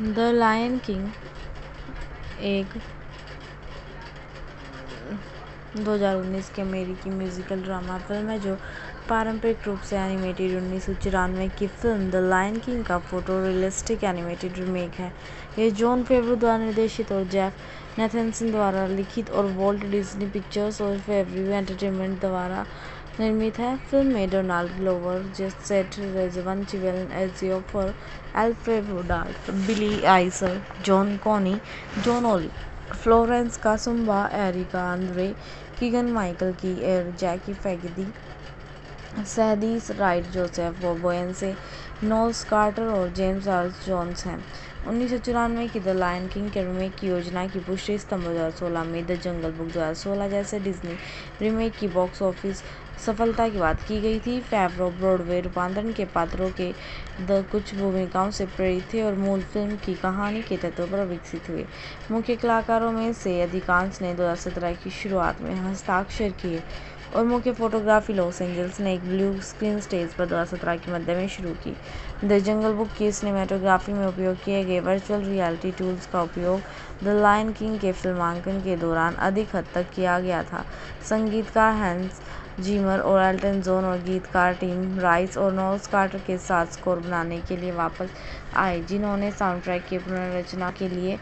the Lion king एक दो हज़ार उन्नीस अमेरिकी म्यूजिकल ड्रामा फिल्म है जो पारंपरिक रूप से एनिमेटेड उन्नीस सौ चौरानवे की फिल्म द लायन किंग का फोटो रियलिस्टिक एनिमेटेड रीमेक है ये जॉन फेवरो द्वारा निर्देशित और जैफ नेथनसन द्वारा लिखित और वॉल्ट डिज्नी पिक्चर्स और फेवरी एंटरटेनमेंट द्वारा निर्मित है फिल्म में डोनाल्ड ग्लोवर जेसेट रेजवन चिवेल एजियोफर एल्फ्रेडो डार्ट Billy Eichner John Kani John Oliver Florence Kasumba Eric Andre Keegan Michael Key एयर जैकी फैगदी सहदीस Wright Joseph Beyonce Knowles Carter और जेम्स आर्ल्स जोन्स हैं उन्नीस सौ चौरानवे की द लायन किंग के रीमेक की योजना की पुष्टि सितंबर सोलह में द जंगल बुक दो हज़ार सोलह जैसे डिज्नी रीमेक की बॉक्स ऑफिस सफलता की बात की गई थी फैब्रो ब्रॉडवे रूपांतरण के पात्रों के द कुछ भूमिकाओं से प्रेरित थे और मूल फिल्म की कहानी के तत्वों पर विकसित हुए मुख्य कलाकारों में से अधिकांश ने दो हज़ार सत्रह की शुरुआत में हस्ताक्षर किए और मुख्य फोटोग्राफी लॉस एंजल्स ने एक ब्लू स्क्रीन स्टेज पर सत्रह के मध्य में शुरू की द जंगल बुक की सिनेमाटोग्राफी में उपयोग किए गए वर्चुअल रियलिटी टूल्स का उपयोग द लाइन किंग के फिल्मांकन के दौरान अधिक हद तक किया गया था संगीतकार हैंस जीमर और एल्टन जोन और गीतकार टीम राइस और नोल्स कार्टर के साथ स्कोर बनाने के लिए वापस आए जिन्होंने साउंड ट्रैक की पुनर्रचना के लिए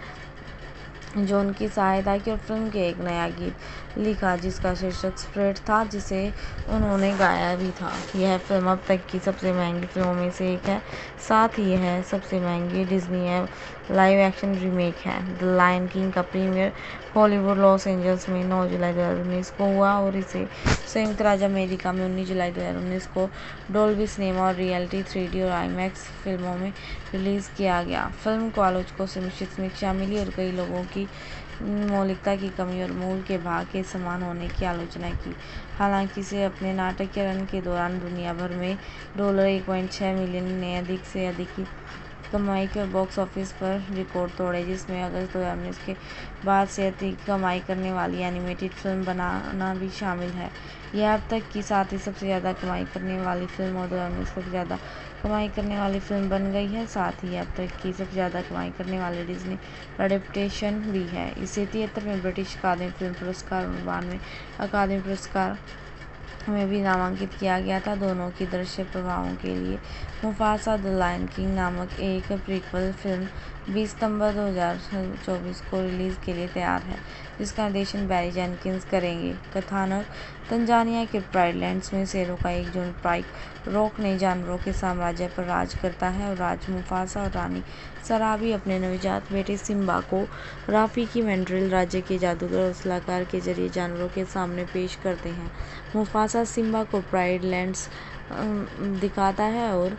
जो उनकी सहायता की और फिल्म के एक नया गीत लिखा जिसका शीर्षक स्प्रेड था जिसे उन्होंने गाया भी था यह फिल्म अब तक की सबसे महंगी फिल्मों में से एक है साथ ही यह सबसे महंगी डिज्नी है लाइव एक्शन रीमेक है द लाइन किंग का प्रीमियर हॉलीवुड लॉस एंजल्स में नौ जुलाई दो हज़ार उन्नीस को हुआ और इसे संयुक्त राज्य अमेरिका में उन्नीस जुलाई दो हज़ार उन्नीस को डोल्बी सिनेमा और रियलिटी थ्री डी और आईमैक्स फिल्मों में रिलीज़ किया गया फिल्म को आलोचकों से मिश्रित समीक्षा मिली और कई लोगों की मौलिकता की कमी और मूल के भाग के समान होने की आलोचना की हालांकि इसे अपने नाटकीय रन के दौरान दुनिया भर में डॉलर एक पॉइंट छः मिलियन ने अधिक से अधिक कमाई तो के बॉक्स ऑफिस पर रिकॉर्ड तोड़े जिसमें अगस्त दो हज़ार उन्नीस के बाद से अधिक कमाई करने वाली एनिमेटेड फिल्म बनाना भी शामिल है यह अब तक की साथ ही सबसे ज़्यादा कमाई करने वाली फिल्म और दो हज़ार उन्नीस सबसे ज़्यादा कमाई करने वाली फिल्म बन गई है साथ ही अब तक की सबसे ज़्यादा कमाई करने वाली डिज्नी अडेप्टेशन भी है इसे तिहत्तर में ब्रिटिश अकादमी फिल्म पुरस्कार और बानवे अकादमी पुरस्कार में भी नामांकित किया गया था दोनों की दृश्य प्रभावों के लिए मुफासा द लाइन किंग नामक एक प्रीक्वल फिल्म 20 सितंबर 2024 को रिलीज़ के लिए तैयार है जिसका निर्देशन बैरी जेनकिंस करेंगे कथानक तंजानिया के प्राइड में शेरों का एक जुड़ प्राइक रॉक ने जानवरों के साम्राज्य पर राज करता है और राज मुफासा और रानी सराबी अपने नवजात बेटे सिम्बा को राफी की मैंड्रिल राज्य के जादूगर और सलाहकार के जरिए जानवरों के सामने पेश करते हैं मुफासा सिम्बा को प्राइड लैंड्स दिखाता है और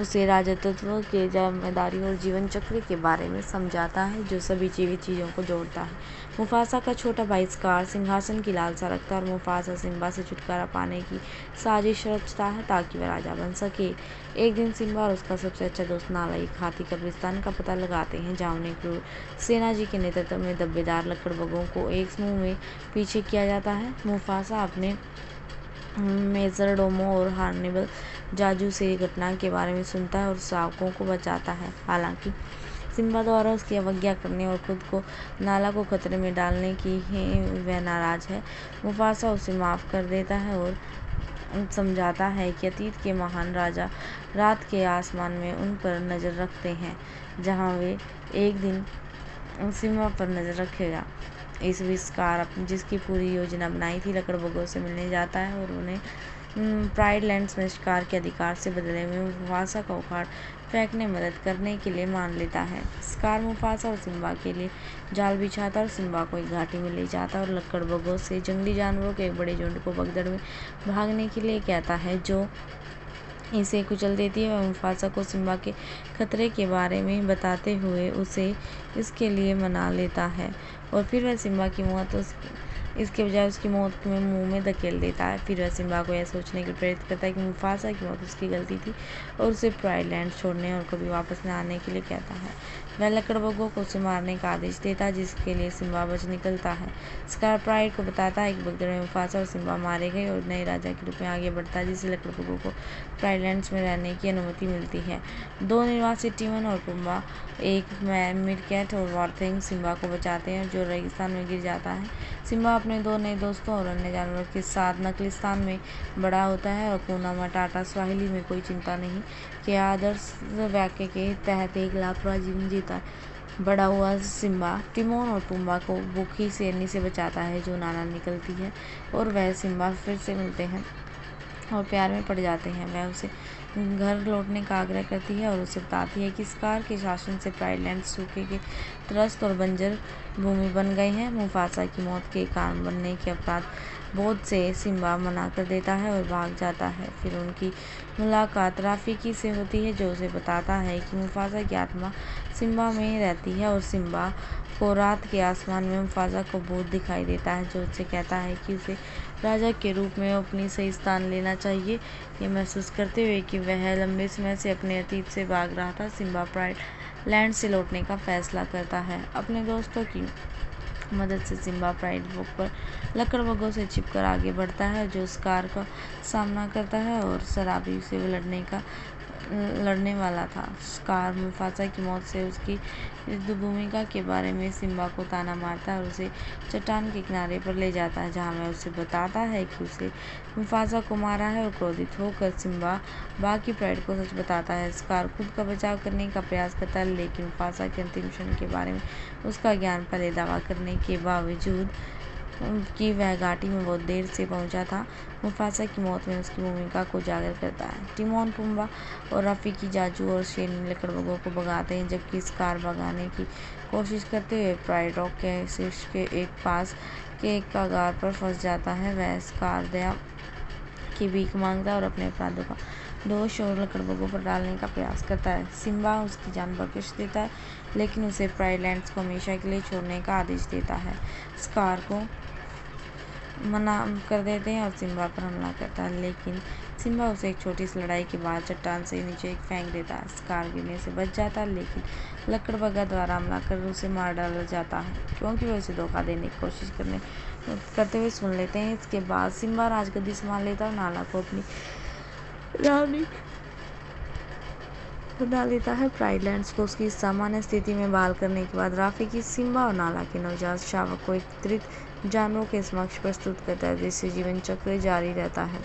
उसे राजतत्व के जिम्मेदारी और जीवन चक्र के बारे में समझाता है जो सभी जीवित चीज़ों को जोड़ता है मुफासा का छोटा भाई स्कार सिंहासन की लालसा रखता है और मुफासा सिम्बा से छुटकारा पाने की साजिश रचता है ताकि वह राजा बन सके एक दिन सिम्बा और उसका सबसे अच्छा दोस्त नाला एक हाथी कब्रिस्तान का पता लगाते हैं जहाँ उन्हें सेना जी के नेतृत्व में दब्बेदार लकड़बगों को एक समूह में पीछे किया जाता है मुफासा अपने मेजर डोमो और हार्निबल जाजू से घटना के बारे में सुनता है और सावकों को बचाता है हालांकि सिम्बा द्वारा उसकी अवज्ञा करने और खुद को नाला को खतरे में डालने की वह नाराज है मुफासा उसे माफ़ कर देता है और समझाता है कि अतीत के महान राजा रात के आसमान में उन पर नज़र रखते हैं जहां वे एक दिन सीमा पर नज़र रखेगा इस विस्कार जिसकी पूरी योजना बनाई थी लकड़बगों से मिलने जाता है और उन्हें प्राइड लैंड्स में शिकार के अधिकार से बदले में वासा का उखाड़ फ्रैंक ने मदद करने के लिए मान लेता है स्कार मुफासा और सिम्बा के लिए जाल बिछाता और सिम्बा को एक घाटी में ले जाता और लक्कड़ से जंगली जानवरों के एक बड़े झुंड को बगदड़ में भागने के लिए कहता है जो इसे कुचल देती है और मुफासा को सिम्बा के खतरे के बारे में बताते हुए उसे इसके लिए मना लेता है और फिर वह सिम्बा की मौत तो उस इसके बजाय उसकी मौत में मुंह में धकेल देता है फिर वह सिम्बा को यह सोचने के प्रेरित करता है कि मुफासा की मौत उसकी गलती थी और उसे प्राइड लैंड छोड़ने और कभी वापस न आने के लिए कहता है वह लकड़बग्गों को उसे मारने का आदेश देता है जिसके लिए सिम्बा बच निकलता है स्कारप्राइड को बताता है कि बगदड़ में फांसा और सिम्बा मारे गए और नए राजा के रूप में आगे बढ़ता है जिससे लकड़बगो को प्राइडलैंड में रहने की अनुमति मिलती है दो निर्वासित टीमन और पुम्बा एक मिरकेट और वार्थिंग सिम्बा को बचाते हैं जो रेगिस्तान में गिर जाता है सिम्बा अपने दो नए दोस्तों और अन्य जानवर के साथ नकलिस्तान में बड़ा होता है और पूनामा टाटा स्वाहिली में कोई चिंता नहीं के आदर्श वाक्य के तहत एक लापरवाह जीवन जीता है बड़ा हुआ सिम्बा टिमोन और टुम्बा को भूखी शेरनी से बचाता है जो नाना निकलती है और वह सिम्बा फिर से मिलते हैं और प्यार में पड़ जाते हैं वह उसे घर लौटने का आग्रह करती है और उसे बताती है कि स्कार के शासन से प्राइडलैंड सूखे के त्रस्त और बंजर भूमि बन गए हैं मुफासा की मौत के कारण बनने के अपराध बोध से सिम्बा मना कर देता है और भाग जाता है फिर उनकी मुलाकात राफिकी से होती है जो उसे बताता है कि मुफाजा की आत्मा सिम्बा में रहती है और सिम्बा को रात के आसमान में मुफाजा को भूत दिखाई देता है जो उसे कहता है कि उसे राजा के रूप में अपनी सही स्थान लेना चाहिए ये महसूस करते हुए कि वह लंबे समय से अपने अतीत से भाग रहा था सिम्बा प्राइड लैंड से लौटने का फैसला करता है अपने दोस्तों की मदद से सिम्बा प्राइड बुक पर लकड़बग्गों से छिपकर आगे बढ़ता है जो स्कार का सामना करता है और शराबी से लड़ने का लड़ने वाला था स्कार मुफासा की मौत से उसकी भूमिका के बारे में सिम्बा को ताना मारता है और उसे चट्टान के किनारे पर ले जाता है जहाँ वह उसे बताता है कि उसे मुफासा को मारा है और क्रोधित होकर सिम्बा बाकी प्राइड को सच बताता है स्कार खुद का बचाव करने का प्रयास करता है लेकिन मुफासा के अंतिम क्षण के बारे में उसका ज्ञान पहले दावा करने के बावजूद कि वह घाटी में बहुत देर से पहुंचा था मुफासा की मौत में उसकी भूमिका को उजागर करता है टिमोन पुम्बा और रफ़ी की जाजू और शेर लकड़बगों को भगाते हैं जबकि इस कार भगाने की कोशिश करते हुए प्राइड रॉक के शीर्ष के एक पास के एक कागार पर फंस जाता है वह इस कार दया की भीख मांगता है और अपने अपराधों का दोष और लकड़बगों पर डालने का प्रयास करता है सिम्बा उसकी जान बख्श देता है लेकिन उसे प्राइलैंड को हमेशा के लिए छोड़ने का आदेश देता है स्कार को मना कर देते हैं और सिम्बा पर हमला करता है लेकिन सिम्बा उसे एक छोटी सी लड़ाई के बाद चट्टान से नीचे एक फेंक देता है स्कार गिरने से बच जाता है लेकिन लकड़बग्गा द्वारा हमला कर उसे मार डाला जाता है क्योंकि वह उसे धोखा देने की कोशिश करने करते हुए सुन लेते हैं इसके बाद सिम्बा राजगद्दी संभाल लेता है नाला को अपनी रानी तो डाल देता है प्राइडलैंड्स को उसकी सामान्य स्थिति में बहाल करने के बाद राफी की सिम्बा और नाला के नवजात शावक को एकत्रित जानवरों के समक्ष प्रस्तुत करता है जिससे जीवन चक्र जारी रहता है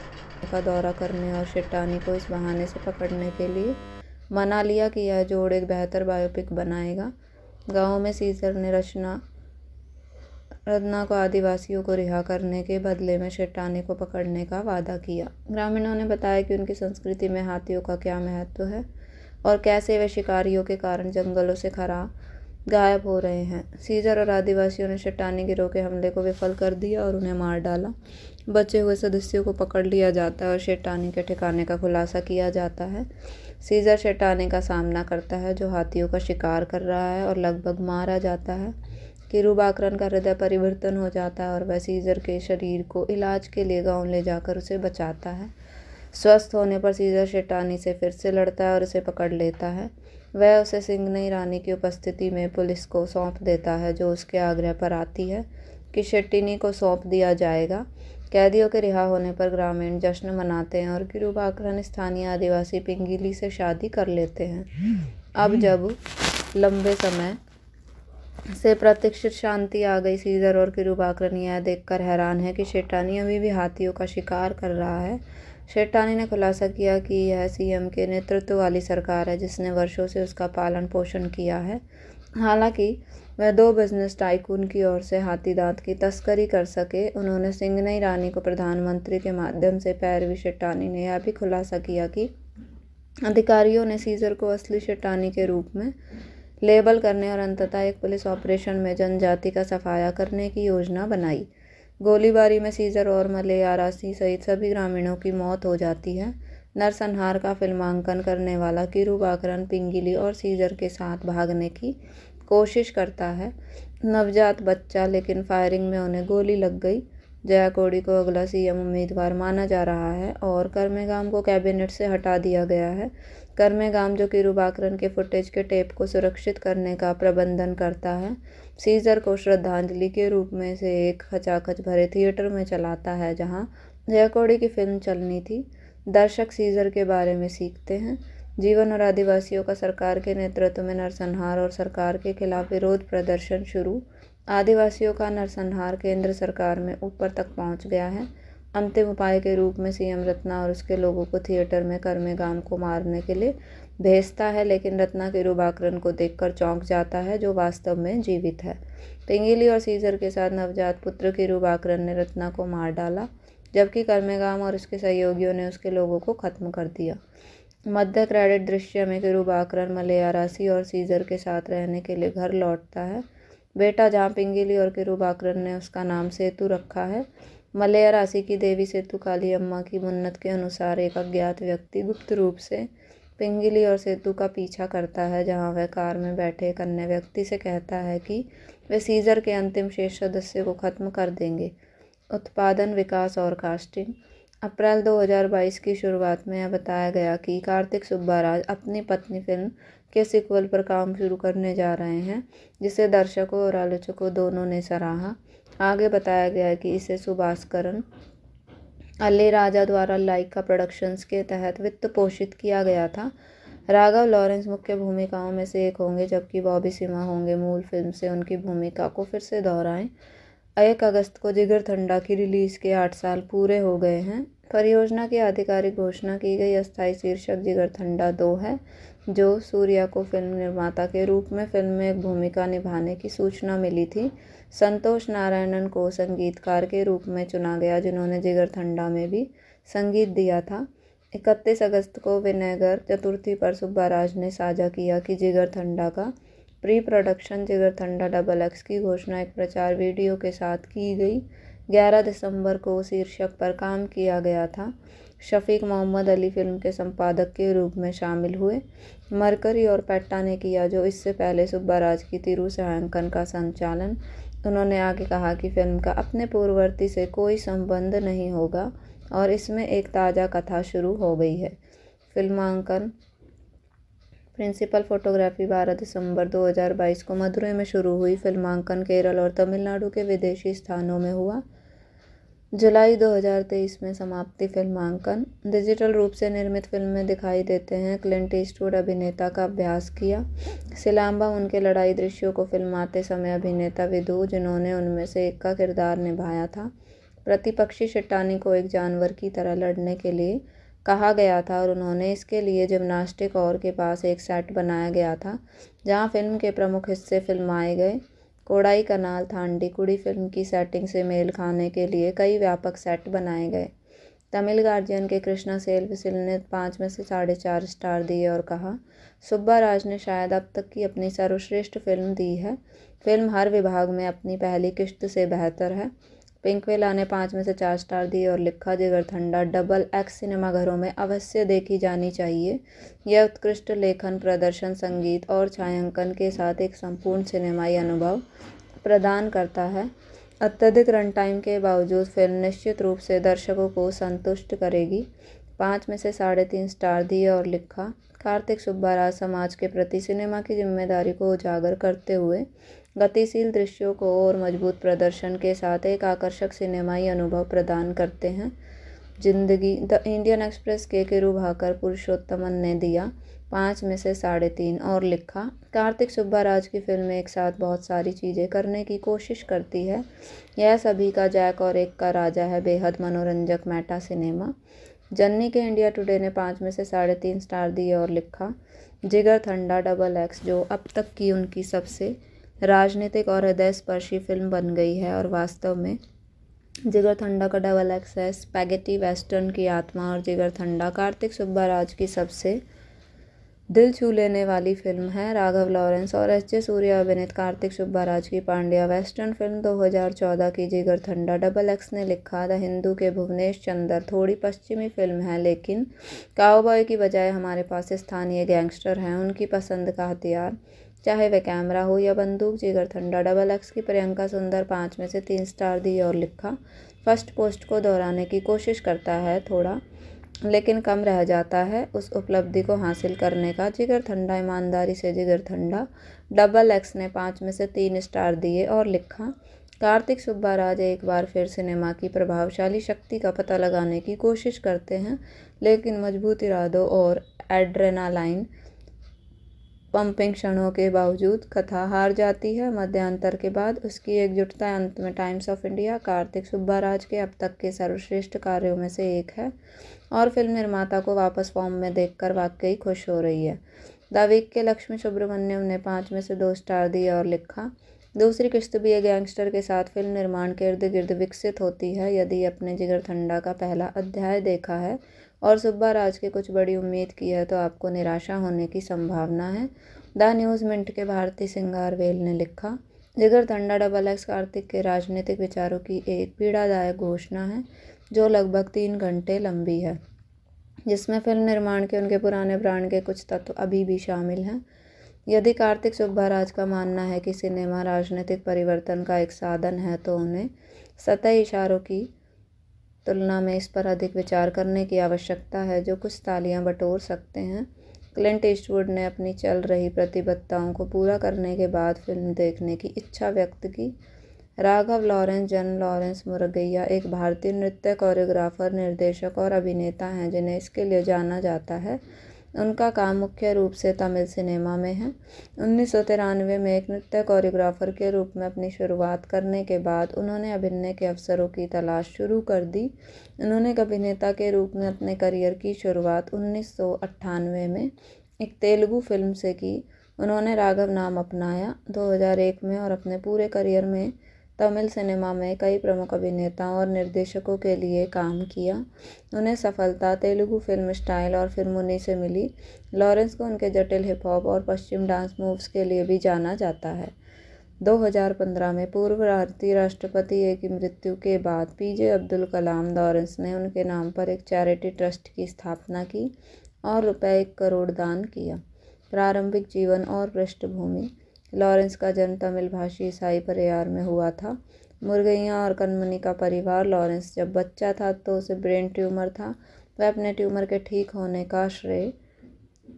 का दौरा करने और शेट्टानी को इस बहाने से पकड़ने के लिए मना लिया कि यह जोड़ एक बेहतर बायोपिक बनाएगा गाँव में सीजर ने रचना रत्ना को आदिवासियों को रिहा करने के बदले में शेटाने को पकड़ने का वादा किया ग्रामीणों ने बताया कि उनकी संस्कृति में हाथियों का क्या महत्व है और कैसे वे शिकारियों के कारण जंगलों से खरा गायब हो रहे हैं सीजर और आदिवासियों ने चट्टानी गिरोह के हमले को विफल कर दिया और उन्हें मार डाला बचे हुए सदस्यों को पकड़ लिया जाता है और शेटानी के ठिकाने का खुलासा किया जाता है सीजर शेटानी का सामना करता है जो हाथियों का शिकार कर रहा है और लगभग मारा जाता है रूबाकरण का हृदय परिवर्तन हो जाता है और वह सीजर के शरीर को इलाज के लिए गाँव ले जाकर उसे बचाता है स्वस्थ होने पर सीजर शेटानी से फिर से लड़ता है और उसे पकड़ लेता है वह उसे सिंघनई रानी की उपस्थिति में पुलिस को सौंप देता है जो उसके आग्रह पर आती है कि शेट्टिनी को सौंप दिया जाएगा कैदियों के रिहा होने पर ग्रामीण जश्न मनाते हैं और गिरुबाकरन स्थानीय आदिवासी पिंगीली से शादी कर लेते हैं अब जब लंबे समय से प्रतीक्षित शांति आ गई सीजर और किरुबाकरन यह देखकर हैरान है कि शेटानी अभी भी हाथियों का शिकार कर रहा है शेट्टानी ने खुलासा किया कि यह सीएम के नेतृत्व वाली सरकार है जिसने वर्षों से उसका पालन पोषण किया है हालांकि वह दो बिजनेस टाइकून की ओर से हाथी दांत की तस्करी कर सके उन्होंने सिंगनई रानी को प्रधानमंत्री के माध्यम से पैरवी शेट्टानी ने यह भी खुलासा किया कि अधिकारियों ने सीजर को असली शेट्टानी के रूप में लेबल करने और अंततः एक पुलिस ऑपरेशन में जनजाति का सफाया करने की योजना बनाई गोलीबारी में सीजर और मले आरासी सहित सभी ग्रामीणों की मौत हो जाती है नरसंहार का फिल्मांकन करने वाला बाकरन पिंगिली और सीजर के साथ भागने की कोशिश करता है नवजात बच्चा लेकिन फायरिंग में उन्हें गोली लग गई जया कोड़ी को अगला सीएम उम्मीदवार माना जा रहा है और कर्मेगाम को कैबिनेट से हटा दिया गया है कर्मेगाम जो बाकरन के फुटेज के टेप को सुरक्षित करने का प्रबंधन करता है सीजर को श्रद्धांजलि के रूप में से एक खचाखच भरे थिएटर में चलाता है जहाँ जयकौड़ी की फिल्म चलनी थी दर्शक सीजर के बारे में सीखते हैं जीवन और आदिवासियों का सरकार के नेतृत्व में नरसंहार और सरकार के खिलाफ विरोध प्रदर्शन शुरू आदिवासियों का नरसंहार केंद्र सरकार में ऊपर तक पहुंच गया है अंतिम उपाय के रूप में सीएम रत्ना और उसके लोगों को थिएटर में कर्मे को मारने के लिए भेजता है लेकिन रत्ना के रूपाकरण को देखकर चौंक जाता है जो वास्तव में जीवित है पिंगिली और सीजर के साथ नवजात पुत्र के रूपाकरण ने रत्ना को मार डाला जबकि कर्मेगाम और उसके सहयोगियों ने उसके लोगों को ख़त्म कर दिया मध्य क्रेडिट दृश्य में किरुबाकरण मलयारासी और सीजर के साथ रहने के लिए घर लौटता है बेटा जहाँ पिंगिली और किरुबाकरण ने उसका नाम सेतु रखा है मलया राशि की देवी सेतु काली अम्मा की मन्नत के अनुसार एक अज्ञात व्यक्ति गुप्त रूप से पिंगली और सेतु का पीछा करता है जहाँ वह कार में बैठे एक अन्य व्यक्ति से कहता है कि वे सीजर के अंतिम शेष सदस्य को ख़त्म कर देंगे उत्पादन विकास और कास्टिंग अप्रैल 2022 की शुरुआत में यह बताया गया कि कार्तिक सुब्बाराज अपनी पत्नी फिल्म के सिक्वल पर काम शुरू करने जा रहे हैं जिसे दर्शकों और आलोचकों दोनों ने सराहा आगे बताया गया कि इसे सुभाषकरण अले राजा द्वारा लाइका प्रोडक्शंस के तहत वित्त पोषित किया गया था राघव लॉरेंस मुख्य भूमिकाओं में से एक होंगे जबकि बॉबी सिमा होंगे मूल फिल्म से उनकी भूमिका को फिर से दोहराएं एक अगस्त को जिगर ठंडा की रिलीज़ के आठ साल पूरे हो गए हैं परियोजना की आधिकारिक घोषणा की गई अस्थायी शीर्षक जिगर ठंडा दो है जो सूर्या को फिल्म निर्माता के रूप में फिल्म में एक भूमिका निभाने की सूचना मिली थी संतोष नारायणन को संगीतकार के रूप में चुना गया जिन्होंने जिगर ठंडा में भी संगीत दिया था इकतीस अगस्त को विनयगर चतुर्थी पर सुब्बा राज ने साझा किया कि जिगर ठंडा का प्री प्रोडक्शन जिगर ठंडा डबल एक्स की घोषणा एक प्रचार वीडियो के साथ की गई 11 दिसंबर को शीर्षक पर काम किया गया था शफीक मोहम्मद अली फिल्म के संपादक के रूप में शामिल हुए मरकरी और पैट्टा ने किया जो इससे पहले सुब्बा राज की तिरु सहांकन का संचालन तो उन्होंने आगे कहा कि फिल्म का अपने पूर्ववर्ती से कोई संबंध नहीं होगा और इसमें एक ताज़ा कथा शुरू हो गई है फिल्मांकन प्रिंसिपल फोटोग्राफी 12 दिसंबर 2022 को मदुरई में शुरू हुई फिल्मांकन केरल और तमिलनाडु के विदेशी स्थानों में हुआ जुलाई 2023 में समाप्ति फिल्मांकन डिजिटल रूप से निर्मित फिल्म में दिखाई देते हैं क्लिंट ईस्टवुड अभिनेता का अभ्यास किया सिलाम्बा उनके लड़ाई दृश्यों को फिल्माते समय अभिनेता विदु जिन्होंने उनमें से एक का किरदार निभाया था प्रतिपक्षी शिट्टानी को एक जानवर की तरह लड़ने के लिए कहा गया था और उन्होंने इसके लिए जिम्नास्टिक और के पास एक सेट बनाया गया था जहाँ फिल्म के प्रमुख हिस्से फिल्माए गए कोडाई कनाल कुड़ी फिल्म की सेटिंग से मेल खाने के लिए कई व्यापक सेट बनाए गए तमिल गार्जियन के कृष्णा सिल ने पाँच में से साढ़े चार स्टार दिए और कहा सुब्बा राज ने शायद अब तक की अपनी सर्वश्रेष्ठ फिल्म दी है फिल्म हर विभाग में अपनी पहली किश्त से बेहतर है पिंकवेला ने पाँच में से चार स्टार दिए और लिखा जिगर ठंडा डबल एक्स सिनेमाघरों में अवश्य देखी जानी चाहिए यह उत्कृष्ट लेखन प्रदर्शन संगीत और छायांकन के साथ एक संपूर्ण सिनेमाई अनुभव प्रदान करता है अत्यधिक रन टाइम के बावजूद फिल्म निश्चित रूप से दर्शकों को संतुष्ट करेगी पाँच में से साढ़े तीन स्टार दिए और लिखा कार्तिक सुब्बाराज समाज के प्रति सिनेमा की जिम्मेदारी को उजागर करते हुए गतिशील दृश्यों को और मजबूत प्रदर्शन के साथ एक आकर्षक सिनेमाई अनुभव प्रदान करते हैं जिंदगी द इंडियन एक्सप्रेस के के भाकर पुरुषोत्तमन ने दिया पाँच में से साढ़े तीन और लिखा कार्तिक सुब्बा राज की फिल्म एक साथ बहुत सारी चीज़ें करने की कोशिश करती है यह सभी का जैक और एक का राजा है बेहद मनोरंजक मैटा सिनेमा जन्नी के इंडिया टुडे ने पाँच में से साढ़े तीन स्टार दिए और लिखा जिगर ठंडा डबल एक्स जो अब तक की उनकी सबसे राजनीतिक और हृदय स्पर्शी फिल्म बन गई है और वास्तव में जिगर ठंडा का डबल एक्सेस पैगेटी वेस्टर्न की आत्मा और जिगर ठंडा कार्तिक सुब्बा राज की सबसे दिल छू लेने वाली फिल्म है राघव लॉरेंस और एस जे सूर्य अभिनीत कार्तिक सुब्बा राज की पांड्या वेस्टर्न फिल्म 2014 की जिगर ठंडा डबल एक्स ने लिखा द हिंदू के भुवनेश चंदर थोड़ी पश्चिमी फिल्म है लेकिन काओबॉय की बजाय हमारे पास स्थानीय गैंगस्टर हैं उनकी पसंद का हथियार चाहे वह कैमरा हो या बंदूक जिगर थंडा डबल एक्स की प्रियंका सुंदर पाँच में से तीन स्टार दी और लिखा फर्स्ट पोस्ट को दोहराने की कोशिश करता है थोड़ा लेकिन कम रह जाता है उस उपलब्धि को हासिल करने का जिगर ठंडा ईमानदारी से जिगर ठंडा डबल एक्स ने पाँच में से तीन स्टार दिए और लिखा कार्तिक सुब्बा राज एक बार फिर सिनेमा की प्रभावशाली शक्ति का पता लगाने की कोशिश करते हैं लेकिन मजबूत इरादों और एड्रेनालाइन पंपिंग क्षणों के बावजूद कथा हार जाती है मध्यांतर के बाद उसकी एकजुटता अंत में Times of India Karthik Subbaraj के अब तक के सर्वश्रेष्ठ कार्यों में से एक है और फिल्म निर्माता को वापस फॉर्म में देखकर वाकई खुश हो रही है द के लक्ष्मी सुब्रमण्यम ने पाँच में से दो स्टार दिए और लिखा दूसरी किस्त भी एक गैंगस्टर के साथ फिल्म निर्माण के इर्द गिर्द विकसित होती है यदि अपने जिगर ठंडा का पहला अध्याय देखा है और सुब्बा राज की कुछ बड़ी उम्मीद की है तो आपको निराशा होने की संभावना है द न्यूज़ मिंट के भारती सिंगार वेल ने लिखा जिगर थंडा डबल एक्स कार्तिक के राजनीतिक विचारों की एक पीड़ादायक घोषणा है जो लगभग तीन घंटे लंबी है जिसमें फिल्म निर्माण के उनके पुराने ब्रांड के कुछ तत्व अभी भी शामिल हैं यदि कार्तिक सुब्बा राज का मानना है कि सिनेमा राजनीतिक परिवर्तन का एक साधन है तो उन्हें सतह इशारों की तुलना में इस पर अधिक विचार करने की आवश्यकता है जो कुछ तालियां बटोर सकते हैं क्लिंट ईस्टवुड ने अपनी चल रही प्रतिबद्धताओं को पूरा करने के बाद फिल्म देखने की इच्छा व्यक्त की राघव लॉरेंस जन लॉरेंस मुरगैया एक भारतीय नृत्य कोरियोग्राफर निर्देशक और अभिनेता हैं जिन्हें इसके लिए जाना जाता है उनका काम मुख्य रूप से तमिल सिनेमा में है उन्नीस सौ तिरानवे में एक नृत्य कोरियोग्राफर के रूप में अपनी शुरुआत करने के बाद उन्होंने अभिनय के अवसरों की तलाश शुरू कर दी उन्होंने एक अभिनेता के रूप में अपने करियर की शुरुआत उन्नीस सौ अट्ठानवे में एक तेलुगु फिल्म से की उन्होंने राघव नाम अपनाया 2001 में और अपने पूरे करियर में तमिल सिनेमा में कई प्रमुख अभिनेताओं और निर्देशकों के लिए काम किया उन्हें सफलता तेलुगु फ़िल्म स्टाइल और मुनी से मिली लॉरेंस को उनके जटिल हिप हॉप और पश्चिम डांस मूव्स के लिए भी जाना जाता है 2015 में पूर्व भारतीय राष्ट्रपति ए की मृत्यु के बाद पीजे अब्दुल कलाम लॉरेंस ने उनके नाम पर एक चैरिटी ट्रस्ट की स्थापना की और रुपये एक करोड़ दान किया प्रारंभिक जीवन और पृष्ठभूमि लॉरेंस का जन्म तमिल भाषी ईसाई परिवार में हुआ था मुर्गैया और कनमनी का परिवार लॉरेंस जब बच्चा था तो उसे ब्रेन ट्यूमर था वह अपने ट्यूमर के ठीक होने का श्रेय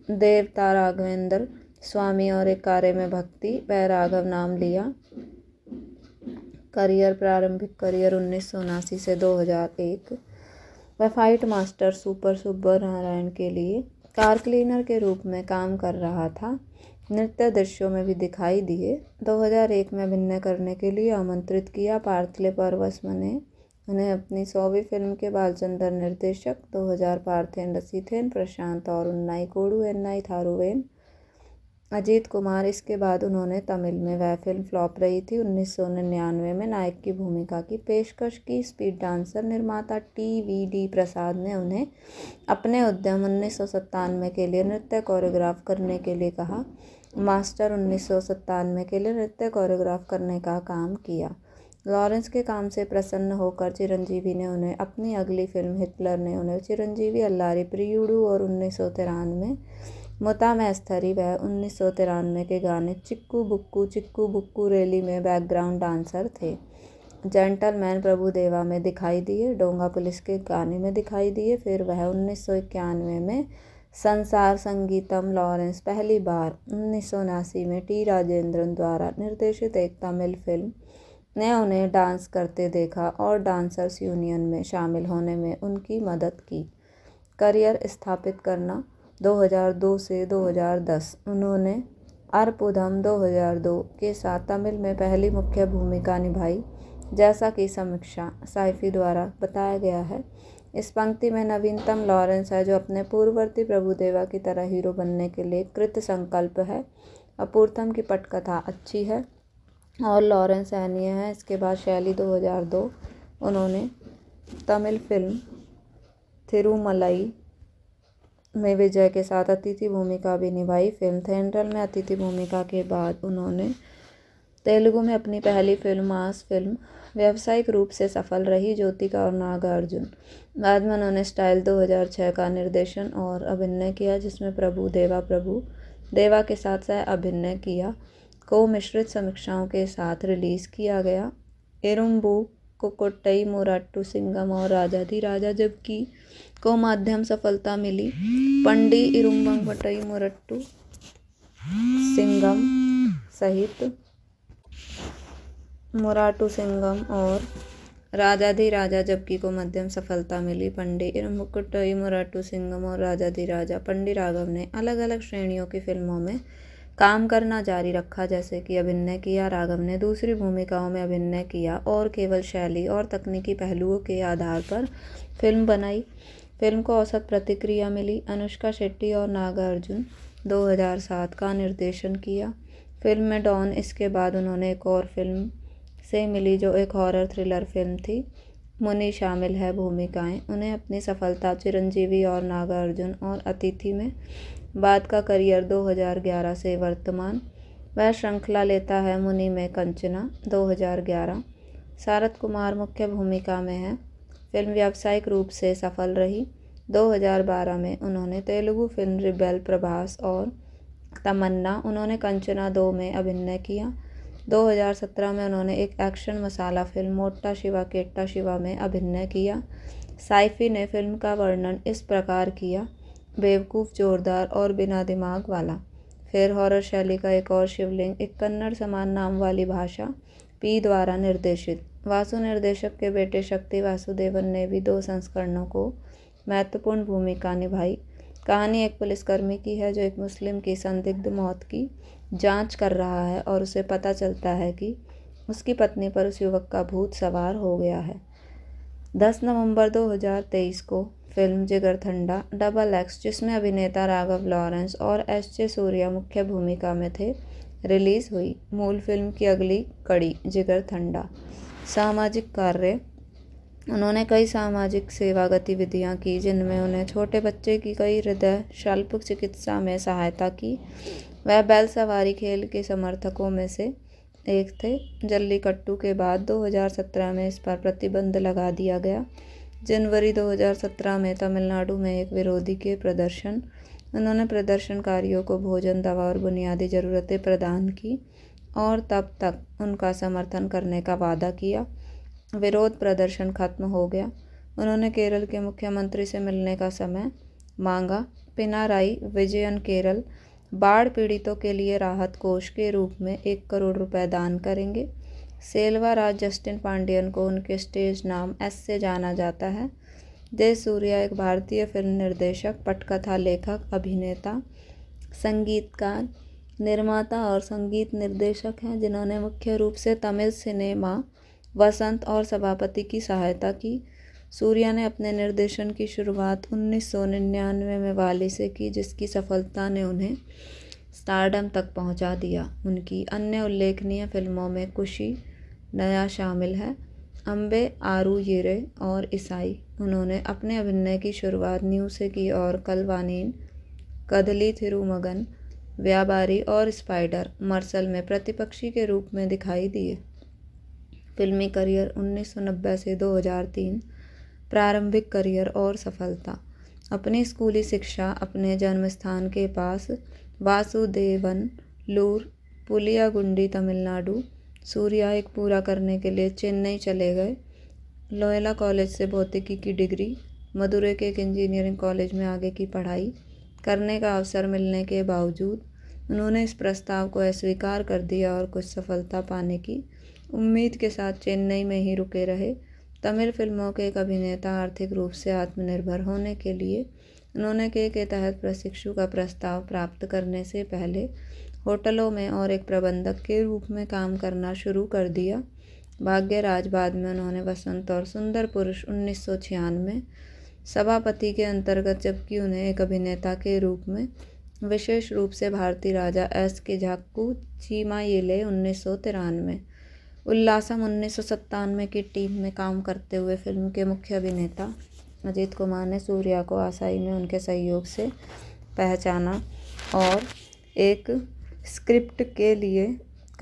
देवता राघवेंद्र स्वामी और एक कार्य में भक्ति वह राघव नाम लिया करियर प्रारंभिक करियर उन्नीस से एक वह fight master super Subbarayan के लिए कार क्लीनर के रूप में काम कर रहा था नृत्य दृश्यों में भी दिखाई दिए 2001 में अभिनय करने के लिए आमंत्रित किया पार्थले परवस्म ने उन्हें अपनी सौवीं फिल्म के बालचंदर निर्देशक 2000 पार्थेन रसीथेन प्रशांत और उन्नाई कोडू एन्नाई थारूवेन अजीत कुमार इसके बाद उन्होंने तमिल में वह फिल्म फ्लॉप रही थी उन्नीस सौ निन्यानवे में नायक की भूमिका की पेशकश की स्पीड डांसर निर्माता टी वी डी प्रसाद ने उन्हें अपने उद्यम उन्नीस सौ सत्तानवे के लिए नृत्य कोरियोग्राफ करने के लिए कहा मास्टर उन्नीस के लिए नृत्य कोरियोग्राफ करने का काम किया लॉरेंस के काम से प्रसन्न होकर चिरंजीवी ने उन्हें अपनी अगली फिल्म हिटलर ने उन्हें चिरंजीवी अल्लारी प्रियुडू और उन्नीस सौ तिरानवे मोता मैस्थरी वह उन्नीस सौ तिरानवे के गाने चिक्कू बुक्कू चिक्कू बुक्कू रैली में बैकग्राउंड डांसर थे जेंटलमैन प्रभुदेवा में दिखाई दिए डोंगा पुलिस के गाने में दिखाई दिए फिर वह उन्नीस में संसार संगीतम लॉरेंस पहली बार उन्नीस में टी राजेंद्रन द्वारा निर्देशित एक तमिल फिल्म ने उन्हें डांस करते देखा और डांसर्स यूनियन में शामिल होने में उनकी मदद की करियर स्थापित करना 2002 से 2010 उन्होंने अर्पुधम 2002 के साथ तमिल में पहली मुख्य भूमिका निभाई जैसा कि समीक्षा साइफी द्वारा बताया गया है इस पंक्ति में नवीनतम लॉरेंस है जो अपने पूर्ववर्ती प्रभुदेवा की तरह हीरो बनने के लिए कृत संकल्प है अपूर्तम की पटकथा अच्छी है और लॉरेंस सहनीय है इसके बाद शैली 2002 उन्होंने तमिल फिल्म थिरुमलई में विजय के साथ अतिथि भूमिका भी निभाई फिल्म थेंड्रल में अतिथि भूमिका के बाद उन्होंने तेलुगु में अपनी पहली फिल्म मास फिल्म व्यावसायिक रूप से सफल रही ज्योतिका और नागार्जुन बाद में उन्होंने स्टाइल 2006 का निर्देशन और अभिनय किया जिसमें प्रभु देवा प्रभु देवा के साथ सह अभिनय किया को मिश्रित समीक्षाओं के साथ रिलीज़ किया गया एरुम्बू कोकोट्टई मोराट्टू सिंगम और राजाधी राजा जबकि को माध्यम सफलता मिली पंडी इरुम्बंग मोरट्टू सिंगम सहित मोराटू सिंगम और राजाधी राजा जबकि को मध्यम सफलता मिली पंडित मुकुट मोराटू सिंगम और राजाधी राजा पंडित राघव ने अलग अलग श्रेणियों की फिल्मों में काम करना जारी रखा जैसे कि अभिनय किया राघव ने दूसरी भूमिकाओं में अभिनय किया और केवल शैली और तकनीकी पहलुओं के आधार पर फिल्म बनाई फिल्म को औसत प्रतिक्रिया मिली अनुष्का शेट्टी और नागार्जुन 2007 का निर्देशन किया फिल्म में डॉन इसके बाद उन्होंने एक और फिल्म से मिली जो एक हॉरर थ्रिलर फिल्म थी मुनि शामिल है भूमिकाएं उन्हें अपनी सफलता चिरंजीवी और नागार्जुन और अतिथि में बाद का करियर 2011 से वर्तमान वह श्रृंखला लेता है मुनि में कंचना 2011 शारद कुमार मुख्य भूमिका में है फिल्म व्यावसायिक रूप से सफल रही 2012 में उन्होंने तेलुगु फिल्म रिबेल प्रभास और तमन्ना उन्होंने कंचना दो में अभिनय किया 2017 में उन्होंने एक एक्शन मसाला फ़िल्म मोटा शिवा केट्टा शिवा में अभिनय किया साइफी ने फ़िल्म का वर्णन इस प्रकार किया बेवकूफ़ जोरदार और बिना दिमाग वाला फिर हॉरर शैली का एक और शिवलिंग एक कन्नड़ समान नाम वाली भाषा पी द्वारा निर्देशित वासु निर्देशक के बेटे शक्ति वासुदेवन ने भी दो संस्करणों को महत्वपूर्ण भूमिका निभाई कहानी एक पुलिसकर्मी की है जो एक मुस्लिम की संदिग्ध मौत की जांच कर रहा है और उसे पता चलता है कि उसकी पत्नी पर उस युवक का भूत सवार हो गया है 10 नवंबर 2023 को फिल्म जिगर ठंडा डबल एक्स जिसमें अभिनेता राघव लॉरेंस और एस जे सूर्या मुख्य भूमिका में थे रिलीज़ हुई मूल फिल्म की अगली कड़ी जिगर ठंडा सामाजिक कार्य उन्होंने कई सामाजिक सेवा गतिविधियां की जिनमें उन्हें छोटे बच्चे की कई हृदय शल्प चिकित्सा में सहायता की वह बैल सवारी खेल के समर्थकों में से एक थे जल्लीकट्टू के बाद 2017 में इस पर प्रतिबंध लगा दिया गया जनवरी 2017 में तमिलनाडु में एक विरोधी के प्रदर्शन उन्होंने प्रदर्शनकारियों को भोजन दवा और बुनियादी ज़रूरतें प्रदान की और तब तक उनका समर्थन करने का वादा किया विरोध प्रदर्शन खत्म हो गया उन्होंने केरल के मुख्यमंत्री से मिलने का समय मांगा पिनाराई विजयन केरल बाढ़ पीड़ितों के लिए राहत कोष के रूप में एक करोड़ रुपए दान करेंगे सेलवा राज जस्टिन पांडियन को उनके स्टेज नाम एस से जाना जाता है जय सूर्या एक भारतीय फिल्म निर्देशक पटकथा लेखक अभिनेता संगीतकार निर्माता और संगीत निर्देशक हैं जिन्होंने मुख्य रूप से तमिल सिनेमा वसंत और सभापति की सहायता की सूर्या ने अपने निर्देशन की शुरुआत उन्नीस में वाली से की जिसकी सफलता ने उन्हें स्टारडम तक पहुंचा दिया उनकी अन्य उल्लेखनीय फिल्मों में खुशी नया शामिल है अम्बे आरू येरे और ईसाई उन्होंने अपने अभिनय की शुरुआत न्यू से की और कलवानीन कदली थिरुमगन व्यापारी और स्पाइडर मर्सल में प्रतिपक्षी के रूप में दिखाई दिए फिल्मी करियर 1990 से 2003 प्रारंभिक करियर और सफलता अपनी स्कूली शिक्षा अपने जन्म स्थान के पास वासुदेवन लूर पुलियागुंडी तमिलनाडु सूर्या एक पूरा करने के लिए चेन्नई चले गए लोयला कॉलेज से भौतिकी की डिग्री मदुरे के एक इंजीनियरिंग कॉलेज में आगे की पढ़ाई करने का अवसर मिलने के बावजूद उन्होंने इस प्रस्ताव को अस्वीकार कर दिया और कुछ सफलता पाने की उम्मीद के साथ चेन्नई में ही रुके रहे तमिल फिल्मों के एक अभिनेता आर्थिक रूप से आत्मनिर्भर होने के लिए उन्होंने के के तहत प्रशिक्षु का प्रस्ताव प्राप्त करने से पहले होटलों में और एक प्रबंधक के रूप में काम करना शुरू कर दिया भाग्यराज बाद में उन्होंने वसंत और सुंदर पुरुष उन्नीस सभापति के अंतर्गत जबकि उन्हें एक अभिनेता के रूप में विशेष रूप से भारतीय राजा एस के झाकू चीमा येले उन्नीस सौ तिरानवे उल्लासम उन्नीस सौ सत्तानवे की टीम में काम करते हुए फिल्म के मुख्य अभिनेता अजीत कुमार ने सूर्या को आसाई में उनके सहयोग से पहचाना और एक स्क्रिप्ट के लिए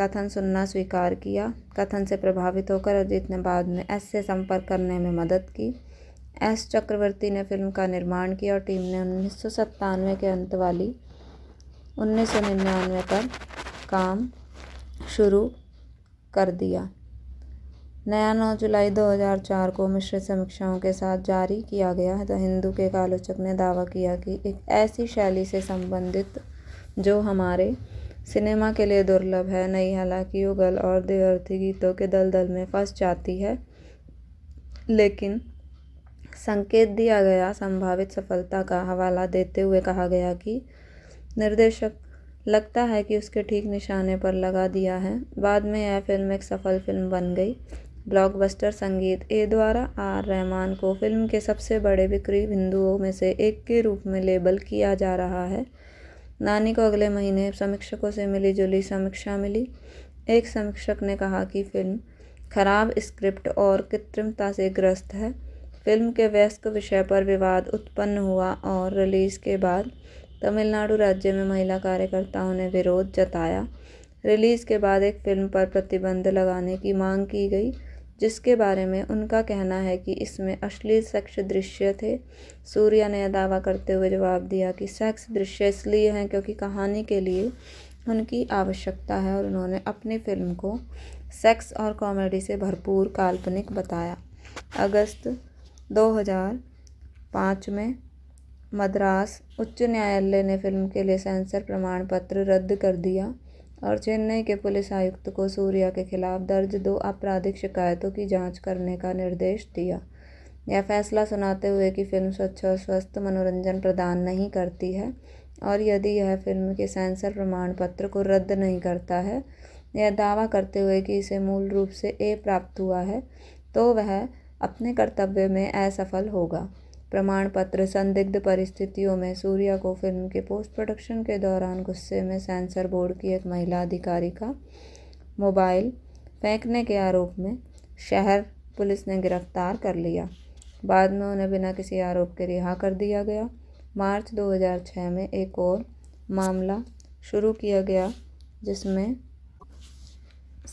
कथन सुनना स्वीकार किया कथन से प्रभावित होकर अजीत ने बाद में एस से संपर्क करने में मदद की एस चक्रवर्ती ने फिल्म का निर्माण किया और टीम ने उन्नीस सौ के अंत वाली उन्नीस सौ निन्यानवे पर काम शुरू कर दिया नया 9 जुलाई 2004 को मिश्रित समीक्षाओं के साथ जारी किया गया तो हिंदू के एक आलोचक ने दावा किया कि एक ऐसी शैली से संबंधित जो हमारे सिनेमा के लिए दुर्लभ है नई हालांकि युगल और देवर्थी गीतों के दलदल में फंस जाती है लेकिन संकेत दिया गया संभावित सफलता का हवाला देते हुए कहा गया कि निर्देशक लगता है कि उसके ठीक निशाने पर लगा दिया है बाद में यह फिल्म एक सफल फिल्म बन गई ब्लॉकबस्टर संगीत ए द्वारा आर रहमान को फिल्म के सबसे बड़े बिक्री बिंदुओं में से एक के रूप में लेबल किया जा रहा है नानी को अगले महीने समीक्षकों से मिली जुली समीक्षा मिली एक समीक्षक ने कहा कि फिल्म खराब स्क्रिप्ट और कृत्रिमता से ग्रस्त है फिल्म के व्यस्क विषय पर विवाद उत्पन्न हुआ और रिलीज़ के बाद तमिलनाडु राज्य में महिला कार्यकर्ताओं ने विरोध जताया रिलीज़ के बाद एक फिल्म पर प्रतिबंध लगाने की मांग की गई जिसके बारे में उनका कहना है कि इसमें अश्लील सेक्स दृश्य थे सूर्या ने दावा करते हुए जवाब दिया कि सेक्स दृश्य इसलिए हैं क्योंकि कहानी के लिए उनकी आवश्यकता है और उन्होंने अपनी फिल्म को सेक्स और कॉमेडी से भरपूर काल्पनिक बताया अगस्त 2005 में मद्रास उच्च न्यायालय ने फ़िल्म के लिए सेंसर प्रमाण पत्र रद्द कर दिया और चेन्नई के पुलिस आयुक्त को सूर्या के खिलाफ दर्ज दो आपराधिक शिकायतों की जांच करने का निर्देश दिया यह फैसला सुनाते हुए कि फ़िल्म स्वच्छ और स्वस्थ मनोरंजन प्रदान नहीं करती है और यदि यह फिल्म के सेंसर प्रमाण पत्र को रद्द नहीं करता है यह दावा करते हुए कि इसे मूल रूप से ए प्राप्त हुआ है तो वह अपने कर्तव्य में असफल होगा प्रमाण पत्र संदिग्ध परिस्थितियों में सूर्या को फिल्म के पोस्ट प्रोडक्शन के दौरान गुस्से में सेंसर बोर्ड की एक महिला अधिकारी का मोबाइल फेंकने के आरोप में शहर पुलिस ने गिरफ्तार कर लिया बाद में उन्हें बिना किसी आरोप के रिहा कर दिया गया मार्च 2006 में एक और मामला शुरू किया गया जिसमें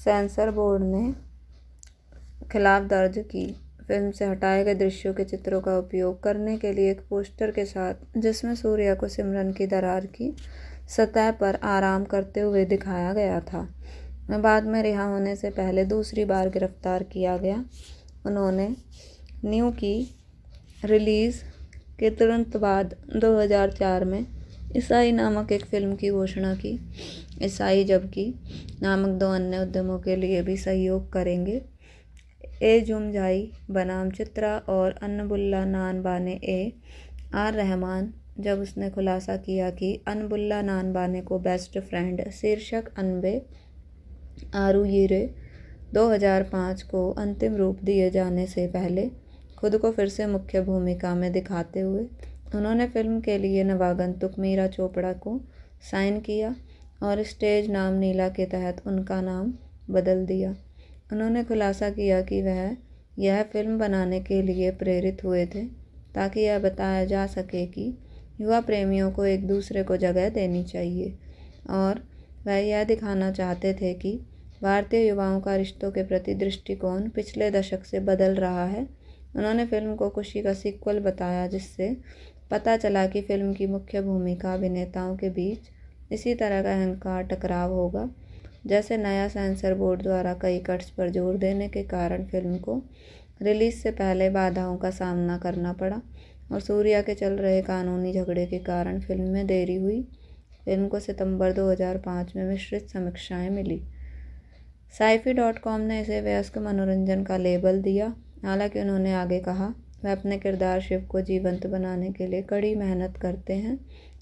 सेंसर बोर्ड ने खिलाफ दर्ज की फिल्म से हटाए गए दृश्यों के चित्रों का उपयोग करने के लिए एक पोस्टर के साथ जिसमें सूर्या को सिमरन की दरार की सतह पर आराम करते हुए दिखाया गया था बाद में रिहा होने से पहले दूसरी बार गिरफ्तार किया गया उन्होंने न्यू की रिलीज़ के तुरंत बाद 2004 में ईसाई नामक एक फ़िल्म की घोषणा की ईसाई जबकि नामक दो अन्य उद्यमों के लिए भी सहयोग करेंगे ए जुम जाई बनाम चित्रा और अनबुल्ला नान बाने ए आर रहमान जब उसने खुलासा किया कि अनबुल्ला नान बाने को बेस्ट फ्रेंड शीर्षक अनबे आरू यीरे 2005 को अंतिम रूप दिए जाने से पहले खुद को फिर से मुख्य भूमिका में दिखाते हुए उन्होंने फिल्म के लिए नवागंतुक मीरा चोपड़ा को साइन किया और स्टेज नाम नीला के तहत उनका नाम बदल दिया उन्होंने खुलासा किया कि वह यह फिल्म बनाने के लिए प्रेरित हुए थे ताकि यह बताया जा सके कि युवा प्रेमियों को एक दूसरे को जगह देनी चाहिए और वह यह दिखाना चाहते थे कि भारतीय युवाओं का रिश्तों के प्रति दृष्टिकोण पिछले दशक से बदल रहा है उन्होंने फिल्म को खुशी का सीक्वल बताया जिससे पता चला कि फिल्म की मुख्य भूमिका अभिनेताओं के बीच इसी तरह का अहंकार टकराव होगा जैसे नया सेंसर बोर्ड द्वारा कई कट्स पर जोर देने के कारण फिल्म को रिलीज से पहले बाधाओं का सामना करना पड़ा और सूर्या के चल रहे कानूनी झगड़े के कारण फिल्म में देरी हुई फिल्म को सितंबर 2005 में मिश्रित समीक्षाएं मिली साइफी डॉट कॉम ने इसे व्यस्क मनोरंजन का लेबल दिया हालांकि उन्होंने आगे कहा वह अपने किरदार शिव को जीवंत बनाने के लिए कड़ी मेहनत करते हैं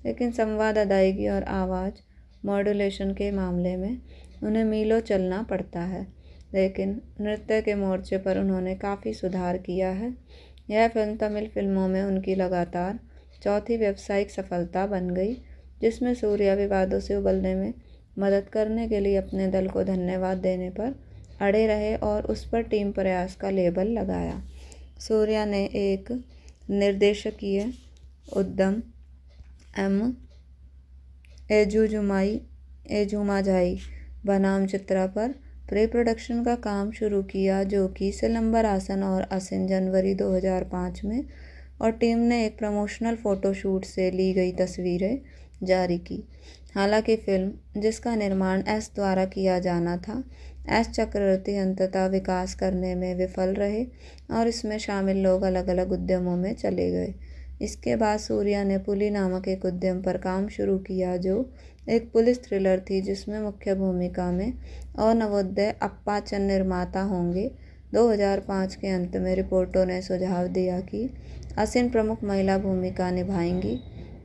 लेकिन संवाद अदायगी और आवाज़ मॉड्यूलेशन के मामले में उन्हें मीलों चलना पड़ता है लेकिन नृत्य के मोर्चे पर उन्होंने काफ़ी सुधार किया है यह फिल्म तमिल फिल्मों में उनकी लगातार चौथी व्यावसायिक सफलता बन गई जिसमें सूर्या विवादों से उबलने में मदद करने के लिए अपने दल को धन्यवाद देने पर अड़े रहे और उस पर टीम प्रयास का लेबल लगाया सूर्या ने एक निर्देशकीय उद्यम एम एजुजुमाई एजुमाझाई बनाम चित्रा पर प्री प्रोडक्शन का काम शुरू किया जो कि सिलंबर आसन और आसिन जनवरी 2005 में और टीम ने एक प्रमोशनल फ़ोटोशूट से ली गई तस्वीरें जारी की हालांकि फिल्म जिसका निर्माण एस द्वारा किया जाना था एस चक्रवर्ती अंततः विकास करने में विफल रहे और इसमें शामिल लोग अलग अलग उद्यमों में चले गए इसके बाद सूर्या ने पुली नामक एक उद्यम पर काम शुरू किया जो एक पुलिस थ्रिलर थी जिसमें मुख्य भूमिका में और नवोदय अप्पाचन निर्माता होंगे 2005 के अंत में रिपोर्टों ने सुझाव दिया कि असिन प्रमुख महिला भूमिका निभाएंगी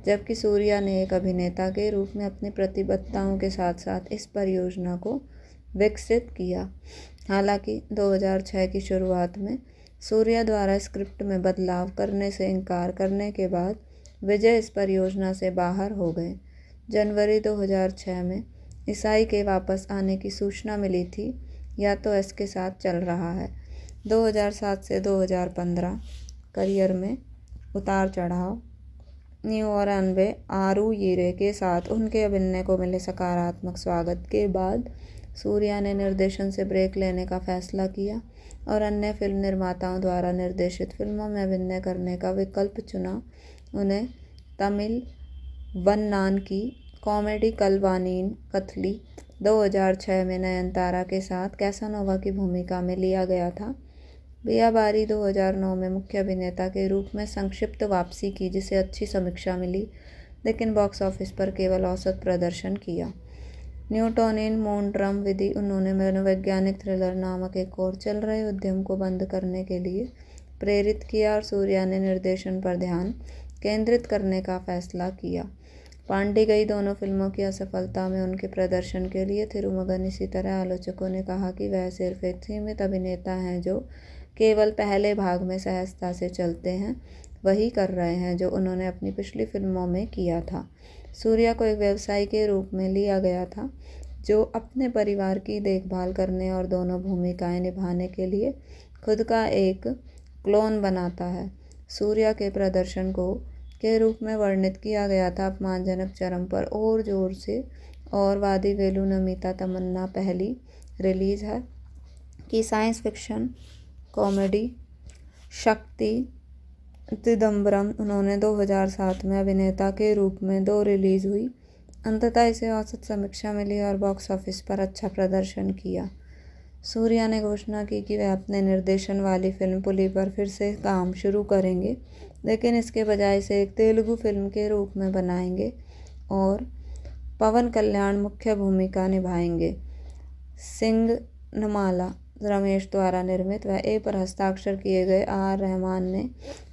जबकि सूर्या ने एक अभिनेता के रूप में अपनी प्रतिबद्धताओं के साथ साथ इस परियोजना को विकसित किया हालांकि 2006 की शुरुआत में सूर्या द्वारा स्क्रिप्ट में बदलाव करने से इनकार करने के बाद विजय इस परियोजना से बाहर हो गए जनवरी 2006 में ईसाई के वापस आने की सूचना मिली थी या तो एस के साथ चल रहा है 2007 से 2015 करियर में उतार चढ़ाव न्यू और अनबे आरू यीरे के साथ उनके अभिनय को मिले सकारात्मक स्वागत के बाद सूर्या ने निर्देशन से ब्रेक लेने का फैसला किया और अन्य फिल्म निर्माताओं द्वारा निर्देशित फिल्मों में अभिनय करने का विकल्प चुना उन्हें तमिल बन्नान की कॉमेडी कलवानीन कथली 2006 में नयनतारा के साथ कैसानोवा की भूमिका में लिया गया था बियाबारी दो में मुख्य अभिनेता के रूप में संक्षिप्त वापसी की जिसे अच्छी समीक्षा मिली लेकिन बॉक्स ऑफिस पर केवल औसत प्रदर्शन किया न्यूटोन इन मोन्ड्रम विधि उन्होंने मनोवैज्ञानिक थ्रिलर नामक एक और चल रहे उद्यम को बंद करने के लिए प्रेरित किया और सूर्या ने निर्देशन पर ध्यान केंद्रित करने का फैसला किया पांडे गई दोनों फिल्मों की असफलता में उनके प्रदर्शन के लिए थिरुमगन इसी तरह आलोचकों ने कहा कि वह सिर्फ एक सीमित अभिनेता हैं जो केवल पहले भाग में सहजता से चलते हैं वही कर रहे हैं जो उन्होंने अपनी पिछली फिल्मों में किया था सूर्या को एक व्यवसाय के रूप में लिया गया था जो अपने परिवार की देखभाल करने और दोनों भूमिकाएं निभाने के लिए खुद का एक क्लोन बनाता है सूर्या के प्रदर्शन को के रूप में वर्णित किया गया था अपमानजनक चरम पर और जोर से और वादी वेलू नमिता तमन्ना पहली रिलीज है कि साइंस फिक्शन कॉमेडी शक्ति चिदम्बरम उन्होंने 2007 में अभिनेता के रूप में दो रिलीज़ हुई अंततः इसे औसत समीक्षा मिली और बॉक्स ऑफिस पर अच्छा प्रदर्शन किया सूर्या ने घोषणा की कि वह अपने निर्देशन वाली फिल्म पुली पर फिर से काम शुरू करेंगे लेकिन इसके बजाय इसे एक तेलुगु फिल्म के रूप में बनाएंगे और पवन कल्याण मुख्य भूमिका निभाएंगे सिंह नमाला रमेश द्वारा निर्मित व ए पर हस्ताक्षर किए गए आर रहमान ने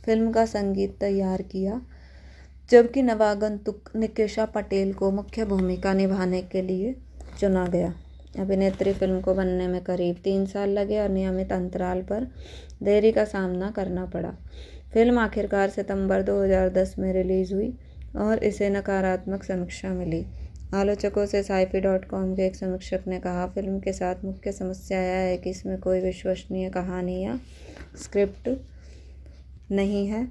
फिल्म का संगीत तैयार किया जबकि नवागंतुक निकेशा पटेल को मुख्य भूमिका निभाने के लिए चुना गया अभिनेत्री फिल्म को बनने में करीब तीन साल लगे और नियमित अंतराल पर देरी का सामना करना पड़ा फिल्म आखिरकार सितंबर 2010 में रिलीज़ हुई और इसे नकारात्मक समीक्षा मिली आलोचकों से साइफी डॉट कॉम के एक समीक्षक ने कहा फिल्म के साथ मुख्य समस्या यह है कि इसमें कोई विश्वसनीय कहानी या स्क्रिप्ट नहीं है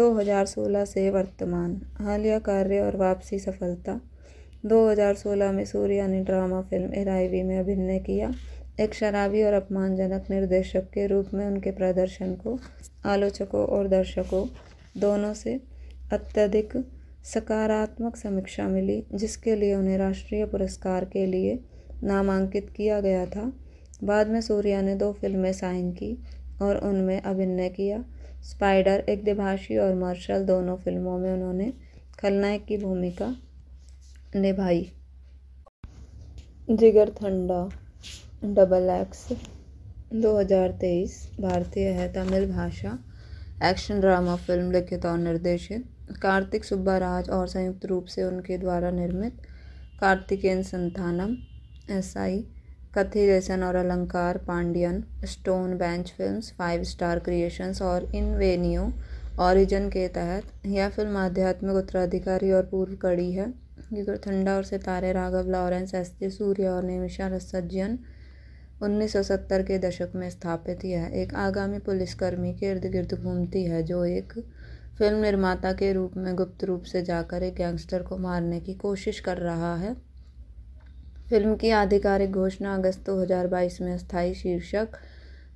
2016 से वर्तमान हालिया कार्य और वापसी सफलता 2016 में सूर्या ने ड्रामा फिल्म एराइवी में अभिनय किया एक शराबी और अपमानजनक निर्देशक के रूप में उनके प्रदर्शन को आलोचकों और दर्शकों दोनों से अत्यधिक सकारात्मक समीक्षा मिली जिसके लिए उन्हें राष्ट्रीय पुरस्कार के लिए नामांकित किया गया था बाद में सूर्या ने दो फिल्में साइन की और उनमें अभिनय किया स्पाइडर एक दिभाषी और मार्शल दोनों फिल्मों में उन्होंने खलनायक की भूमिका निभाई जिगर ठंडा डबल एक्स 2023 भारतीय है तमिल भाषा एक्शन ड्रामा फिल्म लिखित और निर्देशित कार्तिक सुब्बाराज और संयुक्त रूप से उनके द्वारा निर्मित कार्तिकेन संथानम एस आई कथी लेसन और Alankar Pandian Stone Bench Films Five Star Creations और इन वेन्यू ऑरिजन के तहत यह फिल्म आध्यात्मिक उत्तराधिकारी और पूर्व कड़ी है ठंडा और सितारे राघव लॉरेंस एस सूर्य और निमिषा रसजियन 1970 के दशक में स्थापित यह एक आगामी पुलिसकर्मी के इर्द गिर्द घूमती है जो एक फिल्म निर्माता के रूप में गुप्त रूप से जाकर एक गैंगस्टर को मारने की कोशिश कर रहा है फिल्म की आधिकारिक घोषणा अगस्त 2022 में स्थायी शीर्षक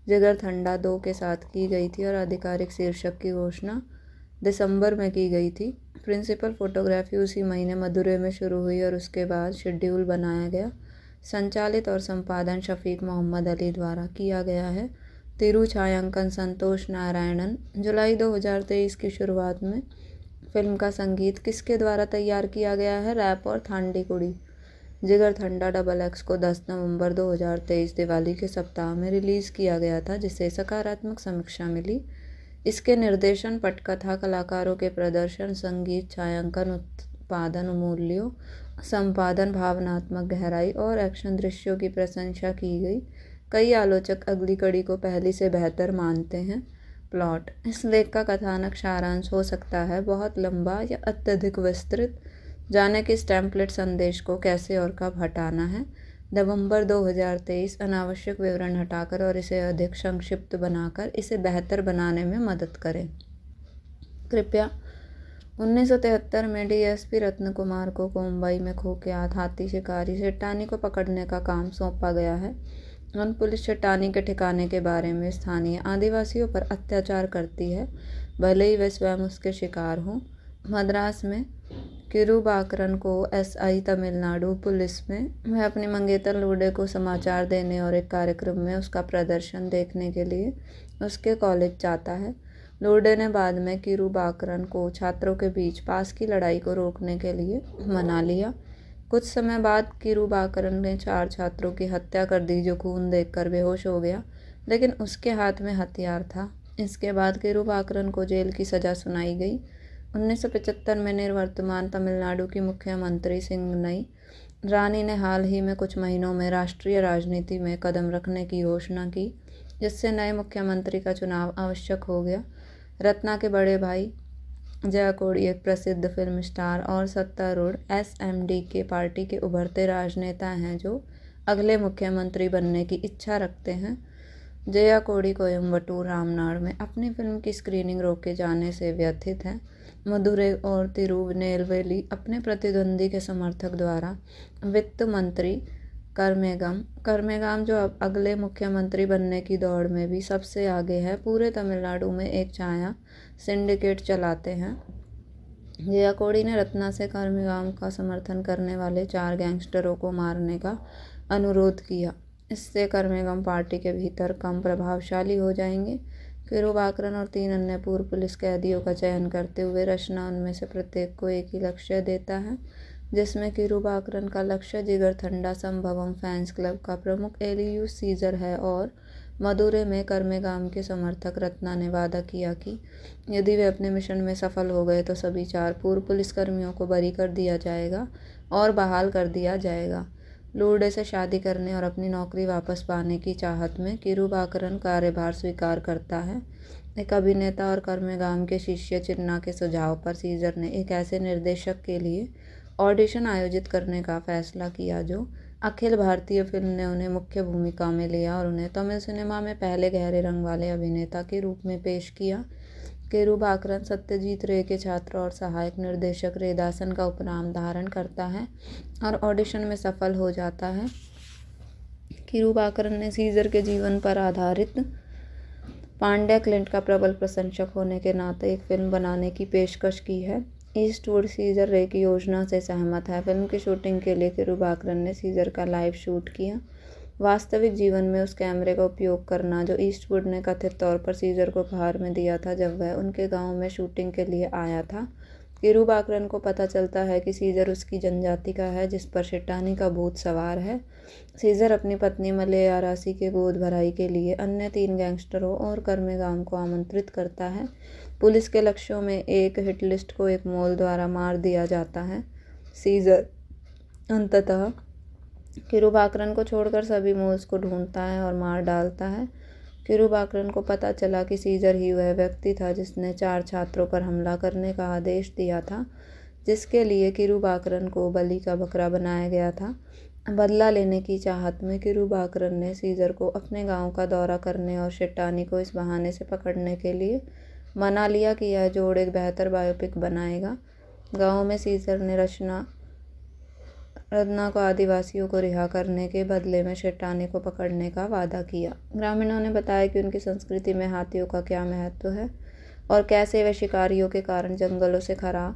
जिगर ठंडा दो के साथ की गई थी और आधिकारिक शीर्षक की घोषणा दिसंबर में की गई थी प्रिंसिपल फोटोग्राफी उसी महीने मदुरै में शुरू हुई और उसके बाद शेड्यूल बनाया गया संचालित और संपादन शफीक मोहम्मद अली द्वारा किया गया है तिरु छायांकन संतोष नारायणन जुलाई 2023 की शुरुआत में फिल्म का संगीत किसके द्वारा तैयार किया गया है रैप और थांडी कुड़ी जिगर ठंडा डबल एक्स को 10 नवंबर 2023 दिवाली के सप्ताह में रिलीज़ किया गया था जिसे सकारात्मक समीक्षा मिली इसके निर्देशन पटकथा कलाकारों के प्रदर्शन संगीत छायांकन उत्पादन मूल्यों संपादन भावनात्मक गहराई और एक्शन दृश्यों की प्रशंसा की गई कई आलोचक अगली कड़ी को पहली से बेहतर मानते हैं प्लॉट इस लेख का कथानक सारांश हो सकता है बहुत लंबा या अत्यधिक विस्तृत जाने के स्टैम्पलेट संदेश को कैसे और कब हटाना है नवंबर 2023 अनावश्यक विवरण हटाकर और इसे अधिक संक्षिप्त बनाकर इसे बेहतर बनाने में मदद करें कृपया 1973 में डीएसपी रत्न कुमार को मुंबई में खो के हाथी शिकारी शेट्टानी को पकड़ने का काम सौंपा गया है वन पुलिस शेट्टानी के ठिकाने के बारे में स्थानीय आदिवासियों पर अत्याचार करती है भले ही वे स्वयं उसके शिकार हों मद्रास में किरुबाकरन को एसआई तमिलनाडु पुलिस में वह अपने मंगेतर लूडे को समाचार देने और एक कार्यक्रम में उसका प्रदर्शन देखने के लिए उसके कॉलेज जाता है लोडे ने बाद में किरुबाकरन को छात्रों के बीच पास की लड़ाई को रोकने के लिए मना लिया कुछ समय बाद किरुबाकरन ने चार छात्रों की हत्या कर दी जो खून देखकर बेहोश हो गया लेकिन उसके हाथ में हथियार था इसके बाद किरुबाकरन को जेल की सज़ा सुनाई गई 1975 में निर्वर्तमान तमिलनाडु की मुख्यमंत्री सिंह नई रानी ने हाल ही में कुछ महीनों में राष्ट्रीय राजनीति में कदम रखने की घोषणा की जिससे नए मुख्यमंत्री का चुनाव आवश्यक हो गया रत्ना के बड़े भाई जया कोड़ी एक प्रसिद्ध फिल्म स्टार और सत्तारूढ़ S M D K party के उभरते राजनेता हैं जो अगले मुख्यमंत्री बनने की इच्छा रखते हैं जया कोड़ी कोयम्बटूर रामनाड़ में अपनी फिल्म की स्क्रीनिंग रोके जाने से व्यथित हैं मधुरे और तिरुवनेलवेली अपने प्रतिद्वंदी के समर्थक द्वारा वित्त मंत्री कर्मेगम कर्मेगाम जो अब अगले मुख्यमंत्री बनने की दौड़ में भी सबसे आगे है पूरे तमिलनाडु में एक छाया सिंडिकेट चलाते हैं जयाकोड़ी ने रत्ना से कर्मेगाम का समर्थन करने वाले चार गैंगस्टरों को मारने का अनुरोध किया इससे कर्मेगम पार्टी के भीतर कम प्रभावशाली हो जाएंगे फिर किरुबाकरन और तीन अन्य पूर्व पुलिस कैदियों का चयन करते हुए रचना उनमें से प्रत्येक को एक ही लक्ष्य देता है जिसमें किरुबाकरन का लक्ष्य जिगर थंडा संभवम फैंस क्लब का प्रमुख एलियू सीजर है और मदुरे में कर्मेगाम के समर्थक रत्ना ने वादा किया कि यदि वे अपने मिशन में सफल हो गए तो सभी चार पूर्व पुलिसकर्मियों को बरी कर दिया जाएगा और बहाल कर दिया जाएगा लूडे से शादी करने और अपनी नौकरी वापस पाने की चाहत में किरुबाकरण कार्यभार स्वीकार करता है एक अभिनेता और कर्मेगाम के शिष्य चिन्ना के सुझाव पर सीजर ने एक ऐसे निर्देशक के लिए ऑडिशन आयोजित करने का फैसला किया जो अखिल भारतीय फिल्म ने उन्हें मुख्य भूमिका में लिया और उन्हें तमिल सिनेमा में पहले गहरे रंग वाले अभिनेता के रूप में पेश किया बाकरन सत्यजीत रे के छात्र और सहायक निर्देशक रेदासन का उपनाम धारण करता है और ऑडिशन में सफल हो जाता है बाकरन ने सीजर के जीवन पर आधारित पांड्या क्लिंट का प्रबल प्रशंसक होने के नाते एक फिल्म बनाने की पेशकश की है ईस्टवुड सीजर रे की योजना से सहमत है फिल्म की शूटिंग के लिए किरुबाकरन ने सीजर का लाइव शूट किया वास्तविक जीवन में उस कैमरे का उपयोग करना जो ईस्टवुड ने कथित तौर पर सीजर को घर में दिया था जब वह उनके गांव में शूटिंग के लिए आया था बाकरन को पता चलता है कि सीजर उसकी जनजाति का है जिस पर शिटानी का भूत सवार है सीजर अपनी पत्नी मलेया राशि के गोद भराई के लिए अन्य तीन गैंगस्टरों और गांव को आमंत्रित करता है पुलिस के लक्ष्यों में एक हिटलिस्ट को एक मोल द्वारा मार दिया जाता है सीजर अंततः किरुबाकरन को छोड़कर सभी मोल्स को ढूंढता है और मार डालता है किरुबाकरन को पता चला कि सीजर ही वह व्यक्ति था जिसने चार छात्रों पर हमला करने का आदेश दिया था जिसके लिए किरुबाकरन को बलि का बकरा बनाया गया था बदला लेने की चाहत में किरुबाकरन ने सीजर को अपने गांव का दौरा करने और शेटानी को इस बहाने से पकड़ने के लिए मना लिया कि यह जोड़ एक बेहतर बायोपिक बनाएगा गाँव में सीजर ने रचना रत्ना को आदिवासियों को रिहा करने के बदले में शेटानी को पकड़ने का वादा किया ग्रामीणों ने बताया कि उनकी संस्कृति में हाथियों का क्या महत्व है और कैसे वे शिकारियों के कारण जंगलों से खरा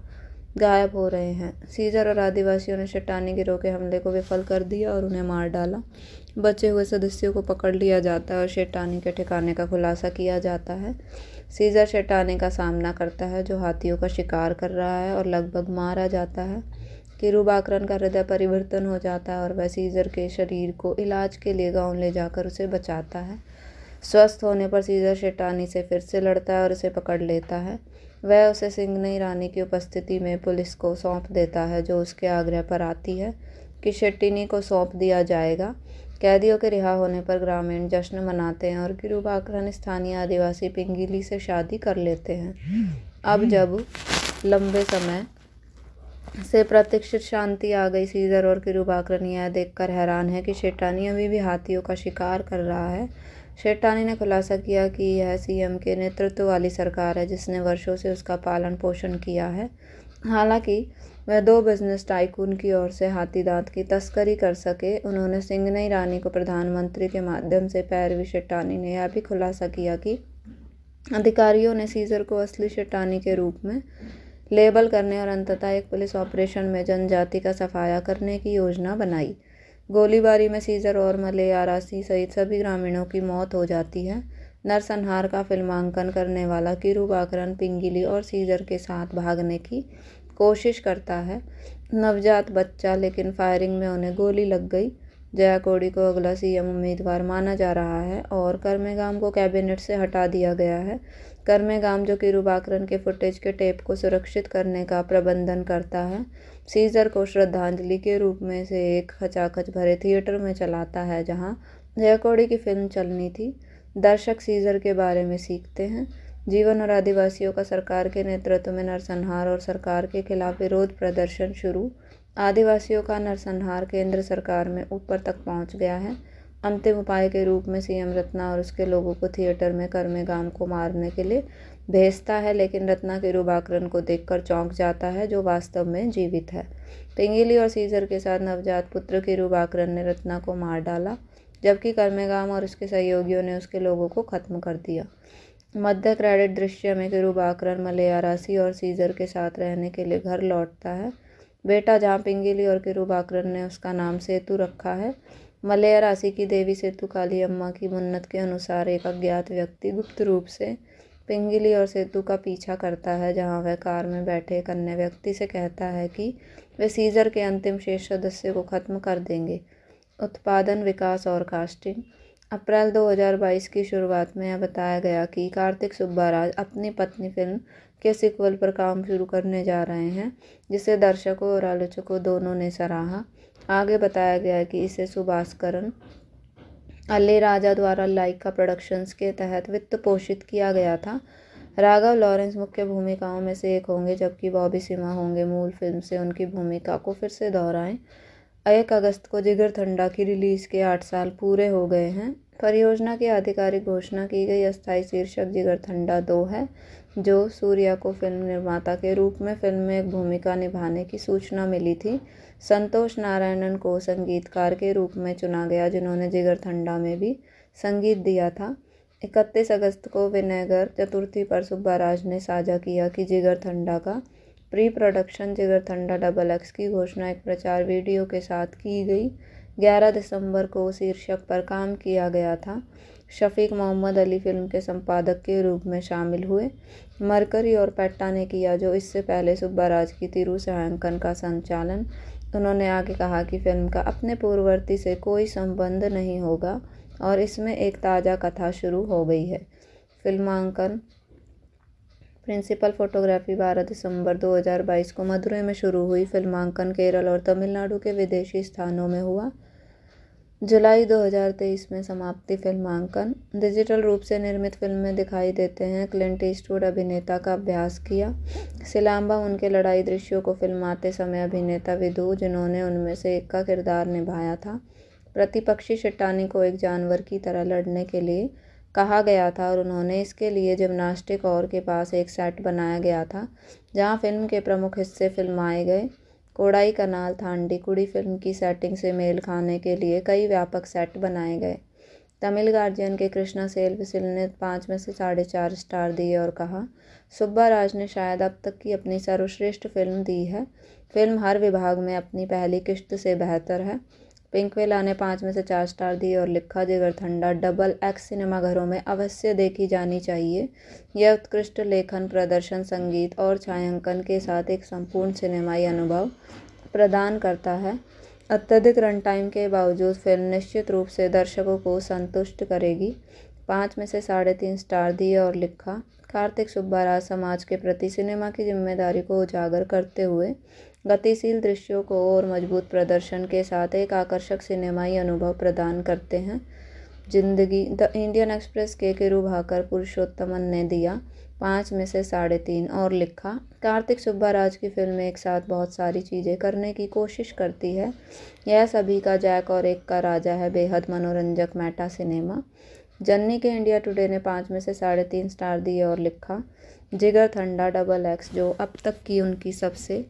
गायब हो रहे हैं सीजर और आदिवासियों ने शटानी गिरोह के हमले को विफल कर दिया और उन्हें मार डाला बचे हुए सदस्यों को पकड़ लिया जाता है और शेटानी के ठिकाने का खुलासा किया जाता है सीज़र शेटाने का सामना करता है जो हाथियों का शिकार कर रहा है और लगभग मारा जाता है किरुबाकरण का हृदय परिवर्तन हो जाता है और वह सीज़र के शरीर को इलाज के लिए गांव ले जाकर उसे बचाता है स्वस्थ होने पर सीज़र शेटानी से फिर से लड़ता है और उसे पकड़ लेता है वह उसे सिंगनई रानी की उपस्थिति में पुलिस को सौंप देता है जो उसके आग्रह पर आती है कि शेट्टिनी को सौंप दिया जाएगा कैदियों के रिहा होने पर ग्रामीण जश्न मनाते हैं और किरुबाकरन स्थानीय आदिवासी पिंगीली से शादी कर लेते हैं अब जब लंबे समय से प्रतीक्षित शांति आ गई सीजर और किरुबाकरन यह देखकर हैरान है कि शेटानी अभी भी हाथियों का शिकार कर रहा है शेटानी ने खुलासा किया कि यह सीएम के नेतृत्व वाली सरकार है जिसने वर्षों से उसका पालन पोषण किया है हालांकि वह दो बिजनेस टाइकून की ओर से हाथी दांत की तस्करी कर सके उन्होंने सिंघनई रानी को प्रधानमंत्री के माध्यम से पैरवी शेटानी ने यह भी खुलासा किया कि अधिकारियों ने सीजर को असली शेटानी के रूप में लेबल करने और अंततः एक पुलिस ऑपरेशन में जनजाति का सफाया करने की योजना बनाई गोलीबारी में सीजर और मले आरासी सहित सभी ग्रामीणों की मौत हो जाती है नरसंहार का फिल्मांकन करने वाला किरुबाकरन पिंगिली और सीजर के साथ भागने की कोशिश करता है नवजात बच्चा लेकिन फायरिंग में उन्हें गोली लग गई जया कोड़ी को अगला सीएम उम्मीदवार माना जा रहा है और कर्मेगाम को कैबिनेट से हटा दिया गया है कर्मेगाम जो कि किरुबाकरन के फुटेज के टेप को सुरक्षित करने का प्रबंधन करता है सीजर को श्रद्धांजलि के रूप में से एक खचाखच भरे थिएटर में चलाता है जहां कोड़ी की फिल्म चलनी थी दर्शक सीजर के बारे में सीखते हैं जीवन और आदिवासियों का सरकार के नेतृत्व में नरसंहार और सरकार के खिलाफ विरोध प्रदर्शन शुरू आदिवासियों का नरसंहार केंद्र सरकार में ऊपर तक पहुंच गया है अंतिम उपाय के रूप में सीएम रत्ना और उसके लोगों को थिएटर में कर्मे गांव को मारने के लिए भेजता है लेकिन रत्ना के रूबाकरण को देखकर चौंक जाता है जो वास्तव में जीवित है टिंगिली और सीजर के साथ नवजात पुत्र के रूबाकरण ने रत्ना को मार डाला जबकि कर्मेगाम और उसके सहयोगियों ने उसके लोगों को ख़त्म कर दिया मध्य क्रेडिट दृश्य में मलया राशि और सीजर के साथ रहने के लिए घर लौटता है बेटा जहाँ पिंगिली और किरुबाकरन ने उसका नाम सेतु रखा है मलया राशि की देवी सेतु काली अम्मा की मन्नत के अनुसार एक अज्ञात व्यक्ति गुप्त रूप से पिंगिली और सेतु का पीछा करता है जहाँ वह कार में बैठे एक अन्य व्यक्ति से कहता है कि वे सीजर के अंतिम शेष सदस्य को खत्म कर देंगे उत्पादन विकास और कास्टिंग अप्रैल 2022 की शुरुआत में यह बताया गया कि कार्तिक सुब्बाराज अपनी पत्नी फिल्म के सिक्वल पर काम शुरू करने जा रहे हैं जिसे दर्शकों और आलोचकों दोनों ने सराहा आगे बताया गया कि इसे सुभाषकरण अली राजा द्वारा लाइका प्रोडक्शंस के तहत वित्त पोषित किया गया था राघव लॉरेंस मुख्य भूमिकाओं में से एक होंगे जबकि बॉबी सिमा होंगे मूल फिल्म से उनकी भूमिका को फिर से दोहराएं एक अगस्त को जिगर थंडा की रिलीज़ के आठ साल पूरे हो गए हैं परियोजना की आधिकारिक घोषणा की गई अस्थायी शीर्षक जिगर थंडा दो है जो सूर्या को फिल्म निर्माता के रूप में फिल्म में एक भूमिका निभाने की सूचना मिली थी संतोष नारायणन को संगीतकार के रूप में चुना गया जिन्होंने जिगर थंडा में भी संगीत दिया था इकतीस अगस्त को विनयगर चतुर्थी पर सुब्बाराज ने साझा किया कि जिगर थंडा का प्री प्रोडक्शन जिगर थंडा डबल एक्स की घोषणा एक प्रचार वीडियो के साथ की गई 11 दिसंबर को शीर्षक पर काम किया गया था शफीक मोहम्मद अली फिल्म के संपादक के रूप में शामिल हुए मरकरी और पैट्टा ने किया जो इससे पहले सुब्बाराज की तिरु सहांकन का संचालन उन्होंने आगे कहा कि फिल्म का अपने पूर्ववर्ती से कोई संबंध नहीं होगा और इसमें एक ताज़ा कथा शुरू हो गई है फिल्मांकन प्रिंसिपल फोटोग्राफी बारह दिसंबर 2022 को मदुरई में शुरू हुई फिल्मांकन केरल और तमिलनाडु के विदेशी स्थानों में हुआ जुलाई 2023 में समाप्ति फिल्मांकन डिजिटल रूप से निर्मित फिल्म में दिखाई देते हैं क्लिंट ईस्टवुड अभिनेता का अभ्यास किया सिलाम्बा उनके लड़ाई दृश्यों को फिल्माते समय अभिनेता विदु जिन्होंने उनमें से एक का किरदार निभाया था प्रतिपक्षी शिट्टानी को एक जानवर की तरह लड़ने के लिए कहा गया था और उन्होंने इसके लिए जिम्नास्टिक और के पास एक सेट बनाया गया था जहां फिल्म के प्रमुख हिस्से फिल्माए गए कोडाई कनाल थांडीकुड़ी फिल्म की सेटिंग से मेल खाने के लिए कई व्यापक सेट बनाए गए तमिल गार्जियन के कृष्णा सेलविसिल ने पाँच में से साढ़े चार स्टार दिए और कहा सुब्बा राज ने शायद अब तक की अपनी सर्वश्रेष्ठ फिल्म दी है फिल्म हर विभाग में अपनी पहली किश्त से बेहतर है पिंकवेला ने पाँच में से चार स्टार दिए और लिखा जिगर ठंडा डबल एक्स सिनेमाघरों में अवश्य देखी जानी चाहिए यह उत्कृष्ट लेखन प्रदर्शन संगीत और छायांकन के साथ एक संपूर्ण सिनेमाई अनुभव प्रदान करता है अत्यधिक रन टाइम के बावजूद फिल्म निश्चित रूप से दर्शकों को संतुष्ट करेगी पाँच में से साढ़े तीन स्टार दिए और लिखा कार्तिक सुब्बाराज समाज के प्रति सिनेमा की जिम्मेदारी को उजागर करते हुए गतिशील दृश्यों को और मजबूत प्रदर्शन के साथ एक आकर्षक सिनेमाई अनुभव प्रदान करते हैं जिंदगी द इंडियन एक्सप्रेस के रूभाकर पुरुषोत्तमन ने दिया पाँच में से साढ़े तीन और लिखा कार्तिक सुब्बा राज की फिल्म एक साथ बहुत सारी चीज़ें करने की कोशिश करती है यह सभी का जैक और एक का राजा है बेहद मनोरंजक मैटा सिनेमा जन्नी के इंडिया टुडे ने पाँच में से साढ़े तीन स्टार दिए और लिखा जिगर ठंडा डबल एक्स जो अब तक की उनकी सबसे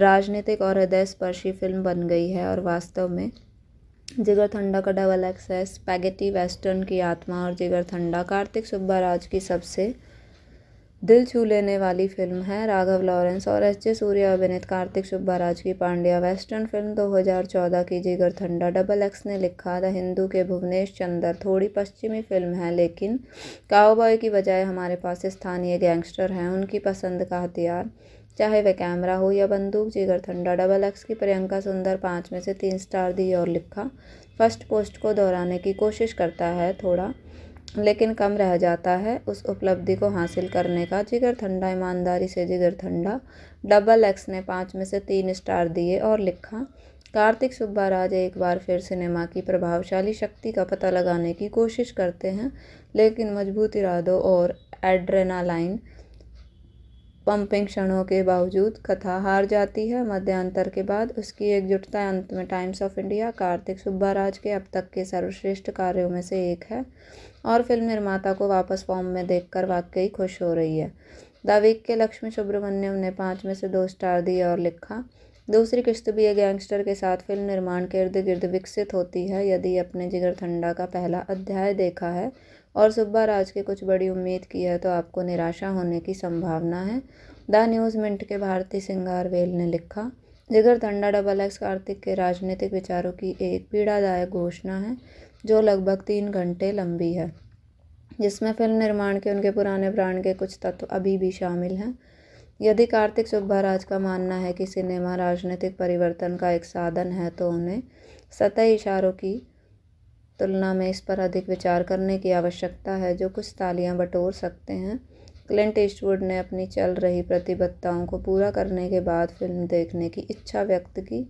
राजनीतिक और हृदय स्पर्शी फिल्म बन गई है और वास्तव में जिगर ठंडा का डबल एक्सेस पैगेटी वेस्टर्न की आत्मा और जिगर ठंडा कार्तिक सुब्बा राज की सबसे दिल छू लेने वाली फिल्म है राघव लॉरेंस और एस जे सूर्य अभिनीत कार्तिक सुब्बाराज की पांड्या वेस्टर्न फिल्म 2014 की जिगर ठंडा डबल एक्स ने लिखा द हिंदू के भुवनेश चंदर थोड़ी पश्चिमी फिल्म है लेकिन काओबॉय की बजाय हमारे पास स्थानीय गैंगस्टर हैं उनकी पसंद का हथियार चाहे वह कैमरा हो या बंदूक जिगर थंडा डबल एक्स की प्रियंका सुंदर पाँच में से तीन स्टार दी और लिखा फर्स्ट पोस्ट को दोहराने की कोशिश करता है थोड़ा लेकिन कम रह जाता है उस उपलब्धि को हासिल करने का जिगर ठंडा ईमानदारी से जिगर ठंडा डबल एक्स ने पाँच में से तीन स्टार दिए और लिखा कार्तिक सुब्बा राज एक बार फिर सिनेमा की प्रभावशाली शक्ति का पता लगाने की कोशिश करते हैं लेकिन मजबूत इरादों और एड्रेनालाइन पंपिंग क्षणों के बावजूद कथा हार जाती है मध्यांतर के बाद उसकी एकजुटता अंत में Times of India Karthik Subbaraj के अब तक के सर्वश्रेष्ठ कार्यों में से एक है और फिल्म निर्माता को वापस फॉर्म में देखकर वाकई खुश हो रही है द के लक्ष्मी सुब्रमण्यम ने पाँच में से दो स्टार दिए और लिखा दूसरी किस्त भी एक गैंगस्टर के साथ फिल्म निर्माण के इर्द गिर्द विकसित होती है यदि अपने जिगर ठंडा का पहला अध्याय देखा है और सुब्बा राज के कुछ बड़ी उम्मीद की है तो आपको निराशा होने की संभावना है द न्यूज़ मिंट के भारती सिंगार वेल ने लिखा जिगर तंडा डबल एक्स कार्तिक के राजनीतिक विचारों की एक पीड़ादायक घोषणा है जो लगभग तीन घंटे लंबी है जिसमें फिल्म निर्माण के उनके पुराने ब्रांड के कुछ तत्व अभी भी शामिल हैं यदि कार्तिक सुब्बा राज का मानना है कि सिनेमा राजनीतिक परिवर्तन का एक साधन है तो उन्हें सतह इशारों की तुलना में इस पर अधिक विचार करने की आवश्यकता है जो कुछ तालियां बटोर सकते हैं क्लिंट ईस्टवुड ने अपनी चल रही प्रतिबद्धताओं को पूरा करने के बाद फिल्म देखने की इच्छा व्यक्त की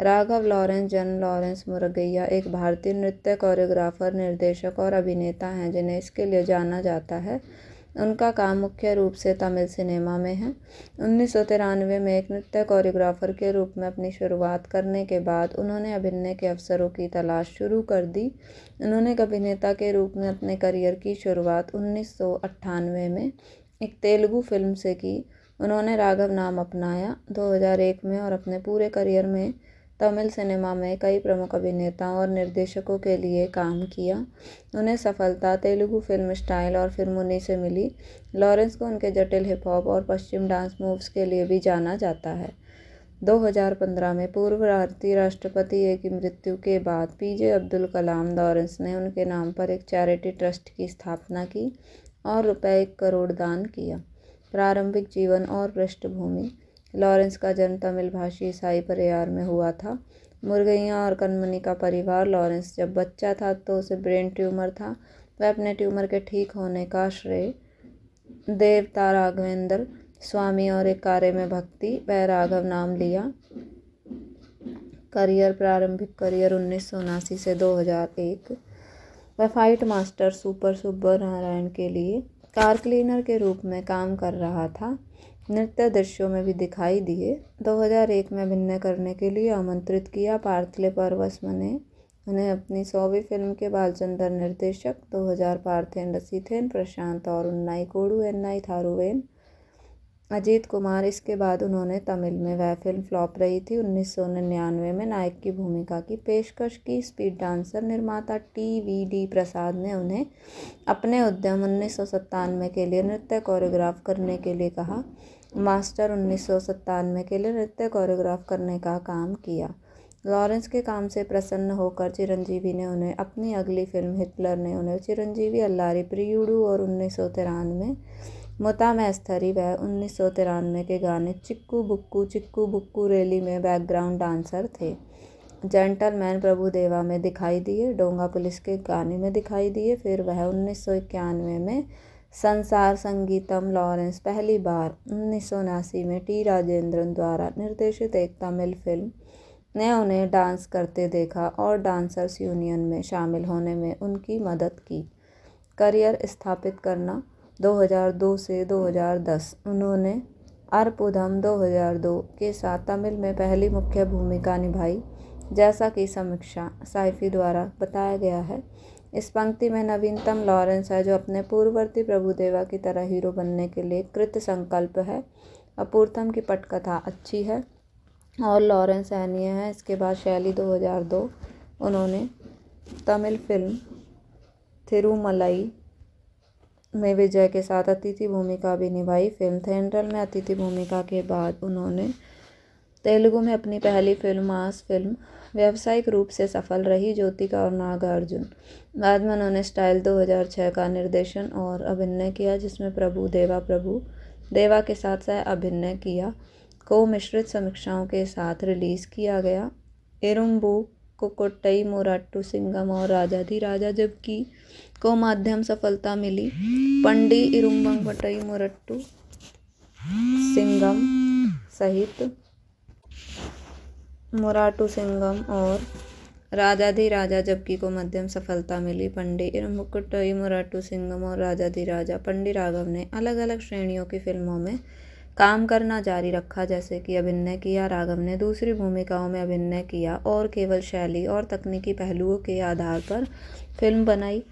राघव लॉरेंस जन लॉरेंस मुरगैया एक भारतीय नृत्य कोरियोग्राफर निर्देशक और अभिनेता हैं जिन्हें इसके लिए जाना जाता है उनका काम मुख्य रूप से तमिल सिनेमा में है उन्नीस सौ तिरानवे में एक नृत्य कोरियोग्राफर के रूप में अपनी शुरुआत करने के बाद उन्होंने अभिनय के अवसरों की तलाश शुरू कर दी उन्होंने एक अभिनेता के रूप में अपने करियर की शुरुआत उन्नीस सौ अट्ठानवे में एक तेलुगु फिल्म से की उन्होंने राघव नाम अपनाया 2001 में और अपने पूरे करियर में तमिल सिनेमा में कई प्रमुख अभिनेताओं और निर्देशकों के लिए काम किया उन्हें सफलता तेलुगु फ़िल्म स्टाइल और मुनी से मिली लॉरेंस को उनके जटिल हिप हॉप और पश्चिम डांस मूव्स के लिए भी जाना जाता है 2015 में पूर्व भारतीय राष्ट्रपति ए की मृत्यु के बाद पीजे अब्दुल कलाम लॉरेंस ने उनके नाम पर एक चैरिटी ट्रस्ट की स्थापना की और रुपये एक करोड़ दान किया प्रारंभिक जीवन और पृष्ठभूमि लॉरेंस का जन्म तमिल भाषी ईसाई परिवार में हुआ था मुर्गियाँ और कनमनी का परिवार लॉरेंस जब बच्चा था तो उसे ब्रेन ट्यूमर था वह अपने ट्यूमर के ठीक होने का श्रेय देवता राघवेंद्र स्वामी और एक कार्य में भक्ति वह राघव नाम लिया करियर प्रारंभिक करियर उन्नीस से एक वह fight master super Subbarayan के लिए कार क्लीनर के रूप में काम कर रहा था नृत्य दृश्यों में भी दिखाई दिए 2001 में अभिनय करने के लिए आमंत्रित किया पार्थले परवस्म ने उन्हें अपनी सौवीं फिल्म के बालचंदर निर्देशक 2000 पार्थेन रसीथेन प्रशांत और उन्नाई कोडू एन्नाई थारुवेन अजीत कुमार इसके बाद उन्होंने तमिल में वह फिल्म फ्लॉप रही थी उन्नीस में नायक की भूमिका की पेशकश की स्पीड डांसर निर्माता टी वी डी प्रसाद ने उन्हें अपने उद्यम उन्नीस के लिए नृत्य कोरियोग्राफ करने के लिए कहा मास्टर उन्नीस सौ सत्तानवे के लिए नृत्य कोरियोग्राफ करने का काम किया लॉरेंस के काम से प्रसन्न होकर चिरंजीवी ने उन्हें अपनी अगली फिल्म हिटलर ने उन्हें चिरंजीवी अल्लारी प्रियुडू और उन्नीस सौ तिरानवे मोता मैस्थरी व उन्नीस सौ तिरानवे के गाने चिक्कू बुक्कू चिक्कू बुक्कू रैली में बैकग्राउंड डांसर थे जेंटलमैन प्रभुदेवा में दिखाई दिए डोंगा पुलिस के गाने में दिखाई दिए फिर वह उन्नीस सौ इक्यानवे में संसार संगीतम लॉरेंस पहली बार उन्नीस में टी राजेंद्रन द्वारा निर्देशित एक तमिल फिल्म ने उन्हें डांस करते देखा और डांसर्स यूनियन में शामिल होने में उनकी मदद की करियर स्थापित करना 2002 से 2010 उन्होंने अर्पुधम 2002 के साथ तमिल में पहली मुख्य भूमिका निभाई जैसा कि समीक्षा साइफी द्वारा बताया गया है इस पंक्ति में नवीनतम लॉरेंस है जो अपने पूर्ववर्ती प्रभुदेवा की तरह हीरो बनने के लिए कृत संकल्प है अपूर्तम की पटकथा अच्छी है और लॉरेंस सहनीय है इसके बाद शैली 2002 उन्होंने तमिल फिल्म थिरुमलई में विजय के साथ अतिथि भूमिका भी निभाई फिल्म थेंड्रल में अतिथि भूमिका के बाद उन्होंने तेलुगु में अपनी पहली फिल्म मास फिल्म व्यावसायिक रूप से सफल रही ज्योतिका और नागार्जुन बाद में उन्होंने स्टाइल 2006 का निर्देशन और अभिनय किया जिसमें प्रभु देवा प्रभु देवा के साथ सह अभिनय किया को मिश्रित समीक्षाओं के साथ रिलीज़ किया गया इरुम्बू कोकोट्टई मोराट्टू सिंगम और राजाधी राजा जबकि को माध्यम सफलता मिली पंडी इरुम्बंग मोरट्टू सिंगम सहित मोराटू सिंगम और राजा जबकि को मध्यम सफलता मिली पंडित मुकुट मोराटू सिंगम और राजा पंडित राघव ने अलग अलग श्रेणियों की फिल्मों में काम करना जारी रखा जैसे कि अभिनय किया राघव ने दूसरी भूमिकाओं में अभिनय किया और केवल शैली और तकनीकी पहलुओं के आधार पर फिल्म बनाई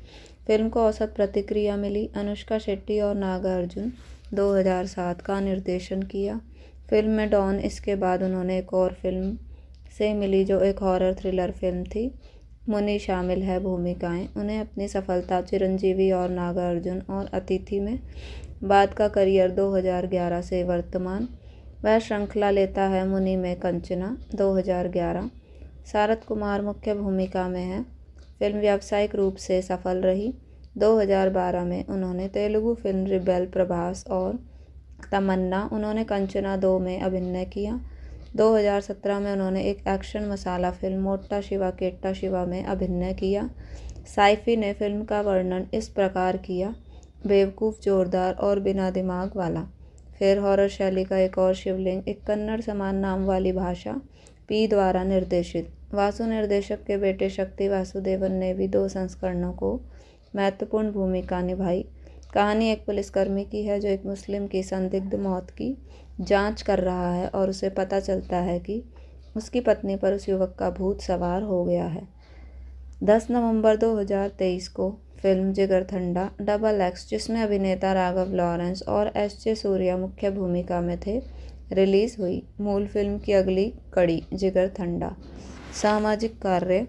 फिल्म को औसत प्रतिक्रिया मिली अनुष्का शेट्टी और नागार्जुन 2007 का निर्देशन किया फिल्म में डॉन इसके बाद उन्होंने एक और फिल्म से मिली जो एक हॉरर थ्रिलर फिल्म थी मुनि शामिल है भूमिकाएं उन्हें अपनी सफलता चिरंजीवी और नागार्जुन और अतिथि में बाद का करियर 2011 से वर्तमान वह श्रृंखला लेता है मुनि में कंचना 2011 शारद कुमार मुख्य भूमिका में है फिल्म व्यावसायिक रूप से सफल रही 2012 में उन्होंने तेलुगु फिल्म रिबेल प्रभास और तमन्ना उन्होंने कंचना दो में अभिनय किया 2017 में उन्होंने एक एक्शन मसाला फ़िल्म मोटा शिवा केट्टा शिवा में अभिनय किया साइफी ने फ़िल्म का वर्णन इस प्रकार किया बेवकूफ़ जोरदार और बिना दिमाग वाला फिर हॉरर शैली का एक और शिवलिंग एक कन्नड़ समान नाम वाली भाषा पी द्वारा निर्देशित वासु निर्देशक के बेटे शक्ति वासुदेवन ने भी दो संस्करणों को महत्वपूर्ण भूमिका निभाई कहानी एक पुलिसकर्मी की है जो एक मुस्लिम की संदिग्ध मौत की जाँच कर रहा है और उसे पता चलता है कि उसकी पत्नी पर उस युवक का भूत सवार हो गया है दस नवंबर 2023 को फिल्म जिगर ठंडा डबल एक्स जिसमें अभिनेता राघव लॉरेंस और एस जे सूर्या मुख्य भूमिका में थे रिलीज़ हुई मूल फिल्म की अगली कड़ी जिगर ठंडा सामाजिक कार्य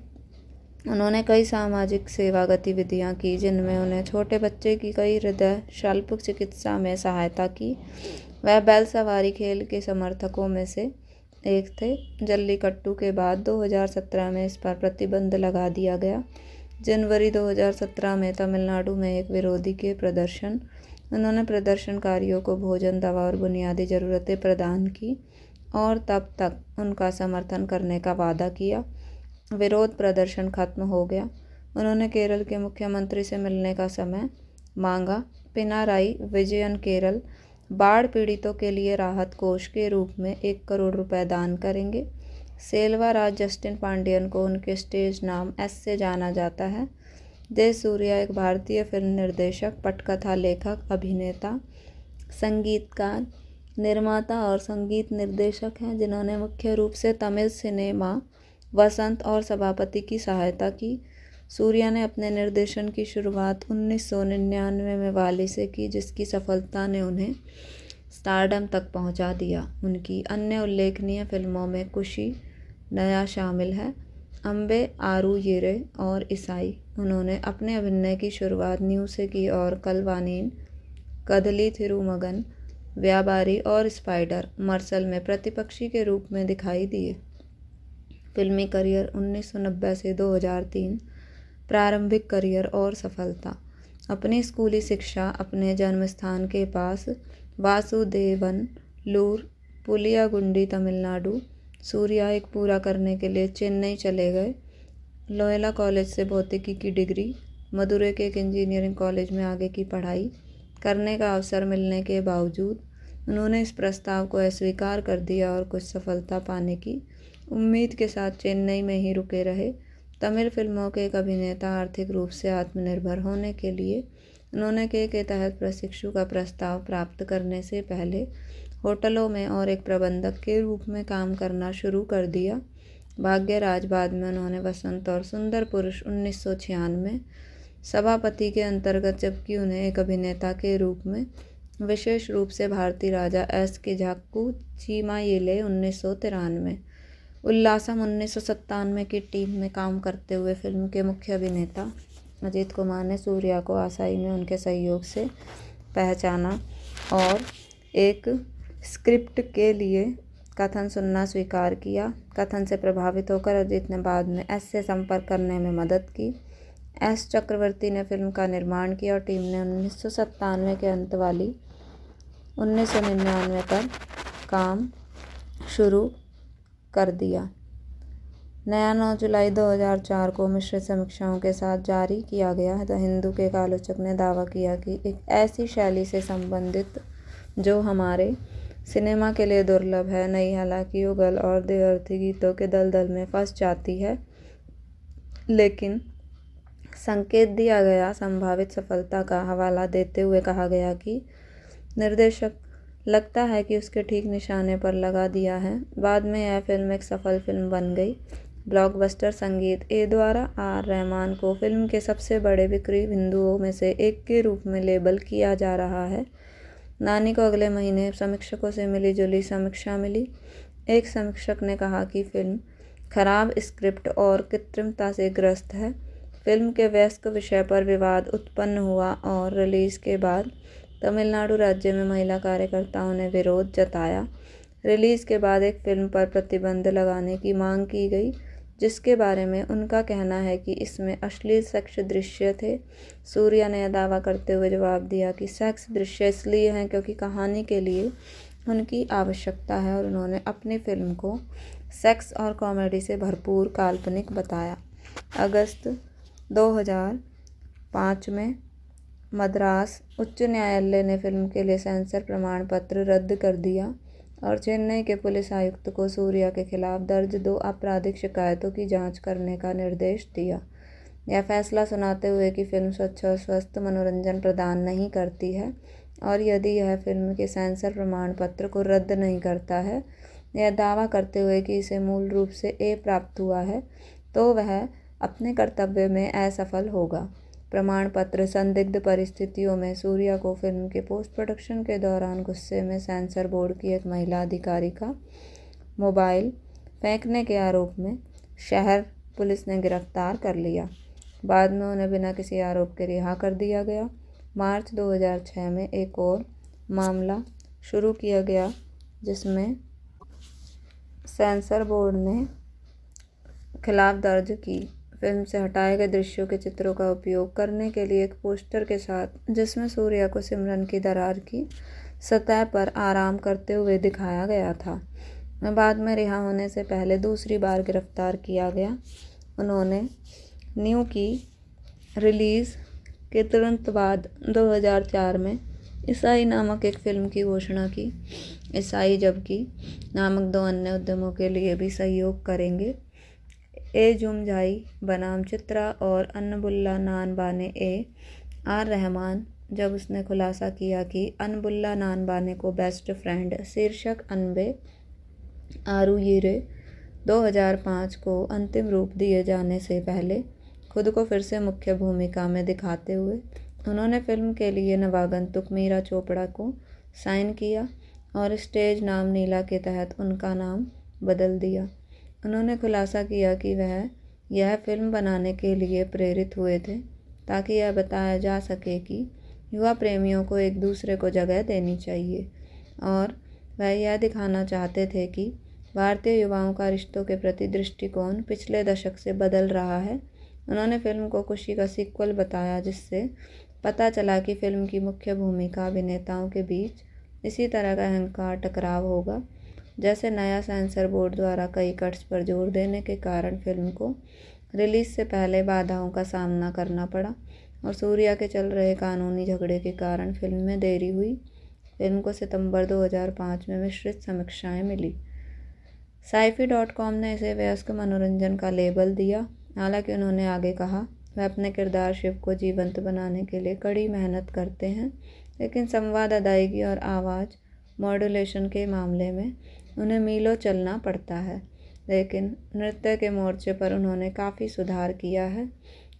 उन्होंने कई सामाजिक सेवा गतिविधियां की जिनमें उन्हें छोटे बच्चे की कई हृदय शल्प चिकित्सा में सहायता की वह बैल सवारी खेल के समर्थकों में से एक थे जल्लीकट्टू के बाद 2017 में इस पर प्रतिबंध लगा दिया गया जनवरी 2017 में तमिलनाडु में एक विरोधी के प्रदर्शन उन्होंने प्रदर्शनकारियों को भोजन दवा और बुनियादी ज़रूरतें प्रदान की और तब तक उनका समर्थन करने का वादा किया विरोध प्रदर्शन खत्म हो गया उन्होंने केरल के मुख्यमंत्री से मिलने का समय मांगा पिनाराई विजयन केरल बाढ़ पीड़ितों के लिए राहत कोष के रूप में एक करोड़ रुपए दान करेंगे सेलवा राज जस्टिन पांडियन को उनके स्टेज नाम एस से जाना जाता है जय सूर्या एक भारतीय फिल्म निर्देशक पटकथा लेखक अभिनेता संगीतकार निर्माता और संगीत निर्देशक हैं जिन्होंने मुख्य रूप से तमिल सिनेमा वसंत और सभापति की सहायता की सूर्या ने अपने निर्देशन की शुरुआत उन्नीस सौ निन्यानवे में वाली से की जिसकी सफलता ने उन्हें स्टारडम तक पहुंचा दिया उनकी अन्य उल्लेखनीय फिल्मों में खुशी नया शामिल है अम्बे आरू येरे और ईसाई उन्होंने अपने अभिनय की शुरुआत न्यू से की और कलवानीन कदली थिरुमगन व्यापारी और स्पाइडर मर्सल में प्रतिपक्षी के रूप में दिखाई दिए फिल्मी करियर 1990 से 2003 प्रारंभिक करियर और सफलता अपनी स्कूली शिक्षा अपने जन्म स्थान के पास वासुदेवन लूर पुलियागुंडी तमिलनाडु सूर्या एक पूरा करने के लिए चेन्नई चले गए लोयला कॉलेज से भौतिकी की डिग्री मदुरे के एक इंजीनियरिंग कॉलेज में आगे की पढ़ाई करने का अवसर मिलने के बावजूद उन्होंने इस प्रस्ताव को अस्वीकार कर दिया और कुछ सफलता पाने की उम्मीद के साथ चेन्नई में ही रुके रहे तमिल फिल्मों के एक अभिनेता आर्थिक रूप से आत्मनिर्भर होने के लिए उन्होंने के के तहत प्रशिक्षु का प्रस्ताव प्राप्त करने से पहले होटलों में और एक प्रबंधक के रूप में काम करना शुरू कर दिया भाग्यराज बाद में उन्होंने वसंत और सुंदर पुरुष उन्नीस सभापति के अंतर्गत जबकि उन्हें एक अभिनेता के रूप में विशेष रूप से भारतीय राजा एस के झाकू चीमा येले उन्नीस सौ तिरानवे उल्लासम उन्नीस सौ की टीम में काम करते हुए फिल्म के मुख्य अभिनेता अजीत कुमार ने सूर्या को आसाई में उनके सहयोग से पहचाना और एक स्क्रिप्ट के लिए कथन सुनना स्वीकार किया कथन से प्रभावित होकर अजीत ने बाद में एस से संपर्क करने में मदद की एस चक्रवर्ती ने फिल्म का निर्माण किया और टीम ने उन्नीस के अंत वाली उन्नीस पर काम शुरू कर दिया नया नौ जुलाई 2004 को मिश्रित समीक्षाओं के साथ जारी किया गया द हिंदू के एक आलोचक ने दावा किया कि एक ऐसी शैली से संबंधित जो हमारे सिनेमा के लिए दुर्लभ है नई हालांकि युगल और देवर्थी गीतों के दलदल में फंस जाती है लेकिन संकेत दिया गया संभावित सफलता का हवाला देते हुए कहा गया कि निर्देशक लगता है कि उसके ठीक निशाने पर लगा दिया है बाद में यह फ़िल्म एक सफल फ़िल्म बन गई ब्लॉकबस्टर संगीत ए द्वारा आर रहमान को फ़िल्म के सबसे बड़े बिक्री बिंदुओं में से एक के रूप में लेबल किया जा रहा है नानी को अगले महीने समीक्षकों से मिली जुली समीक्षा मिली एक समीक्षक ने कहा कि फ़िल्म खराब स्क्रिप्ट और कृत्रिमता से ग्रस्त है फिल्म के व्यस्क विषय पर विवाद उत्पन्न हुआ और रिलीज़ के बाद तमिलनाडु राज्य में महिला कार्यकर्ताओं ने विरोध जताया रिलीज़ के बाद एक फ़िल्म पर प्रतिबंध लगाने की मांग की गई जिसके बारे में उनका कहना है कि इसमें अश्लील सेक्स दृश्य थे सूर्या ने दावा करते हुए जवाब दिया कि सेक्स दृश्य इसलिए हैं क्योंकि कहानी के लिए उनकी आवश्यकता है और उन्होंने अपनी फिल्म को सेक्स और कॉमेडी से भरपूर काल्पनिक बताया अगस्त 2005 में मद्रास उच्च न्यायालय ने फ़िल्म के लिए सेंसर प्रमाण पत्र रद्द कर दिया और चेन्नई के पुलिस आयुक्त को सूर्या के खिलाफ दर्ज दो आपराधिक शिकायतों की जांच करने का निर्देश दिया यह फैसला सुनाते हुए कि फिल्म स्वच्छ और स्वस्थ मनोरंजन प्रदान नहीं करती है और यदि यह फिल्म के सेंसर प्रमाण पत्र को रद्द नहीं करता है यह दावा करते हुए कि इसे मूल रूप से ए प्राप्त हुआ है तो वह अपने कर्तव्य में असफल होगा प्रमाण पत्र संदिग्ध परिस्थितियों में सूर्या को फिल्म के पोस्ट प्रोडक्शन के दौरान गुस्से में सेंसर बोर्ड की एक महिला अधिकारी का मोबाइल फेंकने के आरोप में शहर पुलिस ने गिरफ्तार कर लिया बाद में उन्हें बिना किसी आरोप के रिहा कर दिया गया मार्च 2006 में एक और मामला शुरू किया गया जिसमें सेंसर बोर्ड ने खिलाफ दर्ज की फिल्म से हटाए गए दृश्यों के चित्रों का उपयोग करने के लिए एक पोस्टर के साथ जिसमें सूर्या को सिमरन की दरार की सतह पर आराम करते हुए दिखाया गया था बाद में रिहा होने से पहले दूसरी बार गिरफ्तार किया गया उन्होंने न्यू की रिलीज़ के तुरंत बाद 2004 में ईसाई नामक एक फ़िल्म की घोषणा की ईसाई जबकि नामक दो अन्य उद्यमों के लिए भी सहयोग करेंगे ए जुमझाई बनाम चित्रा और अनबुल्ला नान बाने ए आर रहमान जब उसने खुलासा किया कि अनबुल्ला नान बाने को बेस्ट फ्रेंड शीर्षक अनबे आरू यीरे 2005 को अंतिम रूप दिए जाने से पहले खुद को फिर से मुख्य भूमिका में दिखाते हुए उन्होंने फिल्म के लिए नवागंतुक मीरा चोपड़ा को साइन किया और स्टेज नाम नीला के तहत उनका नाम बदल दिया उन्होंने खुलासा किया कि वह यह फिल्म बनाने के लिए प्रेरित हुए थे ताकि यह बताया जा सके कि युवा प्रेमियों को एक दूसरे को जगह देनी चाहिए और वह यह दिखाना चाहते थे कि भारतीय युवाओं का रिश्तों के प्रति दृष्टिकोण पिछले दशक से बदल रहा है उन्होंने फिल्म को खुशी का सीक्वल बताया जिससे पता चला कि फिल्म की मुख्य भूमिका अभिनेताओं के बीच इसी तरह का अहंकार टकराव होगा जैसे नया सेंसर बोर्ड द्वारा कई कट्स पर जोर देने के कारण फिल्म को रिलीज से पहले बाधाओं का सामना करना पड़ा और सूर्या के चल रहे कानूनी झगड़े के कारण फिल्म में देरी हुई फिल्म को सितंबर 2005 में मिश्रित समीक्षाएं मिली साइफी डॉट कॉम ने इसे व्यस्क मनोरंजन का लेबल दिया हालांकि उन्होंने आगे कहा वह अपने किरदार शिव को जीवंत बनाने के लिए कड़ी मेहनत करते हैं लेकिन संवाद अदायगी और आवाज़ मॉड्यूलेशन के मामले में उन्हें मीलों चलना पड़ता है लेकिन नृत्य के मोर्चे पर उन्होंने काफ़ी सुधार किया है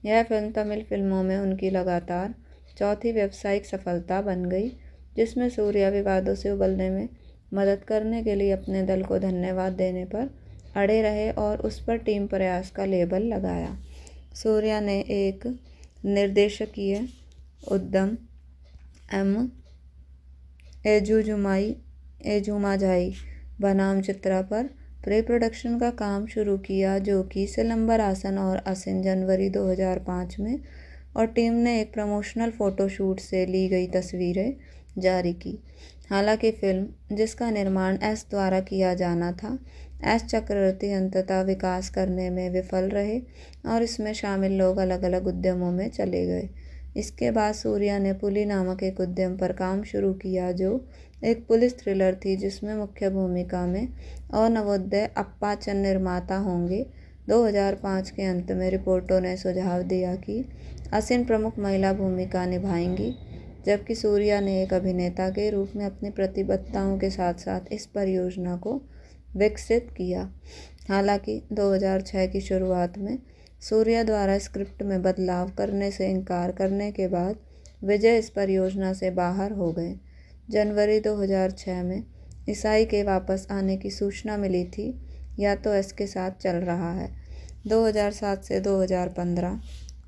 यह फिल्म तमिल फिल्मों में उनकी लगातार चौथी व्यावसायिक सफलता बन गई जिसमें सूर्या विवादों से उबलने में मदद करने के लिए अपने दल को धन्यवाद देने पर अड़े रहे और उस पर टीम प्रयास का लेबल लगाया सूर्या ने एक निर्देशकीय उद्यम एम एजुजुमाई एजुमाझाई बनाम चित्रा पर प्रे प्रोडक्शन का काम शुरू किया जो कि सिलंबर आसन और आसिन जनवरी 2005 में और टीम ने एक प्रमोशनल फ़ोटोशूट से ली गई तस्वीरें जारी की हालांकि फिल्म जिसका निर्माण एस द्वारा किया जाना था एस चक्रवर्ती अंततः विकास करने में विफल रहे और इसमें शामिल लोग अलग अलग उद्यमों में चले गए इसके बाद सूर्या ने पुली नामक एक उद्यम पर काम शुरू किया जो एक पुलिस थ्रिलर थी जिसमें मुख्य भूमिका में अनवोदय अप्पाचन निर्माता होंगे 2005 के अंत में रिपोर्टों ने सुझाव दिया कि असिन प्रमुख महिला भूमिका निभाएंगी जबकि सूर्या ने एक अभिनेता के रूप में अपनी प्रतिबद्धताओं के साथ साथ इस परियोजना को विकसित किया हालांकि 2006 की शुरुआत में सूर्या द्वारा स्क्रिप्ट में बदलाव करने से इनकार करने के बाद विजय इस परियोजना से बाहर हो गए जनवरी 2006 में ईसाई के वापस आने की सूचना मिली थी या तो इसके साथ चल रहा है 2007 से 2015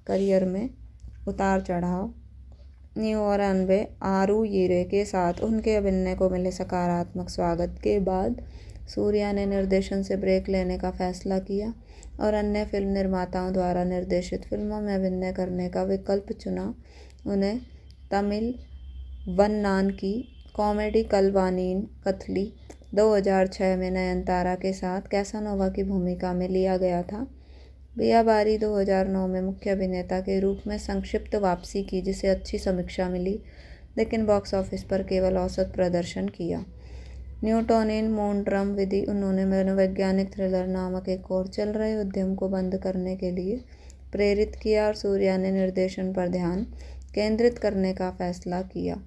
करियर में उतार चढ़ाव न्यू और आरू यीरे के साथ उनके अभिनय को मिले सकारात्मक स्वागत के बाद सूर्या ने निर्देशन से ब्रेक लेने का फैसला किया और अन्य फिल्म निर्माताओं द्वारा निर्देशित फिल्मों में अभिनय करने का विकल्प चुना उन्हें तमिल नान की कॉमेडी कलवानीन कथली दो हज़ार छः में नयनतारा के साथ कैसानोवा की भूमिका में लिया गया था बियाबारी 2009 में मुख्य अभिनेता के रूप में संक्षिप्त वापसी की जिसे अच्छी समीक्षा मिली लेकिन बॉक्स ऑफिस पर केवल औसत प्रदर्शन किया न्यूटोनिन मोन्ड्रम विधि उन्होंने मनोवैज्ञानिक थ्रिलर नामक एक और चल रहे उद्यम को बंद करने के लिए प्रेरित किया और सूर्या ने निर्देशन पर ध्यान केंद्रित करने का फैसला किया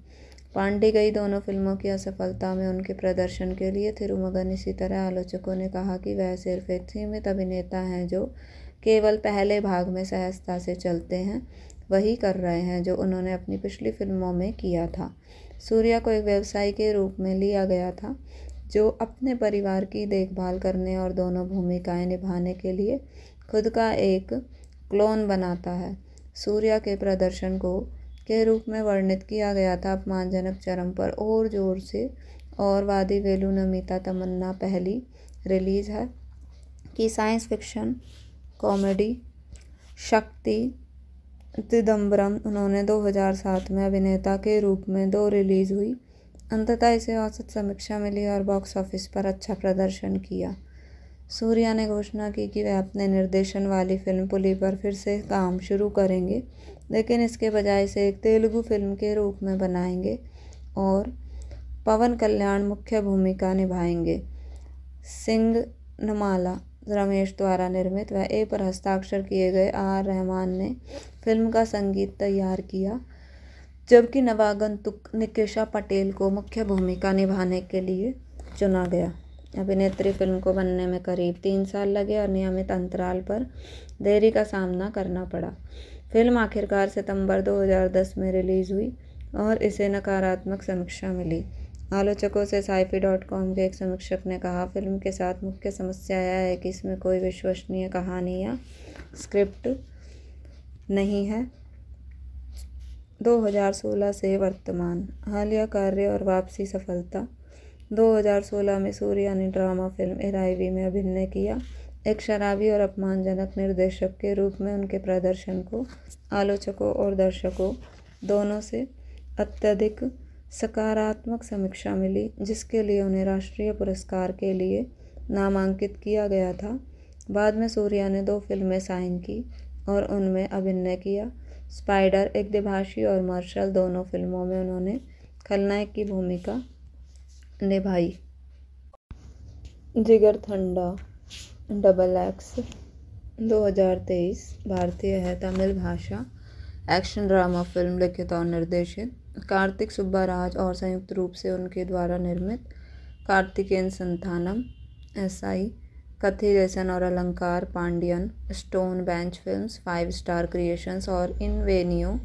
पांडे गई दोनों फिल्मों की असफलता में उनके प्रदर्शन के लिए थिरुमगन इसी तरह आलोचकों ने कहा कि वह सिर्फ एक सीमित अभिनेता हैं जो केवल पहले भाग में सहजता से चलते हैं वही कर रहे हैं जो उन्होंने अपनी पिछली फिल्मों में किया था सूर्या को एक व्यवसाय के रूप में लिया गया था जो अपने परिवार की देखभाल करने और दोनों भूमिकाएं निभाने के लिए खुद का एक क्लोन बनाता है सूर्या के प्रदर्शन को के रूप में वर्णित किया गया था अपमानजनक चरम पर और जोर से और वादी वेलू नमिता तमन्ना पहली रिलीज़ है कि साइंस फिक्शन कॉमेडी शक्ति चिदम्बरम उन्होंने 2007 में अभिनेता के रूप में दो रिलीज़ हुई अंततः इसे औसत समीक्षा मिली और बॉक्स ऑफिस पर अच्छा प्रदर्शन किया सूर्या ने घोषणा की कि वह अपने निर्देशन वाली फिल्म पुली पर फिर से काम शुरू करेंगे लेकिन इसके बजाय इसे एक तेलुगु फिल्म के रूप में बनाएंगे और पवन कल्याण मुख्य भूमिका निभाएंगे सिंह नमाला रमेश द्वारा निर्मित व ए पर हस्ताक्षर किए गए आर रहमान ने फिल्म का संगीत तैयार किया जबकि नवागंतुक निकेशा पटेल को मुख्य भूमिका निभाने के लिए चुना गया अभिनेत्री फिल्म को बनने में करीब तीन साल लगे और नियमित अंतराल पर देरी का सामना करना पड़ा फिल्म आखिरकार सितंबर 2010 में रिलीज़ हुई और इसे नकारात्मक समीक्षा मिली आलोचकों से साइफी डॉट कॉम के एक समीक्षक ने कहा फिल्म के साथ मुख्य समस्या यह है कि इसमें कोई विश्वसनीय कहानी या स्क्रिप्ट नहीं है 2016 से वर्तमान हालिया कार्य और वापसी सफलता 2016 में सूर्या ने ड्रामा फिल्म एराईवी में अभिनय किया एक शराबी और अपमानजनक निर्देशक के रूप में उनके प्रदर्शन को आलोचकों और दर्शकों दोनों से अत्यधिक सकारात्मक समीक्षा मिली जिसके लिए उन्हें राष्ट्रीय पुरस्कार के लिए नामांकित किया गया था बाद में सूर्या ने दो फिल्में साइन की और उनमें अभिनय किया स्पाइडर एक दिभाषी और मार्शल दोनों फिल्मों में उन्होंने खलनायक की भूमिका निभाई जिगर ठंडा डबल एक्स 2023 भारतीय है तमिल भाषा एक्शन ड्रामा फिल्म लिखित और निर्देशित कार्तिक सुब्बा राज और संयुक्त रूप से उनके द्वारा निर्मित कार्तिकेन संथानम एस कथी कथिलेसन और Alankar Pandian Stone Bench Films Five Star Creations और इनवेनियो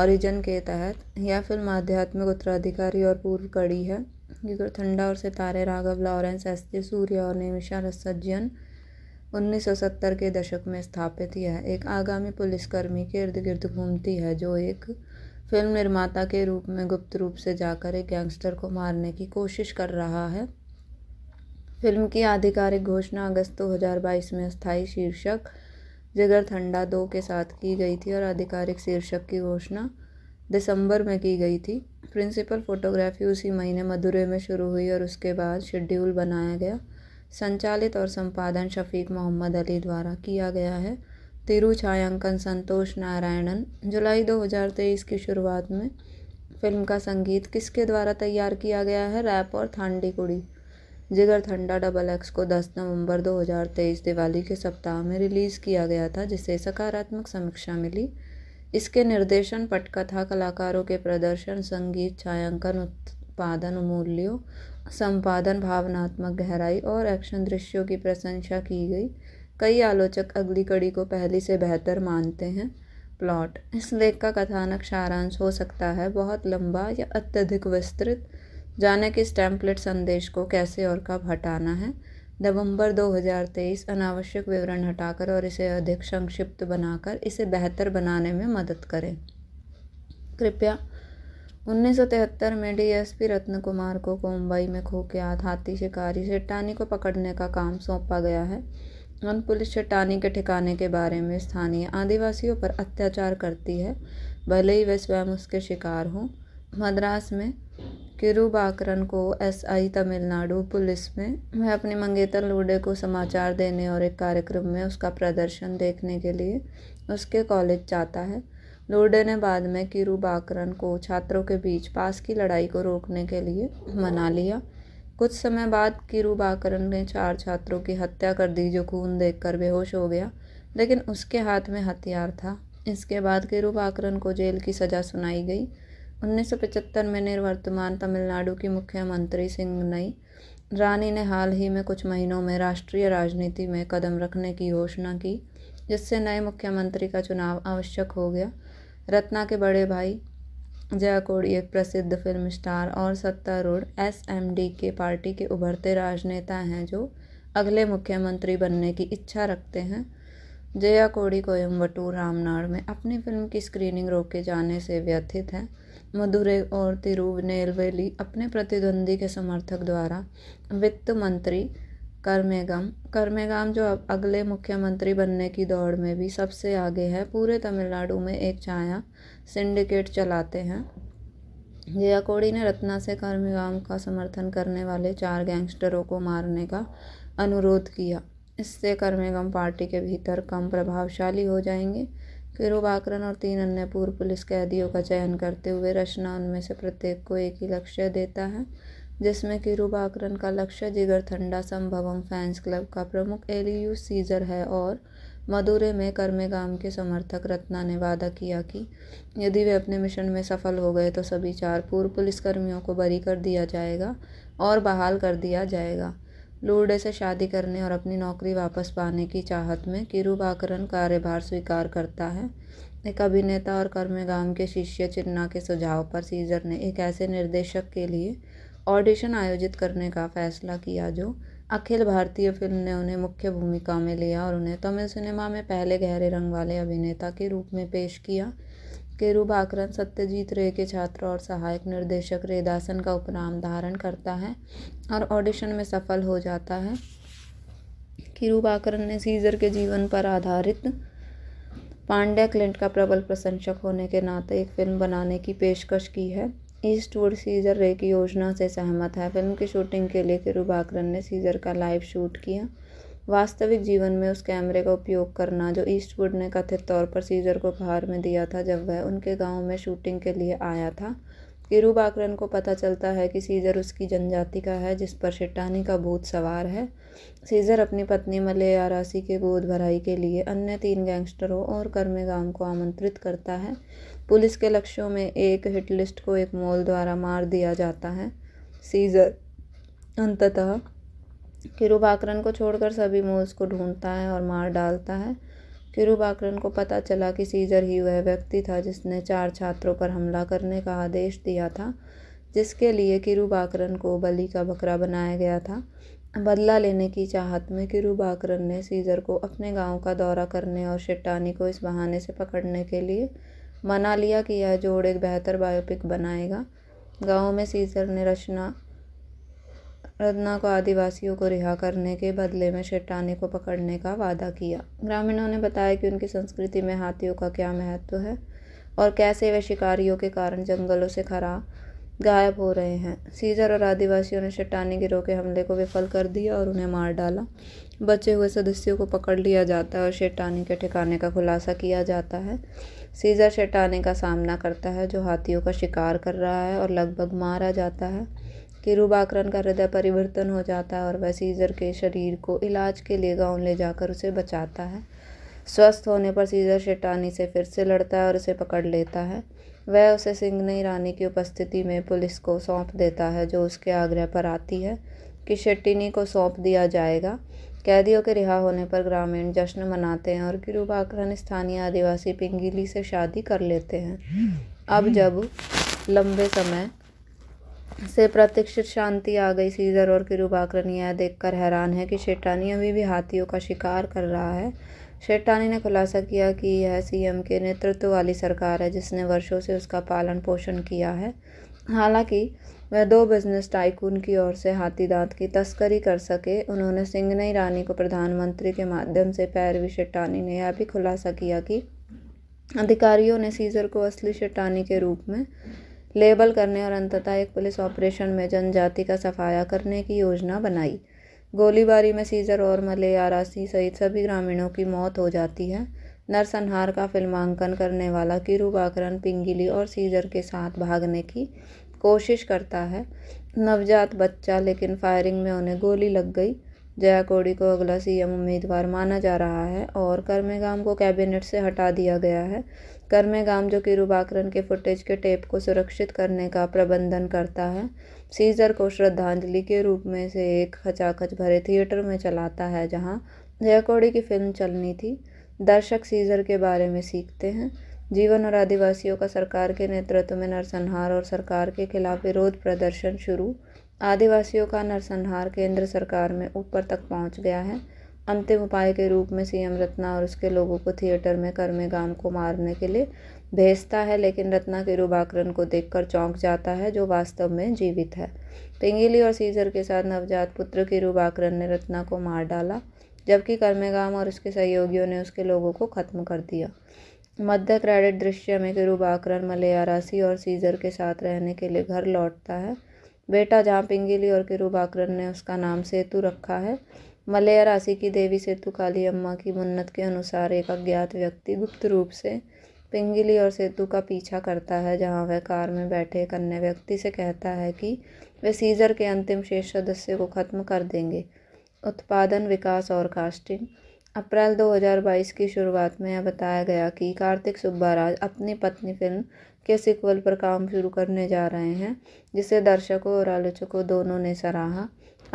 ऑरिजन के तहत यह फिल्म आध्यात्मिक उत्तराधिकारी और पूर्व कड़ी है ठंडा और सितारे राघव लॉरेंस एस सूर्य और निमिषा रसजन 1970 के दशक में स्थापित यह एक आगामी पुलिसकर्मी के इर्द गिर्द घूमती है जो एक फिल्म निर्माता के रूप में गुप्त रूप से जाकर एक गैंगस्टर को मारने की कोशिश कर रहा है फिल्म की आधिकारिक घोषणा अगस्त 2022 में स्थायी शीर्षक जिगर ठंडा दो के साथ की गई थी और आधिकारिक शीर्षक की घोषणा दिसंबर में की गई थी प्रिंसिपल फोटोग्राफी उसी महीने मदुरे में शुरू हुई और उसके बाद शेड्यूल बनाया गया संचालित और संपादन शफीक मोहम्मद अली द्वारा किया गया है तिरु छायांकन संतोष नारायणन जुलाई 2023 की शुरुआत में फिल्म का संगीत किसके द्वारा तैयार किया गया है रैप और थांडी कुड़ी जिगर ठंडा डबल एक्स को 10 नवंबर 2023 दिवाली के सप्ताह में रिलीज़ किया गया था जिसे सकारात्मक समीक्षा मिली इसके निर्देशन पटकथा कलाकारों के प्रदर्शन संगीत छायांकन उत्पादन मूल्यों संपादन भावनात्मक गहराई और एक्शन दृश्यों की प्रशंसा की गई कई आलोचक अगली कड़ी को पहली से बेहतर मानते हैं प्लॉट इस लेख का कथानक सारांश हो सकता है बहुत लंबा या अत्यधिक विस्तृत जाने किस टैंपलेट संदेश को कैसे और कब हटाना है नवंबर 2023 अनावश्यक विवरण हटाकर और इसे अधिक संक्षिप्त बनाकर इसे बेहतर बनाने में मदद करें कृपया 1973 में डीएसपी रत्न कुमार को मुंबई में खो के हाथी शिकारी शेट्टानी को पकड़ने का काम सौंपा गया है वन पुलिस शेट्टानी के ठिकाने के बारे में स्थानीय आदिवासियों पर अत्याचार करती है भले ही वे स्वयं उसके शिकार हों मद्रास में किरुबाकरन को एसआई तमिलनाडु पुलिस में वह अपने मंगेतर लूडे को समाचार देने और एक कार्यक्रम में उसका प्रदर्शन देखने के लिए उसके कॉलेज जाता है लोर्डे ने बाद में बाकरन को छात्रों के बीच पास की लड़ाई को रोकने के लिए मना लिया कुछ समय बाद किरुबाकरन ने चार छात्रों की हत्या कर दी जो खून देख बेहोश हो गया लेकिन उसके हाथ में हथियार था इसके बाद बाकरन को जेल की सज़ा सुनाई गई 1975 में निर्वर्तमान तमिलनाडु की मुख्यमंत्री सिंह नई रानी ने हाल ही में कुछ महीनों में राष्ट्रीय राजनीति में कदम रखने की घोषणा की जिससे नए मुख्यमंत्री का चुनाव आवश्यक हो गया रत्ना के बड़े भाई जया कोड़ी एक प्रसिद्ध फिल्म स्टार और सत्तारूढ़ S M D K party के उभरते राजनेता हैं जो अगले मुख्यमंत्री बनने की इच्छा रखते हैं जया कोड़ी कोयम्बटूर रामनाड़ में अपनी फिल्म की स्क्रीनिंग रोके जाने से व्यथित हैं मधुरे और तिरुवनेलवेली अपने प्रतिद्वंदी के समर्थक द्वारा वित्त मंत्री कर्मेगम कर्मेगाम जो अब अगले मुख्यमंत्री बनने की दौड़ में भी सबसे आगे है पूरे तमिलनाडु में एक छाया सिंडिकेट चलाते हैं जया कोड़ी ने रत्ना से कर्मेगाम का समर्थन करने वाले चार गैंगस्टरों को मारने का अनुरोध किया इससे कर्मेगम पार्टी के भीतर कम प्रभावशाली हो जाएंगे बाकरन और तीन अन्य पूर्व पुलिस कैदियों का चयन करते हुए रचना उनमें से प्रत्येक को एक ही लक्ष्य देता है जिसमें किरुबाकरन का लक्ष्य जिगर थंडा संभवम फैंस क्लब का प्रमुख एलियू सीजर है और मदुरे में कर्मेगाम के समर्थक रत्ना ने वादा किया कि यदि वे अपने मिशन में सफल हो गए तो सभी चार पूर्व पुलिसकर्मियों को बरी कर दिया जाएगा और बहाल कर दिया जाएगा लूडे से शादी करने और अपनी नौकरी वापस पाने की चाहत में किरुबाकरण कार्यभार स्वीकार करता है एक अभिनेता और कर्मेगाम के शिष्य चिन्ना के सुझाव पर सीजर ने एक ऐसे निर्देशक के लिए ऑडिशन आयोजित करने का फैसला किया जो अखिल भारतीय फिल्म ने उन्हें मुख्य भूमिका में लिया और उन्हें तमिल सिनेमा में पहले गहरे रंग वाले अभिनेता के रूप में पेश किया बाकरन सत्यजीत रे के छात्र और सहायक निर्देशक रेदासन का उपनाम धारण करता है और ऑडिशन में सफल हो जाता है बाकरन ने सीजर के जीवन पर आधारित पांड्या क्लिंट का प्रबल प्रशंसक होने के नाते एक फिल्म बनाने की पेशकश की है ईस्टवुड सीजर रे की योजना से सहमत है फिल्म की शूटिंग के लिए किरुबाकरन ने सीजर का लाइव शूट किया वास्तविक जीवन में उस कैमरे का उपयोग करना जो ईस्टवुड ने कथित तौर पर सीजर को उपहार में दिया था जब वह उनके गांव में शूटिंग के लिए आया था किरुबाकरन को पता चलता है कि सीजर उसकी जनजाति का है जिस पर शिटानी का भूत सवार है सीजर अपनी पत्नी मले आरासी के गोद भराई के लिए अन्य तीन गैंगस्टरों और कर्मेगाम को आमंत्रित करता है पुलिस के लक्ष्यों में एक हिटलिस्ट को एक मोल द्वारा मार दिया जाता है सीजर अंततः किरुबाकरन को छोड़कर सभी मोल्स को ढूंढता है और मार डालता है किरुबाकरन को पता चला कि सीजर ही वह व्यक्ति था जिसने चार छात्रों पर हमला करने का आदेश दिया था जिसके लिए किरुबाकरन को बलि का बकरा बनाया गया था बदला लेने की चाहत में किरुबाकरन ने सीजर को अपने गांव का दौरा करने और शिट्टानी को इस बहाने से पकड़ने के लिए मना लिया कि यह जोड़ एक बेहतर बायोपिक बनाएगा गाँव में सीजर ने रचना रत्ना को आदिवासियों को रिहा करने के बदले में शेटाने को पकड़ने का वादा किया ग्रामीणों ने बताया कि उनकी संस्कृति में हाथियों का क्या महत्व है और कैसे वे शिकारियों के कारण जंगलों से खरा गायब हो रहे हैं सीजर और आदिवासियों ने शटानी गिरोह के हमले को विफल कर दिया और उन्हें मार डाला बचे हुए सदस्यों को पकड़ लिया जाता है और शेटानी के ठिकाने का खुलासा किया जाता है सीज़र शैटाने का सामना करता है जो हाथियों का शिकार कर रहा है और लगभग मारा जाता है किरुबाकरन का हृदय परिवर्तन हो जाता है और वह सीज़र के शरीर को इलाज के लिए गांव ले जाकर उसे बचाता है स्वस्थ होने पर सीज़र शेटानी से फिर से लड़ता है और उसे पकड़ लेता है वह उसे सिंगनई रानी की उपस्थिति में पुलिस को सौंप देता है जो उसके आग्रह पर आती है कि शेट्टिनी को सौंप दिया जाएगा कैदियों के रिहा होने पर ग्रामीण जश्न मनाते हैं और बाकरन स्थानीय आदिवासी पिंगीली से शादी कर लेते हैं अब जब लंबे समय से प्रतीक्षित शांति आ गई सीजर और बाकरन यह देखकर हैरान है कि शेटानी अभी भी हाथियों का शिकार कर रहा है शेटानी ने खुलासा किया कि यह सीएम के नेतृत्व वाली सरकार है जिसने वर्षों से उसका पालन पोषण किया है हालांकि वह दो बिजनेस टाइकून की ओर से हाथी दांत की तस्करी कर सके उन्होंने सिंगनई रानी को प्रधानमंत्री के माध्यम से पैरवी शेटानी ने यह भी खुलासा किया कि अधिकारियों ने सीजर को असली शेटानी के रूप में लेबल करने और अंततः एक पुलिस ऑपरेशन में जनजाति का सफाया करने की योजना बनाई गोलीबारी में सीजर और मले आरासी सहित सभी ग्रामीणों की मौत हो जाती है नरसंहार का फिल्मांकन करने वाला किरुबाकरन पिंगिली और सीजर के साथ भागने की कोशिश करता है नवजात बच्चा लेकिन फायरिंग में उन्हें गोली लग गई जया कोड़ी को अगला सीएम उम्मीदवार माना जा रहा है और कर्मेगाम को कैबिनेट से हटा दिया गया है कर्मेगाम जो कि रूबाकरण के फुटेज के टेप को सुरक्षित करने का प्रबंधन करता है सीजर को श्रद्धांजलि के रूप में से एक खचाखच भरे थिएटर में चलाता है जहां कोड़ी की फिल्म चलनी थी दर्शक सीजर के बारे में सीखते हैं जीवन और आदिवासियों का सरकार के नेतृत्व में नरसंहार और सरकार के खिलाफ विरोध प्रदर्शन शुरू आदिवासियों का नरसंहार केंद्र सरकार में ऊपर तक पहुंच गया है अंतिम उपाय के रूप में सीएम रत्ना और उसके लोगों को थिएटर में कर्मेगाम को मारने के लिए भेजता है लेकिन रत्ना के रूबाकरण को देखकर चौंक जाता है जो वास्तव में जीवित है पिंगली और सीजर के साथ नवजात पुत्र के रूबाकरण ने रत्ना को मार डाला जबकि कर्मेगाम और उसके सहयोगियों ने उसके लोगों को ख़त्म कर दिया मध्य क्रेडिट दृश्य में किरुबाकरन मलयारासी और सीजर के साथ रहने के लिए घर लौटता है बेटा जहाँ पिंगिली और किरुबाकरन ने उसका नाम सेतु रखा है मलया राशि की देवी सेतु काली अम्मा की मन्नत के अनुसार एक अज्ञात व्यक्ति गुप्त रूप से पिंगिली और सेतु का पीछा करता है जहाँ वह कार में बैठे एक अन्य व्यक्ति से कहता है कि वे सीजर के अंतिम शेष सदस्य को खत्म कर देंगे उत्पादन विकास और कास्टिंग अप्रैल 2022 की शुरुआत में यह बताया गया कि कार्तिक सुब्बाराज अपनी पत्नी फिल्म के सिक्वल पर काम शुरू करने जा रहे हैं जिसे दर्शकों और आलोचकों दोनों ने सराहा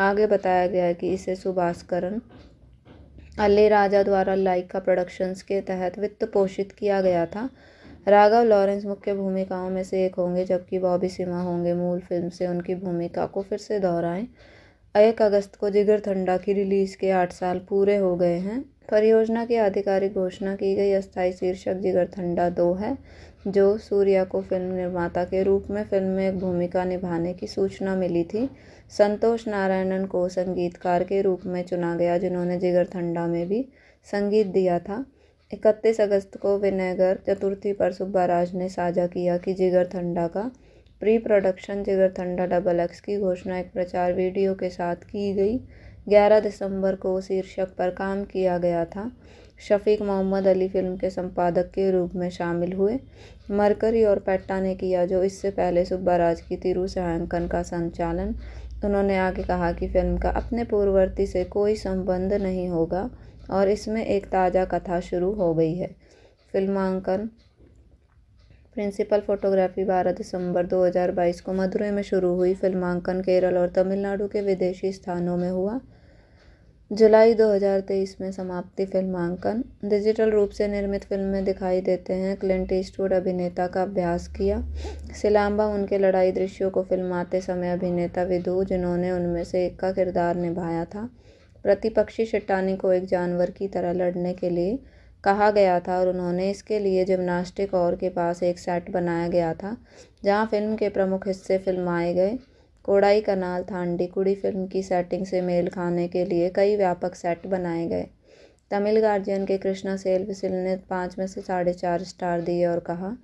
आगे बताया गया कि इसे सुभाषकरण अली राजा द्वारा लाइका प्रोडक्शंस के तहत वित्त पोषित किया गया था राघव लॉरेंस मुख्य भूमिकाओं में से एक होंगे जबकि बॉबी सिमा होंगे मूल फिल्म से उनकी भूमिका को फिर से दोहराएं एक अगस्त को जिगर थंडा की रिलीज़ के आठ साल पूरे हो गए हैं परियोजना की आधिकारिक घोषणा की गई अस्थायी शीर्षक जिगर थंडा दो है जो सूर्या को फिल्म निर्माता के रूप में फिल्म में एक भूमिका निभाने की सूचना मिली थी संतोष नारायणन को संगीतकार के रूप में चुना गया जिन्होंने जिगर थंडा में भी संगीत दिया था इकतीस अगस्त को विनयगर चतुर्थी पर सुब्बाराज ने साझा किया कि जिगर थंडा का प्री प्रोडक्शन जिगर थंडा डबल एक्स की घोषणा एक प्रचार वीडियो के साथ की गई 11 दिसंबर को शीर्षक पर काम किया गया था शफीक मोहम्मद अली फिल्म के संपादक के रूप में शामिल हुए मरकरी और पैट्टा ने किया जो इससे पहले सुब्बा राज की तिरु सहांकन का संचालन उन्होंने आगे कहा कि फिल्म का अपने पूर्ववर्ती से कोई संबंध नहीं होगा और इसमें एक ताज़ा कथा शुरू हो गई है फिल्मांकन प्रिंसिपल फोटोग्राफी बारह दिसंबर 2022 को मदुरई में शुरू हुई फिल्मांकन केरल और तमिलनाडु के विदेशी स्थानों में हुआ जुलाई 2023 में समाप्ति फिल्मांकन डिजिटल रूप से निर्मित फिल्म में दिखाई देते हैं क्लिंट ईस्टवुड अभिनेता का अभ्यास किया सिलाम्बा उनके लड़ाई दृश्यों को फिल्माते समय अभिनेता विदु जिन्होंने उनमें से एक का किरदार निभाया था प्रतिपक्षी शट्टानी को एक जानवर की तरह लड़ने के लिए कहा गया था और उन्होंने इसके लिए जिम्नास्टिक और के पास एक सेट बनाया गया था जहां फिल्म के प्रमुख हिस्से फिल्माए गए कोड़ाई कनाल थांडीकुड़ी फिल्म की सेटिंग से मेल खाने के लिए कई व्यापक सेट बनाए गए तमिल गार्जियन के कृष्णा सेल्विसिल ने पाँच में से साढ़े चार स्टार दिए और कहा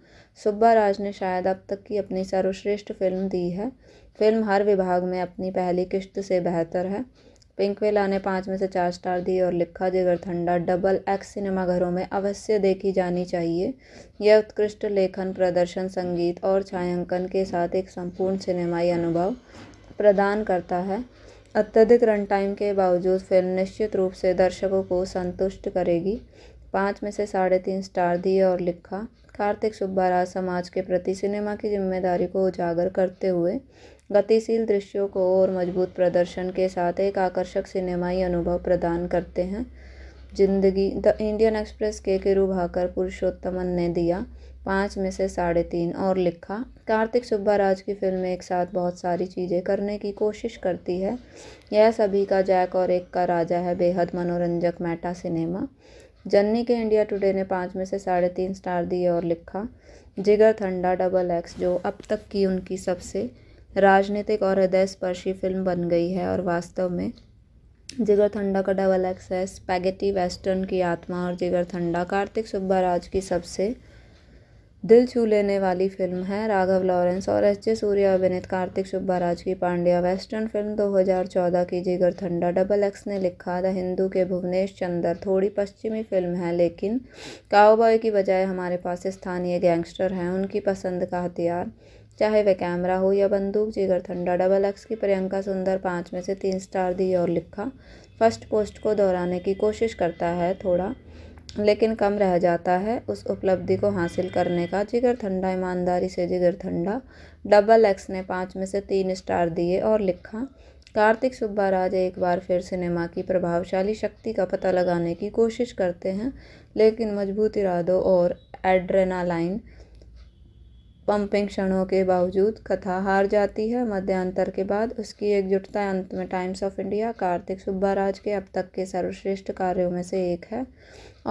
सुब्बा राज ने शायद अब तक की अपनी सर्वश्रेष्ठ फिल्म दी है फिल्म हर विभाग में अपनी पहली किश्त से बेहतर है वेला ने पाँच में से चार स्टार दिए और लिखा जिगर ठंडा डबल एक्स सिनेमाघरों में अवश्य देखी जानी चाहिए यह उत्कृष्ट लेखन प्रदर्शन संगीत और छायांकन के साथ एक संपूर्ण सिनेमाई अनुभव प्रदान करता है अत्यधिक रन टाइम के बावजूद फिल्म निश्चित रूप से दर्शकों को संतुष्ट करेगी पाँच में से साढ़े तीन स्टार दिए और लिखा कार्तिक सुब्बाराज समाज के प्रति सिनेमा की जिम्मेदारी को उजागर करते हुए गतिशील दृश्यों को और मजबूत प्रदर्शन के साथ एक आकर्षक सिनेमाई अनुभव प्रदान करते हैं जिंदगी द इंडियन एक्सप्रेस के किरुभाकर पुरुषोत्तमन ने दिया पाँच में से साढ़े तीन और लिखा कार्तिक सुब्बा राज की फिल्म एक साथ बहुत सारी चीज़ें करने की कोशिश करती है यह सभी का जैक और एक का राजा है बेहद मनोरंजक मैटा सिनेमा जन्नी के इंडिया टुडे ने पाँच में से साढ़े तीन स्टार दिए और लिखा जिगर ठंडा डबल एक्स जो अब तक की उनकी सबसे राजनीतिक और हृदय स्पर्शी फिल्म बन गई है और वास्तव में जिगर ठंडा का डबल एक्सेस पैगेटी वेस्टर्न की आत्मा और जिगर ठंडा कार्तिक सुब्बा राज की सबसे दिल छू लेने वाली फिल्म है राघव लॉरेंस और एस जे सूर्य अभिनीत कार्तिक सुब्बा राज की पांड्या वेस्टर्न फिल्म 2014 की जिगर ठंडा डबल एक्स ने लिखा द हिंदू के भुवनेश चंदर थोड़ी पश्चिमी फिल्म है लेकिन काओबॉय की बजाय हमारे पास स्थानीय गैंगस्टर हैं उनकी पसंद का हथियार चाहे वह कैमरा हो या बंदूक जिगर ठंडा डबल एक्स की प्रियंका सुंदर पाँच में से तीन स्टार दी और लिखा फर्स्ट पोस्ट को दोहराने की कोशिश करता है थोड़ा लेकिन कम रह जाता है उस उपलब्धि को हासिल करने का जिगर ठंडा ईमानदारी से जिगर ठंडा डबल एक्स ने पाँच में से तीन स्टार दिए और लिखा कार्तिक सुब्बा राज एक बार फिर सिनेमा की प्रभावशाली शक्ति का पता लगाने की कोशिश करते हैं लेकिन मजबूत इरादों और एड्रेनालाइन पंपिंग क्षणों के बावजूद कथा हार जाती है मध्यांतर के बाद उसकी एकजुटता अंत में Times of India Karthik Subbaraj के अब तक के सर्वश्रेष्ठ कार्यों में से एक है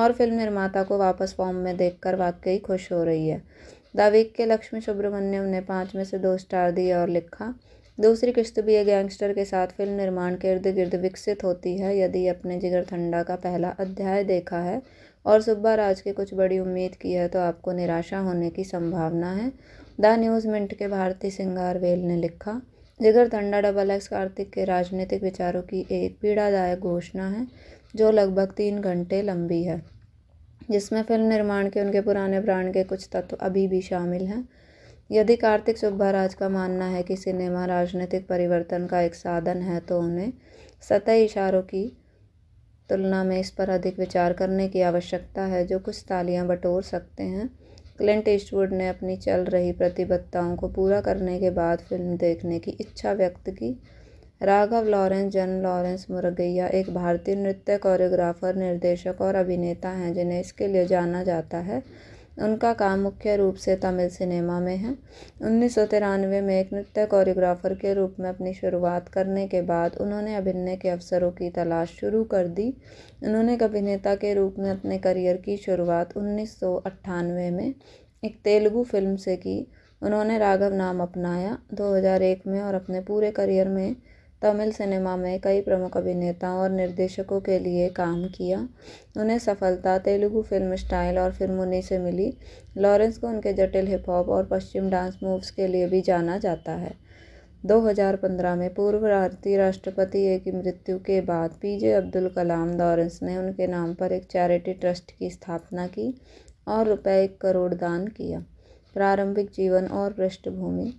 और फिल्म निर्माता को वापस फॉर्म में देखकर वाकई खुश हो रही है द के लक्ष्मी सुब्रमण्यम ने पाँच में से दो स्टार दिए और लिखा दूसरी किस्त भी एक गैंगस्टर के साथ फिल्म निर्माण के इर्द गिर्द विकसित होती है यदि अपने जिगर ठंडा का पहला अध्याय देखा है और सुब्बा राज की कुछ बड़ी उम्मीद की है तो आपको निराशा होने की संभावना है द न्यूज़ मिंट के भारती सिंगार वेल ने लिखा जिगर तंडा डबल एक्स कार्तिक के राजनीतिक विचारों की एक पीड़ादायक घोषणा है जो लगभग तीन घंटे लंबी है जिसमें फिल्म निर्माण के उनके पुराने ब्रांड के कुछ तत्व अभी भी शामिल हैं यदि कार्तिक सुब्बाराज का मानना है कि सिनेमा राजनीतिक परिवर्तन का एक साधन है तो उन्हें सतह इशारों की तुलना में इस पर अधिक विचार करने की आवश्यकता है जो कुछ तालियां बटोर सकते हैं क्लिंट ईस्टवुड ने अपनी चल रही प्रतिबद्धताओं को पूरा करने के बाद फिल्म देखने की इच्छा व्यक्त की राघव लॉरेंस जन लॉरेंस मुरगैया एक भारतीय नृत्य कोरियोग्राफर निर्देशक और अभिनेता हैं जिन्हें इसके लिए जाना जाता है उनका काम मुख्य रूप से तमिल सिनेमा में है उन्नीस में एक नृत्य कोरियोग्राफर के रूप में अपनी शुरुआत करने के बाद उन्होंने अभिनय के अवसरों की तलाश शुरू कर दी उन्होंने एक अभिनेता के रूप में अपने करियर की शुरुआत उन्नीस में एक तेलुगु फिल्म से की उन्होंने राघव नाम अपनाया 2001 में और अपने पूरे करियर में तमिल सिनेमा में कई प्रमुख अभिनेताओं और निर्देशकों के लिए काम किया उन्हें सफलता तेलुगु फ़िल्म स्टाइल और फिल्मुनी से मिली लॉरेंस को उनके जटिल हिप हॉप और पश्चिम डांस मूव्स के लिए भी जाना जाता है 2015 में पूर्व भारतीय राष्ट्रपति ए की मृत्यु के बाद पीजे अब्दुल कलाम लॉरेंस ने उनके नाम पर एक चैरिटी ट्रस्ट की स्थापना की और रुपये एक करोड़ दान किया प्रारंभिक जीवन और पृष्ठभूमि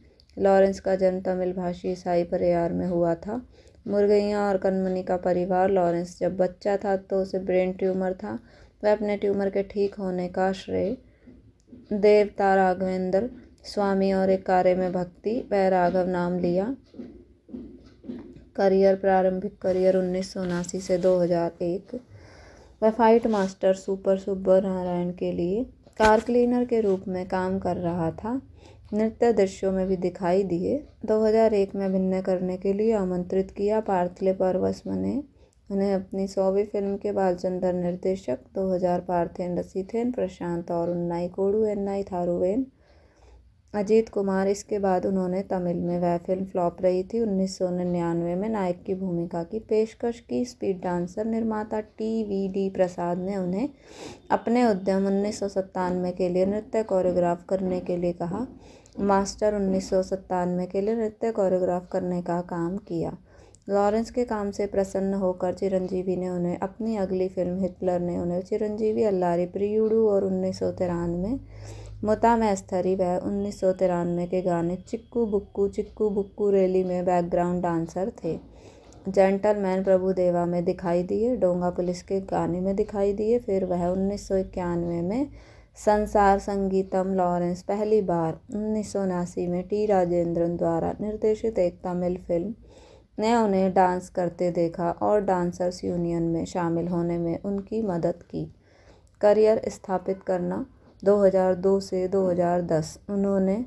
लॉरेंस का जन्म तमिल भाषी ईसाई परिवार में हुआ था मुर्गैया और कनमनी का परिवार लॉरेंस जब बच्चा था तो उसे ब्रेन ट्यूमर था वह अपने ट्यूमर के ठीक होने का श्रेय देवता राघवेंद्र स्वामी और एक कार्य में भक्ति वह राघव नाम लिया करियर प्रारंभिक करियर उन्नीस से 2001 वह fight master super Subbarayan के लिए कार क्लीनर के रूप में काम कर रहा था नृत्य दृश्यों में भी दिखाई दिए 2001 में अभिनय करने के लिए आमंत्रित किया पार्थले पारवस्म ने उन्हें अपनी सौवीं फिल्म के बालचंदर निर्देशक 2000 पार्थेन रसीथेन प्रशांत और उन्नाई कोडू एन्नाई थारुवेन अजीत कुमार इसके बाद उन्होंने तमिल में वह फिल्म फ्लॉप रही थी उन्नीस में नायक की भूमिका की पेशकश की स्पीड डांसर निर्माता टी वी डी प्रसाद ने उन्हें अपने उद्यम उन्नीस के लिए नृत्य कोरियोग्राफ करने के लिए कहा मास्टर उन्नीस सौ सत्तानवे के लिए नृत्य कोरियोग्राफ करने का काम किया लॉरेंस के काम से प्रसन्न होकर चिरंजीवी ने उन्हें अपनी अगली फिल्म हिटलर ने उन्हें चिरंजीवी अल्लारी प्रियुडू और उन्नीस सौ तिरानवे मुता मैस्थरी वह उन्नीस सौ तिरानवे के गाने चिक्कू बुक्कू चिक्कू बुक्कू रैली में बैकग्राउंड डांसर थे जेंटलमैन प्रभुदेवा में दिखाई दिए डोंगा पुलिस के गाने में दिखाई दिए फिर वह उन्नीस सौ इक्यानवे में संसार संगीतम लॉरेंस पहली बार उन्नीस में टी राजेंद्रन द्वारा निर्देशित एक तमिल फिल्म ने उन्हें डांस करते देखा और डांसर्स यूनियन में शामिल होने में उनकी मदद की करियर स्थापित करना 2002 से 2010 उन्होंने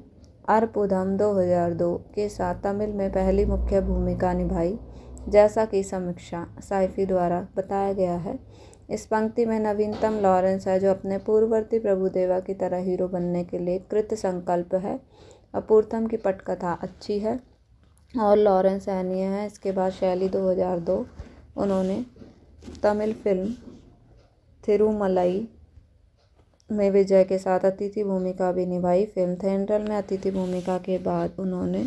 अर्पुधम 2002 के साथ तमिल में पहली मुख्य भूमिका निभाई जैसा कि समीक्षा साइफी द्वारा बताया गया है इस पंक्ति में नवीनतम लॉरेंस है जो अपने पूर्ववर्ती प्रभुदेवा की तरह हीरो बनने के लिए कृत संकल्प है अपूर्तम की पटकथा अच्छी है और लॉरेंस एनिय है इसके बाद शैली 2002 उन्होंने तमिल फिल्म थिरुमलई में विजय के साथ अतिथि भूमिका भी निभाई फिल्म थेंड्रल में अतिथि भूमिका के बाद उन्होंने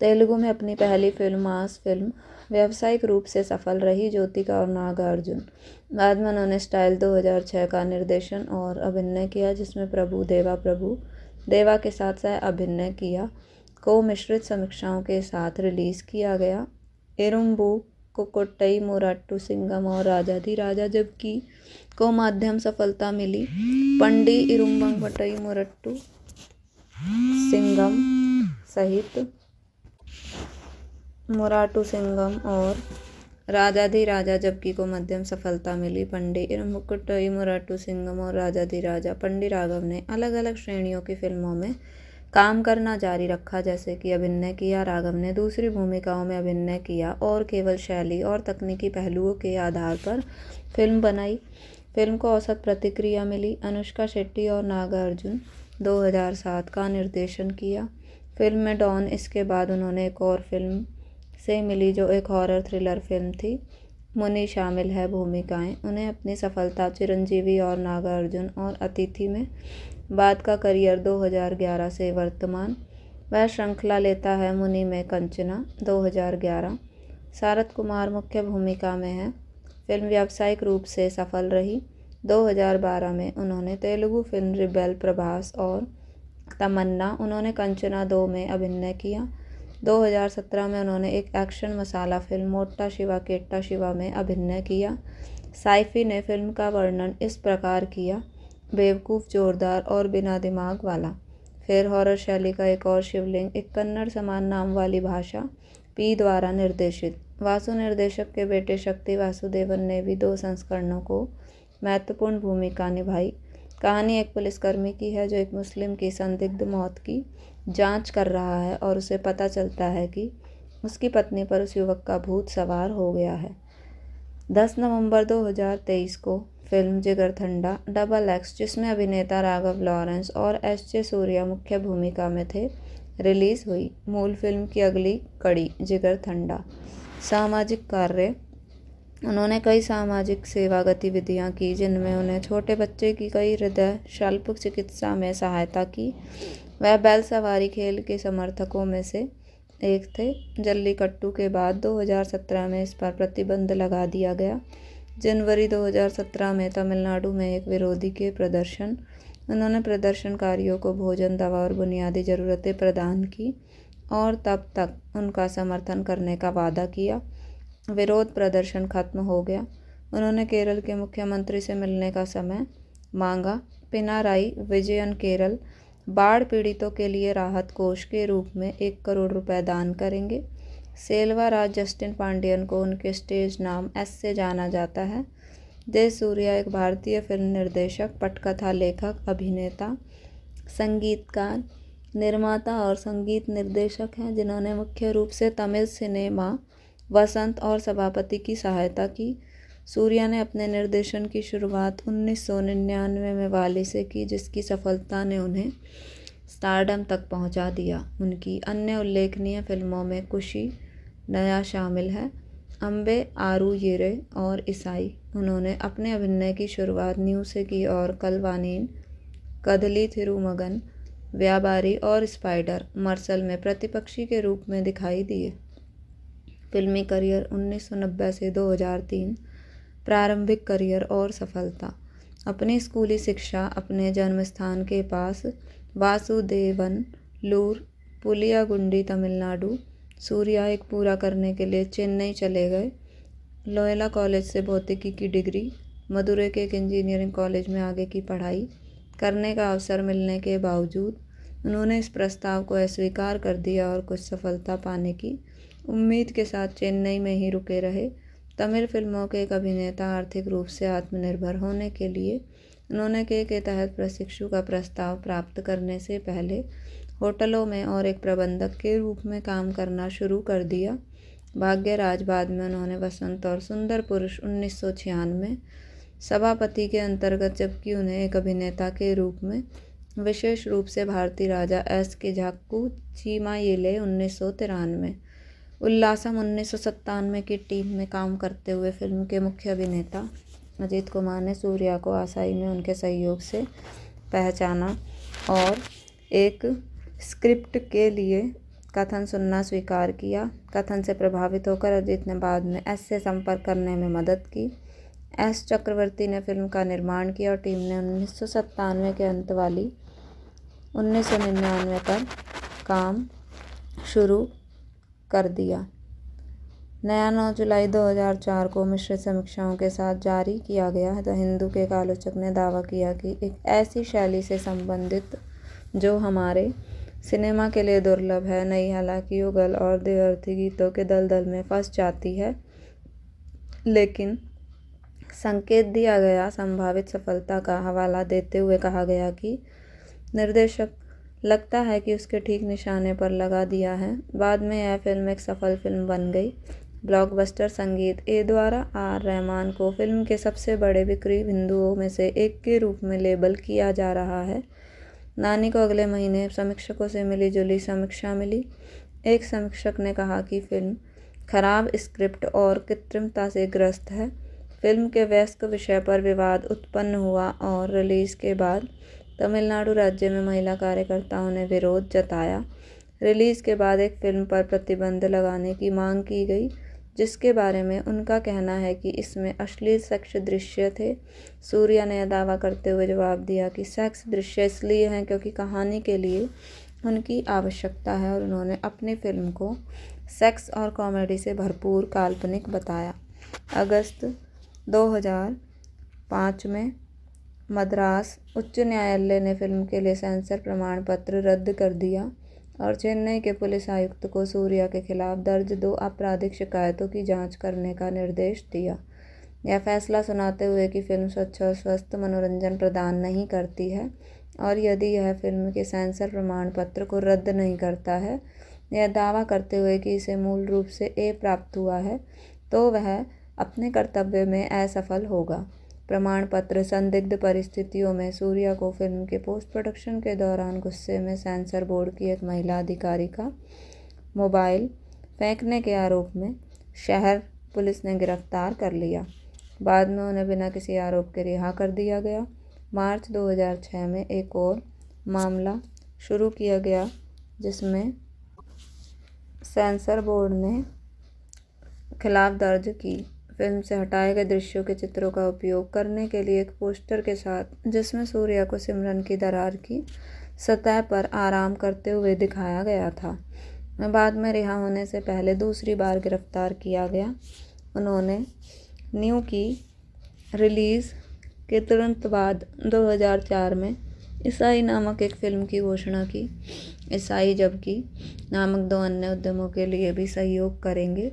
तेलुगु में अपनी पहली फिल्म मास फिल्म व्यावसायिक रूप से सफल रही ज्योतिका और नागार्जुन बाद में उन्होंने स्टाइल 2006 का निर्देशन और अभिनय किया जिसमें प्रभु देवा प्रभु देवा के साथ सह अभिनय किया को मिश्रित समीक्षाओं के साथ रिलीज़ किया गया एरुम्बू कोकोट्टई मोराट्टू सिंगम और राजाधी राजा जबकि को माध्यम सफलता मिली पंडी इरुम्बंगटई मोरट्टू सिंगम सहित मोराटू सिंगम और राजा जबकि को मध्यम सफलता मिली पंडित मुकुट मोराटू सिंगम और राजा पंडित राघव ने अलग अलग श्रेणियों की फिल्मों में काम करना जारी रखा जैसे कि अभिनय किया राघव ने दूसरी भूमिकाओं में अभिनय किया और केवल शैली और तकनीकी पहलुओं के आधार पर फिल्म बनाई फिल्म को औसत प्रतिक्रिया मिली अनुष्का शेट्टी और नागार्जुन 2007 का निर्देशन किया फिल्म में डॉन इसके बाद उन्होंने एक और फिल्म से मिली जो एक हॉरर थ्रिलर फिल्म थी मुनि शामिल है भूमिकाएं उन्हें अपनी सफलता चिरंजीवी और नागार्जुन और अतिथि में बाद का करियर 2011 से वर्तमान वह श्रृंखला लेता है मुनि में कंचना 2011 सारद कुमार मुख्य भूमिका में है फिल्म व्यावसायिक रूप से सफल रही 2012 में उन्होंने तेलुगु फिल्म रिबेल प्रभास और तमन्ना उन्होंने कंचना दो में अभिनय किया 2017 में उन्होंने एक एक्शन मसाला फ़िल्म मोटा शिवा केट्टा शिवा में अभिनय किया साइफी ने फ़िल्म का वर्णन इस प्रकार किया बेवकूफ़ जोरदार और बिना दिमाग वाला फिर हॉरर शैली का एक और शिवलिंग एक कन्नड़ समान नाम वाली भाषा पी द्वारा निर्देशित वासु निर्देशक के बेटे शक्ति वासुदेवन ने भी दो संस्करणों को महत्वपूर्ण भूमिका निभाई कहानी एक पुलिसकर्मी की है जो एक मुस्लिम की संदिग्ध मौत की जांच कर रहा है और उसे पता चलता है कि उसकी पत्नी पर उस युवक का भूत सवार हो गया है दस नवंबर 2023 को फिल्म जिगर ठंडा डबल एक्स जिसमें अभिनेता राघव लॉरेंस और एस जे सूर्या मुख्य भूमिका में थे रिलीज़ हुई मूल फिल्म की अगली कड़ी जिगर ठंडा सामाजिक कार्य उन्होंने कई सामाजिक सेवा गतिविधियां की जिनमें उन्हें छोटे बच्चे की कई हृदय शल्प चिकित्सा में सहायता की वह बैल सवारी खेल के समर्थकों में से एक थे जल्लीकट्टू के बाद 2017 में इस पर प्रतिबंध लगा दिया गया जनवरी 2017 में तमिलनाडु में एक विरोधी के प्रदर्शन उन्होंने प्रदर्शनकारियों को भोजन दवा और बुनियादी ज़रूरतें प्रदान की और तब तक उनका समर्थन करने का वादा किया विरोध प्रदर्शन खत्म हो गया उन्होंने केरल के मुख्यमंत्री से मिलने का समय मांगा पिनाराई विजयन केरल बाढ़ पीड़ितों के लिए राहत कोष के रूप में एक करोड़ रुपए दान करेंगे सेलवा राज जस्टिन पांडियन को उनके स्टेज नाम एस से जाना जाता है जय सूर्या एक भारतीय फिल्म निर्देशक पटकथा लेखक अभिनेता संगीतकार निर्माता और संगीत निर्देशक हैं जिन्होंने मुख्य रूप से तमिल सिनेमा वसंत और सभापति की सहायता की सूर्या ने अपने निर्देशन की शुरुआत 1999 में वाले से की जिसकी सफलता ने उन्हें स्टारडम तक पहुंचा दिया उनकी अन्य उल्लेखनीय फिल्मों में खुशी नया शामिल है अम्बे आरू येरे और ईसाई उन्होंने अपने अभिनय की शुरुआत न्यू से की और कलवानीन कदली थिरुमगन व्यापारी और स्पाइडर मर्सल में प्रतिपक्षी के रूप में दिखाई दिए फिल्मी करियर 1990 से 2003 प्रारंभिक करियर और सफलता अपनी स्कूली शिक्षा अपने जन्म स्थान के पास वासुदेवन लूर पुलियागुंडी तमिलनाडु सूर्या एक पूरा करने के लिए चेन्नई चले गए लोयला कॉलेज से भौतिकी की डिग्री मदुरै के एक इंजीनियरिंग कॉलेज में आगे की पढ़ाई करने का अवसर मिलने के बावजूद उन्होंने इस प्रस्ताव को अस्वीकार कर दिया और कुछ सफलता पाने की उम्मीद के साथ चेन्नई में ही रुके रहे तमिल फिल्मों के एक अभिनेता आर्थिक रूप से आत्मनिर्भर होने के लिए उन्होंने के के तहत प्रशिक्षु का प्रस्ताव प्राप्त करने से पहले होटलों में और एक प्रबंधक के रूप में काम करना शुरू कर दिया भाग्यराज बाद में उन्होंने वसंत और सुंदर पुरुष उन्नीस में सभापति के अंतर्गत जबकि उन्हें एक अभिनेता के रूप में विशेष रूप से भारतीय राजा एस के झाकू चीमा येले उन्नीस सौ तिरानवे उल्लासम उन्नीस सौ की टीम में काम करते हुए फिल्म के मुख्य अभिनेता अजीत कुमार ने सूर्या को आसाई में उनके सहयोग से पहचाना और एक स्क्रिप्ट के लिए कथन सुनना स्वीकार किया कथन से प्रभावित होकर अजीत ने बाद में एस से संपर्क करने में मदद की एस चक्रवर्ती ने फिल्म का निर्माण किया और टीम ने उन्नीस के अंत वाली उन्नीस पर काम शुरू कर दिया नया नौ जुलाई 2004 को मिश्रित समीक्षाओं के साथ जारी किया गया तो हिंदू के एक आलोचक ने दावा किया कि एक ऐसी शैली से संबंधित जो हमारे सिनेमा के लिए दुर्लभ है नई हालांकि युगल और देवर्थी गीतों के दलदल में फंस जाती है लेकिन संकेत दिया गया संभावित सफलता का हवाला देते हुए कहा गया कि निर्देशक लगता है कि उसके ठीक निशाने पर लगा दिया है बाद में यह फ़िल्म एक सफल फ़िल्म बन गई ब्लॉकबस्टर संगीत ए द्वारा आर रहमान को फ़िल्म के सबसे बड़े बिक्री बिंदुओं में से एक के रूप में लेबल किया जा रहा है नानी को अगले महीने समीक्षकों से मिली जुली समीक्षा मिली एक समीक्षक ने कहा कि फ़िल्म खराब स्क्रिप्ट और कृत्रिमता से ग्रस्त है फिल्म के वयस्क विषय पर विवाद उत्पन्न हुआ और रिलीज़ के बाद तमिलनाडु राज्य में महिला कार्यकर्ताओं ने विरोध जताया रिलीज़ के बाद एक फ़िल्म पर प्रतिबंध लगाने की मांग की गई जिसके बारे में उनका कहना है कि इसमें अश्लील सेक्स दृश्य थे सूर्या ने दावा करते हुए जवाब दिया कि सेक्स दृश्य इसलिए हैं क्योंकि कहानी के लिए उनकी आवश्यकता है और उन्होंने अपनी फिल्म को सेक्स और कॉमेडी से भरपूर काल्पनिक बताया अगस्त 2005 में मद्रास उच्च न्यायालय ने फ़िल्म के लिए सेंसर प्रमाण पत्र रद्द कर दिया और चेन्नई के पुलिस आयुक्त को सूर्या के खिलाफ दर्ज दो आपराधिक शिकायतों की जांच करने का निर्देश दिया यह फैसला सुनाते हुए कि फ़िल्म स्वच्छ और स्वस्थ मनोरंजन प्रदान नहीं करती है और यदि यह फ़िल्म के सेंसर प्रमाण पत्र को रद्द नहीं करता है यह दावा करते हुए कि इसे मूल रूप से ए प्राप्त हुआ है तो वह अपने कर्तव्य में असफल होगा प्रमाण पत्र संदिग्ध परिस्थितियों में सूर्या को फिल्म के पोस्ट प्रोडक्शन के दौरान गुस्से में सेंसर बोर्ड की एक महिला अधिकारी का मोबाइल फेंकने के आरोप में शहर पुलिस ने गिरफ्तार कर लिया बाद में उन्हें बिना किसी आरोप के रिहा कर दिया गया मार्च 2006 में एक और मामला शुरू किया गया जिसमें सेंसर बोर्ड ने खिलाफ दर्ज की फिल्म से हटाए गए दृश्यों के चित्रों का उपयोग करने के लिए एक पोस्टर के साथ जिसमें सूर्या को सिमरन की दरार की सतह पर आराम करते हुए दिखाया गया था बाद में रिहा होने से पहले दूसरी बार गिरफ्तार किया गया उन्होंने न्यू की रिलीज़ के तुरंत बाद 2004 में ईसाई नामक एक फ़िल्म की घोषणा की ईसाई जबकि नामक दो अन्य उद्यमों के लिए भी सहयोग करेंगे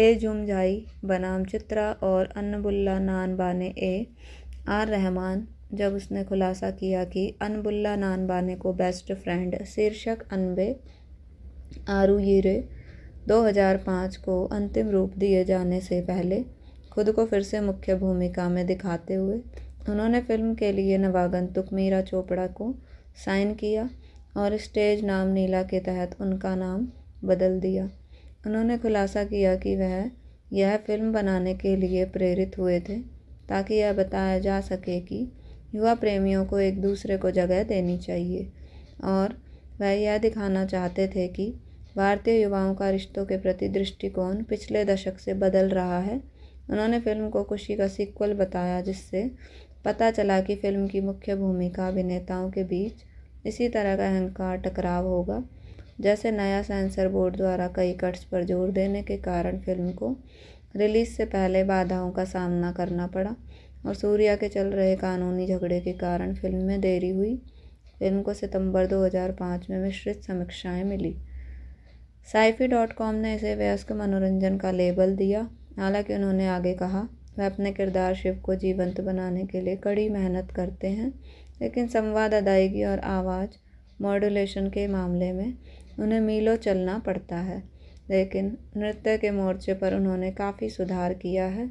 ए जुमझाई बनाम चित्रा और अनबुल्ला नान बाने ए आर रहमान जब उसने खुलासा किया कि अनबुल्ला नान बाने को बेस्ट फ्रेंड शीर्षक अनबे आरू यीरे 2005 को अंतिम रूप दिए जाने से पहले खुद को फिर से मुख्य भूमिका में दिखाते हुए उन्होंने फिल्म के लिए नवागंतुक मीरा चोपड़ा को साइन किया और स्टेज नाम नीला के तहत उनका नाम बदल दिया उन्होंने खुलासा किया कि वह यह फिल्म बनाने के लिए प्रेरित हुए थे ताकि यह बताया जा सके कि युवा प्रेमियों को एक दूसरे को जगह देनी चाहिए और वह यह दिखाना चाहते थे कि भारतीय युवाओं का रिश्तों के प्रति दृष्टिकोण पिछले दशक से बदल रहा है उन्होंने फिल्म को खुशी का सीक्वल बताया जिससे पता चला कि फिल्म की मुख्य भूमिका अभिनेताओं के बीच इसी तरह का अहंकार टकराव होगा जैसे नया सेंसर बोर्ड द्वारा कई कट्स पर जोर देने के कारण फिल्म को रिलीज़ से पहले बाधाओं का सामना करना पड़ा और सूर्या के चल रहे कानूनी झगड़े के कारण फिल्म में देरी हुई फिल्म को सितंबर 2005 में मिश्रित समीक्षाएं मिली साइफी डॉट कॉम ने इसे व्यस्क मनोरंजन का लेबल दिया हालांकि उन्होंने आगे कहा वह अपने किरदार शिव को जीवंत बनाने के लिए कड़ी मेहनत करते हैं लेकिन संवाद अदायगी और आवाज़ मॉड्यूलेशन के मामले में उन्हें मीलों चलना पड़ता है लेकिन नृत्य के मोर्चे पर उन्होंने काफ़ी सुधार किया है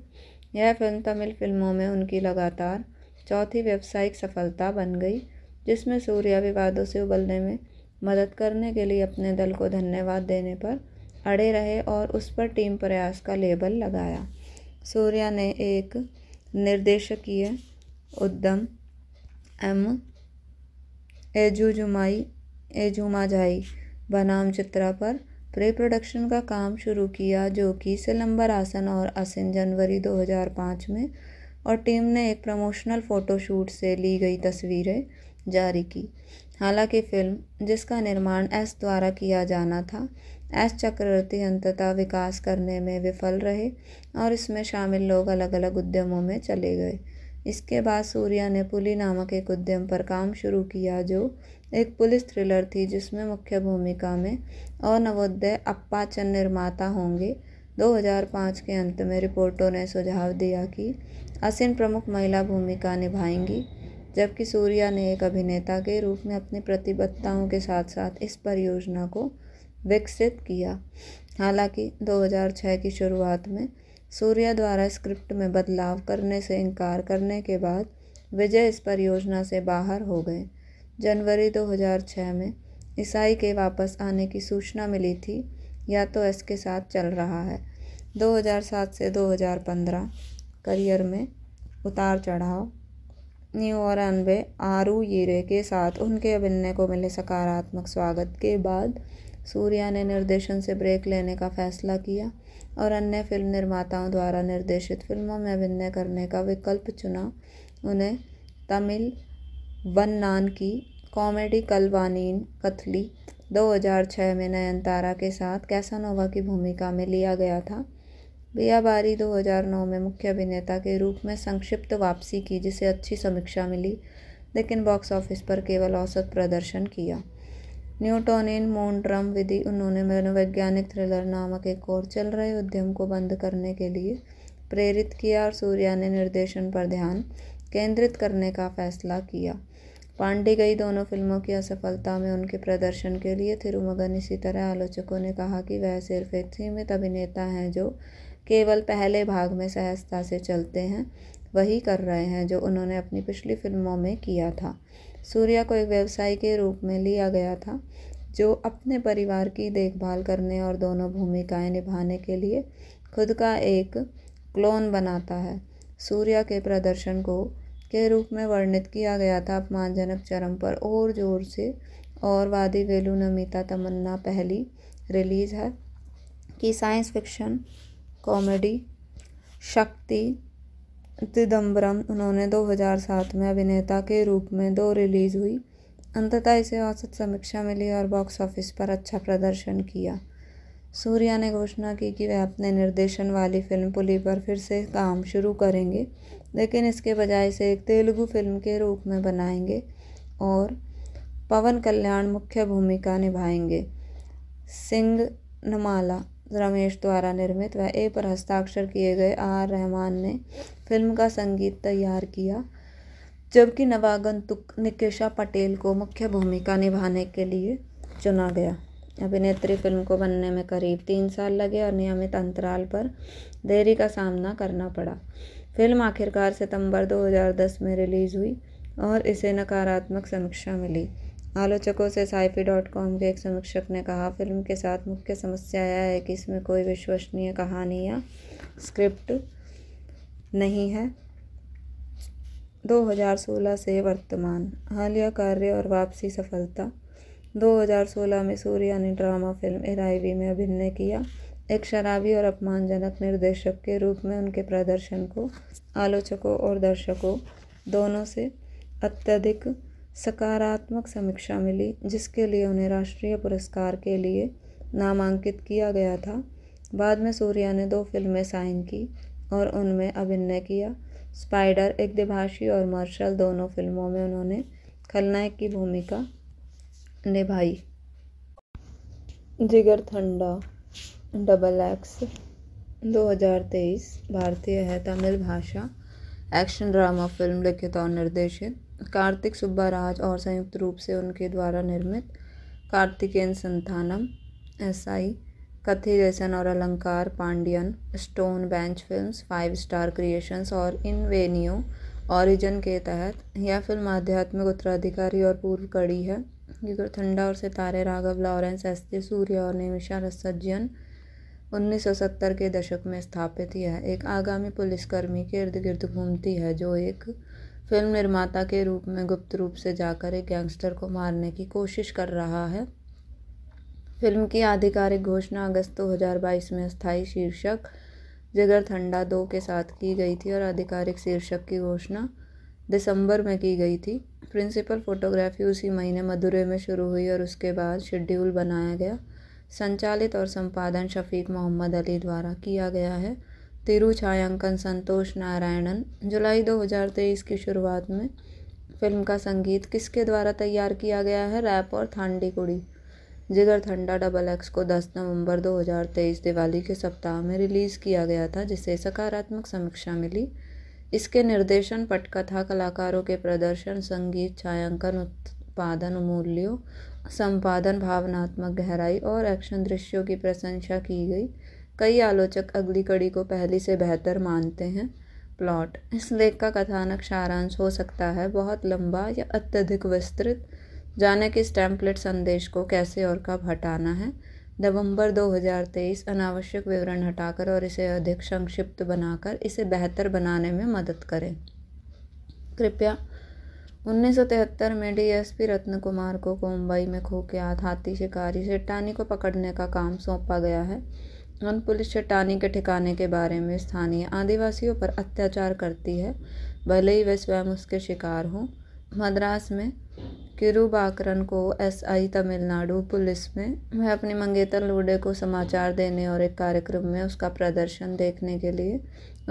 यह फिल्म तमिल फिल्मों में उनकी लगातार चौथी व्यावसायिक सफलता बन गई जिसमें सूर्या विवादों से उबलने में मदद करने के लिए अपने दल को धन्यवाद देने पर अड़े रहे और उस पर टीम प्रयास का लेबल लगाया सूर्या ने एक निर्देशकीय उद्यम एम एजुजुमाई एजुमाझाई बनाम चित्रा पर प्री प्रोडक्शन का काम शुरू किया जो कि सिलंबर आसन और आसिन जनवरी 2005 में और टीम ने एक प्रमोशनल फ़ोटोशूट से ली गई तस्वीरें जारी की हालांकि फिल्म जिसका निर्माण एस द्वारा किया जाना था एस चक्रवर्ती अंततः विकास करने में विफल रहे और इसमें शामिल लोग अलग अलग उद्यमों में चले गए इसके बाद सूर्या ने पुली नामक एक उद्यम पर काम शुरू किया जो एक पुलिस थ्रिलर थी जिसमें मुख्य भूमिका में अनवोदय अप्पाचन निर्माता होंगे 2005 के अंत में रिपोर्टों ने सुझाव दिया कि असिन प्रमुख महिला भूमिका निभाएंगी जबकि सूर्या ने एक अभिनेता के रूप में अपनी प्रतिबद्धताओं के साथ साथ इस परियोजना को विकसित किया हालांकि 2006 की शुरुआत में सूर्या द्वारा स्क्रिप्ट में बदलाव करने से इनकार करने के बाद विजय इस परियोजना से बाहर हो गए जनवरी 2006 में ईसाई के वापस आने की सूचना मिली थी या तो इसके साथ चल रहा है 2007 से 2015 करियर में उतार चढ़ाव न्यू और आरू यीरे के साथ उनके अभिनय को मिले सकारात्मक स्वागत के बाद सूर्या ने निर्देशन से ब्रेक लेने का फैसला किया और अन्य फिल्म निर्माताओं द्वारा निर्देशित फिल्मों में अभिनय करने का विकल्प चुना उन्हें तमिल नान की कॉमेडी कलवानीन कथली 2006 में नयनतारा के साथ कैसानोवा की भूमिका में लिया गया था बियाबारी 2009 में मुख्य अभिनेता के रूप में संक्षिप्त वापसी की जिसे अच्छी समीक्षा मिली लेकिन बॉक्स ऑफिस पर केवल औसत प्रदर्शन किया न्यूटोनिन मोन्ड्रम विधि उन्होंने मनोवैज्ञानिक थ्रिलर नामक एक और चल रहे उद्यम को बंद करने के लिए प्रेरित किया और सूर्या ने निर्देशन पर ध्यान केंद्रित करने का फैसला किया पांडे गई दोनों फिल्मों की असफलता में उनके प्रदर्शन के लिए थिरुमगन इसी तरह आलोचकों ने कहा कि वह सिर्फ एक सीमित अभिनेता हैं जो केवल पहले भाग में सहजता से चलते हैं वही कर रहे हैं जो उन्होंने अपनी पिछली फिल्मों में किया था सूर्या को एक व्यवसायी के रूप में लिया गया था जो अपने परिवार की देखभाल करने और दोनों भूमिकाएं निभाने के लिए खुद का एक क्लोन बनाता है सूर्या के प्रदर्शन को के रूप में वर्णित किया गया था अपमानजनक चरम पर और ज़ोर से और वादी वेलू नमिता तमन्ना पहली रिलीज़ है कि साइंस फिक्शन कॉमेडी शक्ति चिदम्बरम उन्होंने 2007 में अभिनेता के रूप में दो रिलीज़ हुई अंततः इसे औसत समीक्षा मिली और बॉक्स ऑफिस पर अच्छा प्रदर्शन किया सूर्या ने घोषणा की कि वह अपने निर्देशन वाली फिल्म पुली पर फिर से काम शुरू करेंगे लेकिन इसके बजाय इसे एक तेलुगु फिल्म के रूप में बनाएंगे और पवन कल्याण मुख्य भूमिका निभाएंगे सिंह नमाला रमेश द्वारा निर्मित व ए पर हस्ताक्षर किए गए आर रहमान ने फिल्म का संगीत तैयार किया जबकि नवागंतुक निकेशा पटेल को मुख्य भूमिका निभाने के लिए चुना गया अभिनेत्री फिल्म को बनने में करीब तीन साल लगे और नियमित अंतराल पर देरी का सामना करना पड़ा फिल्म आखिरकार सितंबर 2010 में रिलीज़ हुई और इसे नकारात्मक समीक्षा मिली आलोचकों से साइफी डॉट कॉम के एक समीक्षक ने कहा फिल्म के साथ मुख्य समस्या यह है कि इसमें कोई विश्वसनीय कहानी या स्क्रिप्ट नहीं है 2016 से वर्तमान हालिया कार्य और वापसी सफलता 2016 में सूर्या ने ड्रामा फिल्म एराईवी में अभिनय किया एक शराबी और अपमानजनक निर्देशक के रूप में उनके प्रदर्शन को आलोचकों और दर्शकों दोनों से अत्यधिक सकारात्मक समीक्षा मिली जिसके लिए उन्हें राष्ट्रीय पुरस्कार के लिए नामांकित किया गया था बाद में सूर्या ने दो फिल्में साइन की और उनमें अभिनय किया स्पाइडर एक दिभाषी और मार्शल दोनों फिल्मों में उन्होंने खलनायक की भूमिका निभाई जिगर ठंडा डबल एक्स 2023 भारतीय है तमिल भाषा एक्शन ड्रामा फिल्म लिखित और निर्देशित कार्तिक सुब्बाराज और संयुक्त रूप से उनके द्वारा निर्मित कार्तिकेन संथानम एस आई कथी जैसन और Alankar Pandian Stone Bench Films Five Star Creations और वेन्यू ऑरिजन के तहत यह फिल्म आध्यात्मिक उत्तराधिकारी और पूर्व कड़ी है ठंडा और सितारे राघव लॉरेंस एस सूर्य और निमिषा रसज्जन 1970 के दशक में स्थापित यह एक आगामी पुलिसकर्मी के इर्द गिर्द घूमती है जो एक फिल्म निर्माता के रूप में गुप्त रूप से जाकर एक गैंगस्टर को मारने की कोशिश कर रहा है फिल्म की आधिकारिक घोषणा अगस्त 2022 में स्थायी शीर्षक जिगर ठंडा दो के साथ की गई थी और आधिकारिक शीर्षक की घोषणा दिसंबर में की गई थी प्रिंसिपल फोटोग्राफी उसी महीने मदुरै में शुरू हुई और उसके बाद शेड्यूल बनाया गया संचालित और संपादन शफीक मोहम्मद अली द्वारा किया गया है तिरु छायांकन संतोष नारायणन जुलाई 2023 की शुरुआत में फिल्म का संगीत किसके द्वारा तैयार किया गया है रैप और थांडी कुड़ी जिगर ठंडा डबल एक्स को 10 नवंबर 2023 दिवाली के सप्ताह में रिलीज़ किया गया था जिसे सकारात्मक समीक्षा मिली इसके निर्देशन पटकथा कलाकारों के प्रदर्शन संगीत छायांकन उत्पादन मूल्यों संपादन भावनात्मक गहराई और एक्शन दृश्यों की प्रशंसा की गई कई आलोचक अगली कड़ी को पहली से बेहतर मानते हैं प्लॉट इस लेख का कथानक सारांश हो सकता है बहुत लंबा या अत्यधिक विस्तृत जाने के स्टैम्पलेट टैम्पलेट संदेश को कैसे और कब हटाना है नवंबर 2023 अनावश्यक विवरण हटाकर और इसे अधिक संक्षिप्त बनाकर इसे बेहतर बनाने में मदद करें कृपया 1973 में डीएसपी रत्न कुमार को मुंबई में खो के हाथी शिकारी शेट्टानी को पकड़ने का काम सौंपा गया है वन पुलिस शेट्टानी के ठिकाने के बारे में स्थानीय आदिवासियों पर अत्याचार करती है भले ही वे स्वयं उसके शिकार हों मद्रास में किरुबाकरन को एसआई तमिलनाडु पुलिस में वह अपनी मंगेतर लूडे को समाचार देने और एक कार्यक्रम में उसका प्रदर्शन देखने के लिए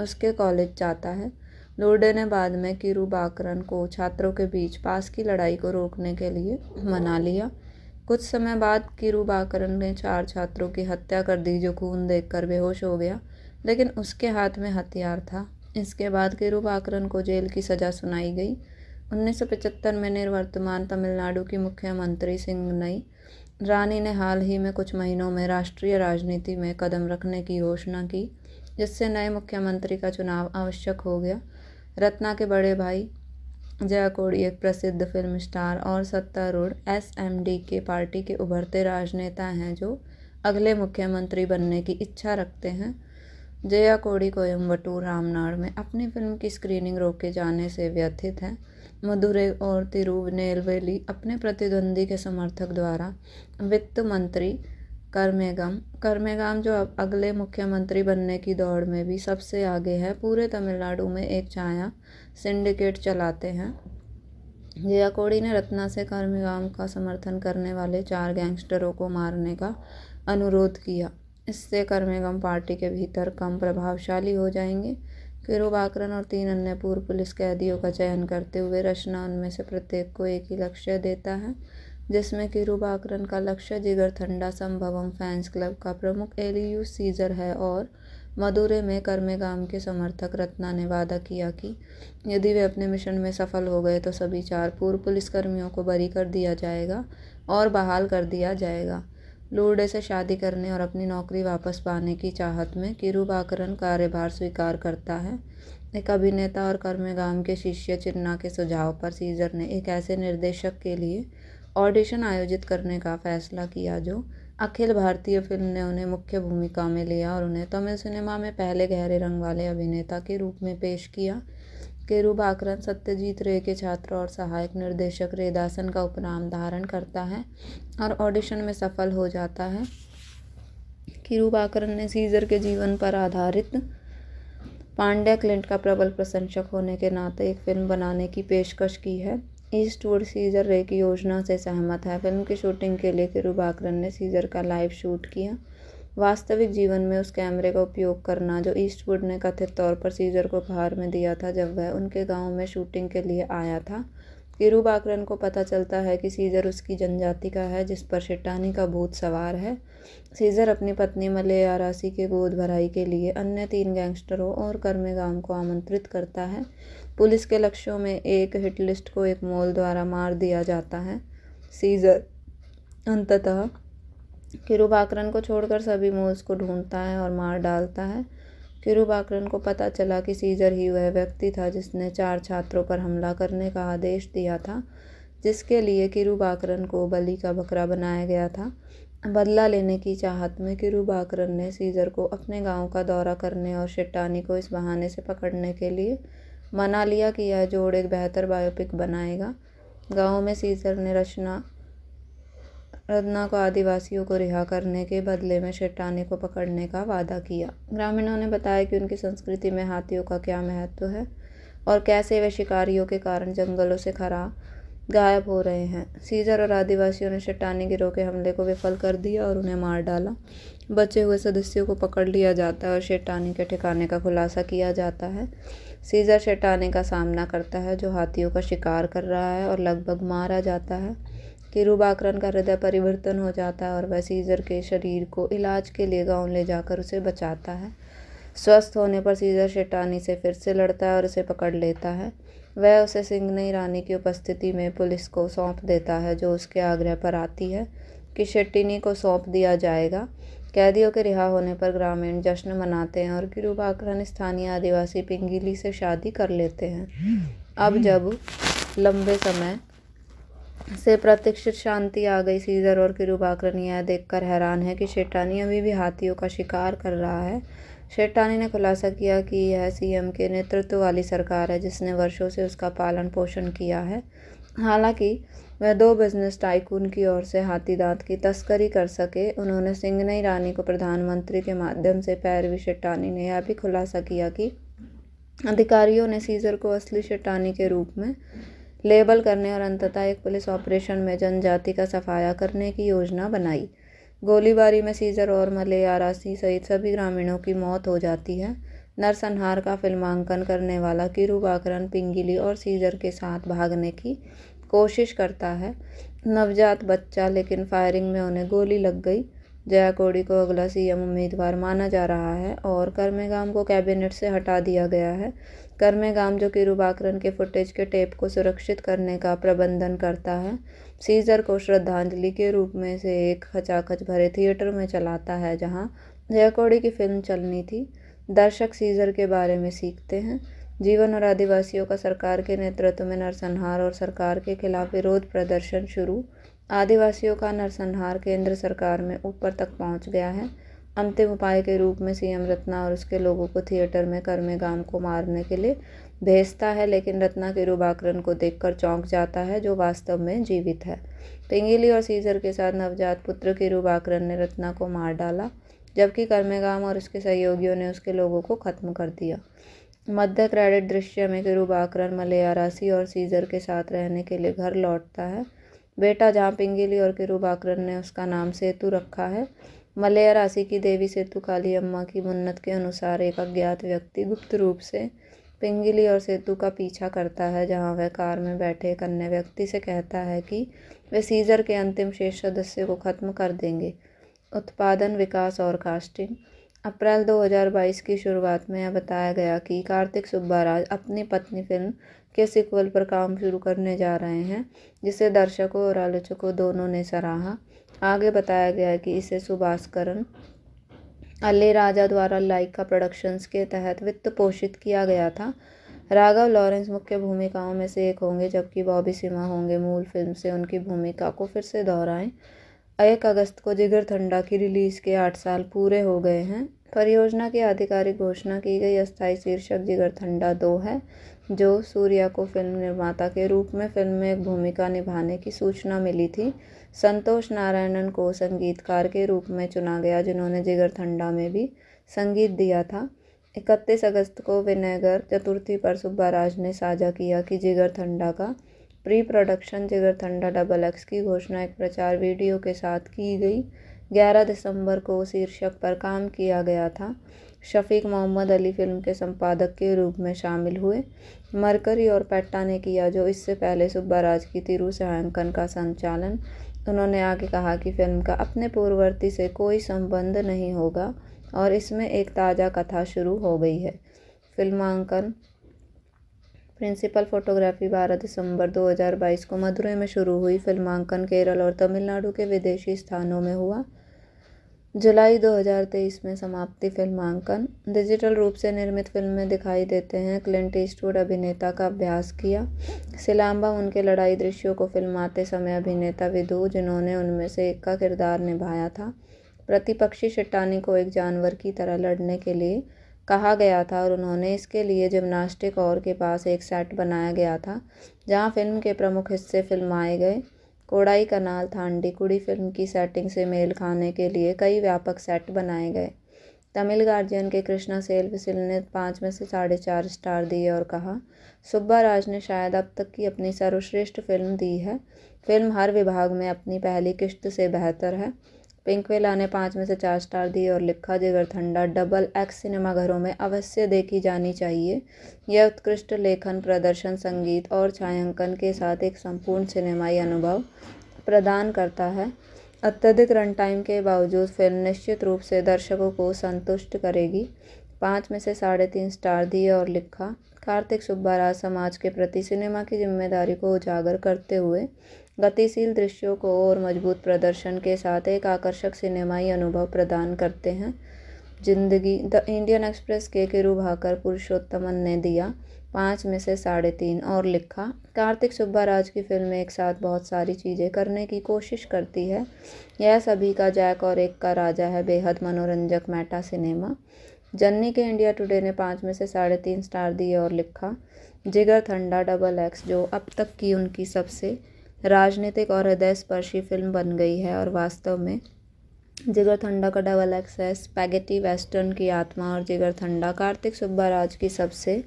उसके कॉलेज जाता है नूरडे ने बाद में किरु बाकरन को छात्रों के बीच पास की लड़ाई को रोकने के लिए मना लिया कुछ समय बाद किरुबाकरन ने चार छात्रों की हत्या कर दी जो खून देख बेहोश हो गया लेकिन उसके हाथ में हथियार था इसके बाद किरुबाकरन को जेल की सज़ा सुनाई गई 1975 में निर्वर्तमान तमिलनाडु की मुख्यमंत्री सिंह नई रानी ने हाल ही में कुछ महीनों में राष्ट्रीय राजनीति में कदम रखने की घोषणा की जिससे नए मुख्यमंत्री का चुनाव आवश्यक हो गया रत्ना के बड़े भाई जया कोड़ी एक प्रसिद्ध फिल्म स्टार और सत्तारूढ़ S M D K party के उभरते राजनेता हैं जो अगले मुख्यमंत्री बनने की इच्छा रखते हैं जया कोड़ी कोयम्बटूर रामनाड़ में अपनी फिल्म की स्क्रीनिंग रोके जाने से व्यथित हैं मधुरे और तिरुवनेलवेली अपने प्रतिद्वंदी के समर्थक द्वारा वित्त मंत्री कर्मेगम कर्मेगाम जो अब अगले मुख्यमंत्री बनने की दौड़ में भी सबसे आगे है पूरे तमिलनाडु में एक छाया सिंडिकेट चलाते हैं जयाकोड़ी ने रत्ना से कर्मेगाम का समर्थन करने वाले चार गैंगस्टरों को मारने का अनुरोध किया इससे कर्मेगम पार्टी के भीतर कम प्रभावशाली हो जाएंगे किरुबाकरन और तीन अन्य पूर्व पुलिस कैदियों का चयन करते हुए रचना उनमें से प्रत्येक को एक ही लक्ष्य देता है जिसमें रूपाकरण का लक्ष्य जिगर थंडा संभवम फैंस क्लब का प्रमुख एलियू सीजर है और मदुरे में कर्मेगाम के समर्थक रत्ना ने वादा किया कि यदि वे अपने मिशन में सफल हो गए तो सभी चार पूर्व पुलिसकर्मियों को बरी कर दिया जाएगा और बहाल कर दिया जाएगा लूडे से शादी करने और अपनी नौकरी वापस पाने की चाहत में बाकरण कार्यभार स्वीकार करता है एक अभिनेता और कर्मेगाम के शिष्य चिन्ना के सुझाव पर सीजर ने एक ऐसे निर्देशक के लिए ऑडिशन आयोजित करने का फैसला किया जो अखिल भारतीय फिल्म ने उन्हें मुख्य भूमिका में लिया और उन्हें तमिल सिनेमा में पहले गहरे रंग वाले अभिनेता के रूप में पेश किया केरुबाकरन सत्यजीत रे के छात्र और सहायक निर्देशक रेदासन का उपनाम धारण करता है और ऑडिशन में सफल हो जाता है किरुबाकरन ने सीजर के जीवन पर आधारित पांड्या क्लिंट का प्रबल प्रशंसक होने के नाते एक फिल्म बनाने की पेशकश की है ईस्टवुड सीजर रे की योजना से सहमत है फिल्म की शूटिंग के लिए किरुबाकरन ने सीजर का लाइव शूट किया वास्तविक जीवन में उस कैमरे का उपयोग करना जो ईस्टवुड ने कथित तौर पर सीजर को उपहार में दिया था जब वह उनके गांव में शूटिंग के लिए आया था किरुबाकरन को पता चलता है कि सीजर उसकी जनजाति का है जिस पर शिटानी का भूत सवार है सीजर अपनी पत्नी मले आरासी के गोद भराई के लिए अन्य तीन गैंगस्टरों और कर्मेगाम को आमंत्रित करता है पुलिस के लक्ष्यों में एक हिटलिस्ट को एक मोल द्वारा मार दिया जाता है सीजर अंततः किरुबाकरन को छोड़कर सभी मोल्स को ढूंढता है और मार डालता है किरुबाकरन को पता चला कि सीजर ही वह व्यक्ति था जिसने चार छात्रों पर हमला करने का आदेश दिया था जिसके लिए किरुबाकरन को बलि का बकरा बनाया गया था बदला लेने की चाहत में किरुबाकरन ने सीजर को अपने गांव का दौरा करने और शिट्टानी को इस बहाने से पकड़ने के लिए मना लिया कि यह जोड़ एक बेहतर बायोपिक बनाएगा गाँव में सीजर ने रचना रत्ना को आदिवासियों को रिहा करने के बदले में शेटाने को पकड़ने का वादा किया ग्रामीणों ने बताया कि उनकी संस्कृति में हाथियों का क्या महत्व है और कैसे वे शिकारियों के कारण जंगलों से खरा गायब हो रहे हैं सीजर और आदिवासियों ने शेटाने के रोके हमले को विफल कर दिया और उन्हें मार डाला बचे हुए सदस्यों को पकड़ लिया जाता है और शेटाने के ठिकाने का खुलासा किया जाता है सीज़र शैटाने का सामना करता है जो हाथियों का शिकार कर रहा है और लगभग मारा जाता है किरुबाकरन का हृदय परिवर्तन हो जाता है और वह सीज़र के शरीर को इलाज के लिए गांव ले जाकर उसे बचाता है स्वस्थ होने पर सीज़र शैटानी से फिर से लड़ता है और उसे पकड़ लेता है वह उसे सिंगनई रानी की उपस्थिति में पुलिस को सौंप देता है जो उसके आग्रह पर आती है कि शेट्टिनी को सौंप दिया जाएगा कैदियों के रिहा होने पर ग्रामीण जश्न मनाते हैं और गिरु बाकरन स्थानीय आदिवासी पिंगिली से शादी कर लेते हैं अब जब लंबे समय से प्रतीक्षित शांति आ गई सीजर और बाकरन यह देखकर हैरान है कि शेटानी अभी भी हाथियों का शिकार कर रहा है शेटानी ने खुलासा किया कि यह सीएम के नेतृत्व वाली सरकार है जिसने वर्षों से उसका पालन पोषण किया है हालांकि वह दो बिजनेस टाइकून की ओर से हाथी दांत की तस्करी कर सके उन्होंने सिंगनई रानी को प्रधानमंत्री के माध्यम से पैरवी शेट्टानी ने यह भी खुलासा किया कि अधिकारियों ने सीजर को असली शेट्टानी के रूप में लेबल करने और अंततः एक पुलिस ऑपरेशन में जनजाति का सफाया करने की योजना बनाई गोलीबारी में सीजर और मले आरासी सहित सभी ग्रामीणों की मौत हो जाती है नरसंहार का फिल्मांकन करने वाला किरू पिंगिली और सीजर के साथ भागने की कोशिश करता है नवजात बच्चा लेकिन फायरिंग में उन्हें गोली लग गई जया कोड़ी को अगला सीएम उम्मीदवार माना जा रहा है और कर्मेगाम को कैबिनेट से हटा दिया गया है कर्मेगाम जो किरुबाकरन के फुटेज के टेप को सुरक्षित करने का प्रबंधन करता है सीजर को श्रद्धांजलि के रूप में से एक खचाखच भरे थिएटर में चलाता है जहां कोड़ी की फिल्म चलनी थी दर्शक सीजर के बारे में सीखते हैं जीवन और आदिवासियों का सरकार के नेतृत्व में नरसंहार और सरकार के खिलाफ विरोध प्रदर्शन शुरू आदिवासियों का नरसंहार केंद्र सरकार में ऊपर तक पहुंच गया है अंतिम उपाय के रूप में सीएम रत्ना और उसके लोगों को थिएटर में कर्मेगाम को मारने के लिए भेजता है लेकिन रत्ना के रूबाकरण को देखकर चौंक जाता है जो वास्तव में जीवित है पिंगली और सीजर के साथ नवजात पुत्र के रूबाकरण ने रत्ना को मार डाला जबकि कर्मेगाम और उसके सहयोगियों ने उसके लोगों को खत्म कर दिया मध्य क्रेडिट दृश्य में किरुब मलया मलयारासी और सीजर के साथ रहने के लिए घर लौटता है बेटा जहाँ पिंगिली और किरुब ने उसका नाम सेतु रखा है मलया राशि की देवी सेतु काली अम्मा की मन्नत के अनुसार एक अज्ञात व्यक्ति गुप्त रूप से पिंगिली और सेतु का पीछा करता है जहाँ वह कार में बैठे एक अन्य व्यक्ति से कहता है कि वे सीजर के अंतिम शेष सदस्य को खत्म कर देंगे उत्पादन विकास और कास्टिंग अप्रैल 2022 की शुरुआत में यह बताया गया कि कार्तिक सुब्बा राज अपनी पत्नी फिल्म के सिक्वल पर काम शुरू करने जा रहे हैं जिसे दर्शकों और आलोचकों दोनों ने सराहा आगे बताया गया कि इसे सुभाषकरण अली राजा द्वारा लाइका प्रोडक्शंस के तहत वित्त पोषित किया गया था राघव लॉरेंस मुख्य भूमिकाओं में से एक होंगे जबकि बॉबी सिम्हा होंगे मूल फिल्म से उनकी भूमिका को फिर से दोहराएं एक अगस्त को जिगर ठंडा की रिलीज़ के आठ साल पूरे हो गए हैं परियोजना की आधिकारिक घोषणा की गई अस्थायी शीर्षक जिगर ठंडा दो है जो सूर्या को फिल्म निर्माता के रूप में फिल्म में एक भूमिका निभाने की सूचना मिली थी संतोष नारायणन को संगीतकार के रूप में चुना गया जिन्होंने जिगर ठंडा में भी संगीत दिया था इकतीस अगस्त को विनयगर चतुर्थी पर सुब्बाराज ने साझा किया कि जिगर ठंडा का प्री प्रोडक्शन जिगर थंडा डबल एक्स की घोषणा एक प्रचार वीडियो के साथ की गई 11 दिसंबर को शीर्षक पर काम किया गया था शफीक मोहम्मद अली फिल्म के संपादक के रूप में शामिल हुए मरकरी और पैट्टा ने किया जो इससे पहले सुब्बा राज की तिरु सहांकन का संचालन उन्होंने आगे कहा कि फिल्म का अपने पूर्ववर्ती से कोई संबंध नहीं होगा और इसमें एक ताज़ा कथा शुरू हो गई है फिल्मांकन प्रिंसिपल फोटोग्राफी 12 दिसंबर 2022 को मदुरई में शुरू हुई फिल्मांकन केरल और तमिलनाडु के विदेशी स्थानों में हुआ जुलाई 2023 में समाप्ति फिल्मांकन डिजिटल रूप से निर्मित फिल्म में दिखाई देते हैं क्लिंट ईस्टवुड अभिनेता का अभ्यास किया सिलाम्बा उनके लड़ाई दृश्यों को फिल्माते समय अभिनेता विदु जिन्होंने उनमें से एक का किरदार निभाया था प्रतिपक्षी शट्टानी को एक जानवर की तरह लड़ने के लिए कहा गया था और उन्होंने इसके लिए जिमनास्टिक और के पास एक सेट बनाया गया था जहां फिल्म के प्रमुख हिस्से फिल्माए गए कोडाई कनाल थांडीकुड़ी फिल्म की सेटिंग से मेल खाने के लिए कई व्यापक सेट बनाए गए तमिल गार्जियन के कृष्णा सेल्विसिल ने पाँच में से साढ़े चार स्टार दिए और कहा सुब्बा राज ने शायद अब तक की अपनी सर्वश्रेष्ठ फिल्म दी है फिल्म हर विभाग में अपनी पहली किश्त से बेहतर है पिंकविला ने पाँच में से चार स्टार दिए और लिखा जिगर ठंडा डबल एक्स सिनेमाघरों में अवश्य देखी जानी चाहिए यह उत्कृष्ट लेखन प्रदर्शन संगीत और छायांकन के साथ एक संपूर्ण सिनेमाई अनुभव प्रदान करता है अत्यधिक रन टाइम के बावजूद फिल्म निश्चित रूप से दर्शकों को संतुष्ट करेगी पाँच में से साढ़े तीन स्टार दिए और लिखा कार्तिक सुब्बाराज समाज के प्रति सिनेमा की जिम्मेदारी को उजागर करते हुए गतिशील दृश्यों को और मजबूत प्रदर्शन के साथ एक आकर्षक सिनेमाई अनुभव प्रदान करते हैं जिंदगी द इंडियन एक्सप्रेस के किरुभाकर पुरुषोत्तमन ने दिया पाँच में से साढ़े तीन और लिखा कार्तिक सुब्बाराज की फिल्म एक साथ बहुत सारी चीज़ें करने की कोशिश करती है यह सभी का जैक और एक का राजा है बेहद मनोरंजक मेटा सिनेमा जन्नी के इंडिया टुडे ने पाँच में से साढ़े तीन स्टार दिए और लिखा जिगर ठंडा डबल एक्स जो अब तक की उनकी सबसे राजनीतिक और हृदय स्पर्शी फिल्म बन गई है और वास्तव में जिगर ठंडा का डबल एक्सेस पैगेटी वेस्टर्न की आत्मा और जिगर ठंडा कार्तिक सुब्बा राज की सबसे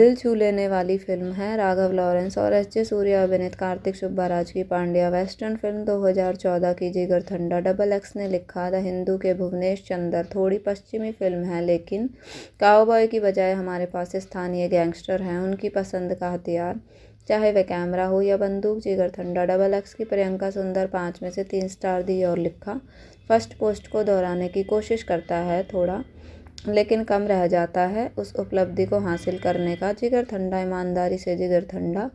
दिल छू लेने वाली फिल्म है राघव लॉरेंस और एस जे सूर्य अभिनीत कार्तिक सुब्बा राज की पांड्या वेस्टर्न फिल्म 2014 की जिगर ठंडा डबल एक्स ने लिखा द हिंदू के भुवनेश चंदर थोड़ी पश्चिमी फिल्म है लेकिन काओबॉय की बजाय हमारे पास स्थानीय गैंगस्टर हैं उनकी पसंद का हथियार चाहे वह कैमरा हो या बंदूक जिगर थंडा डबल एक्स की प्रियंका सुंदर पाँच में से तीन स्टार दी और लिखा फर्स्ट पोस्ट को दोहराने की कोशिश करता है थोड़ा लेकिन कम रह जाता है उस उपलब्धि को हासिल करने का जिगर ठंडा ईमानदारी से जिगर ठंडा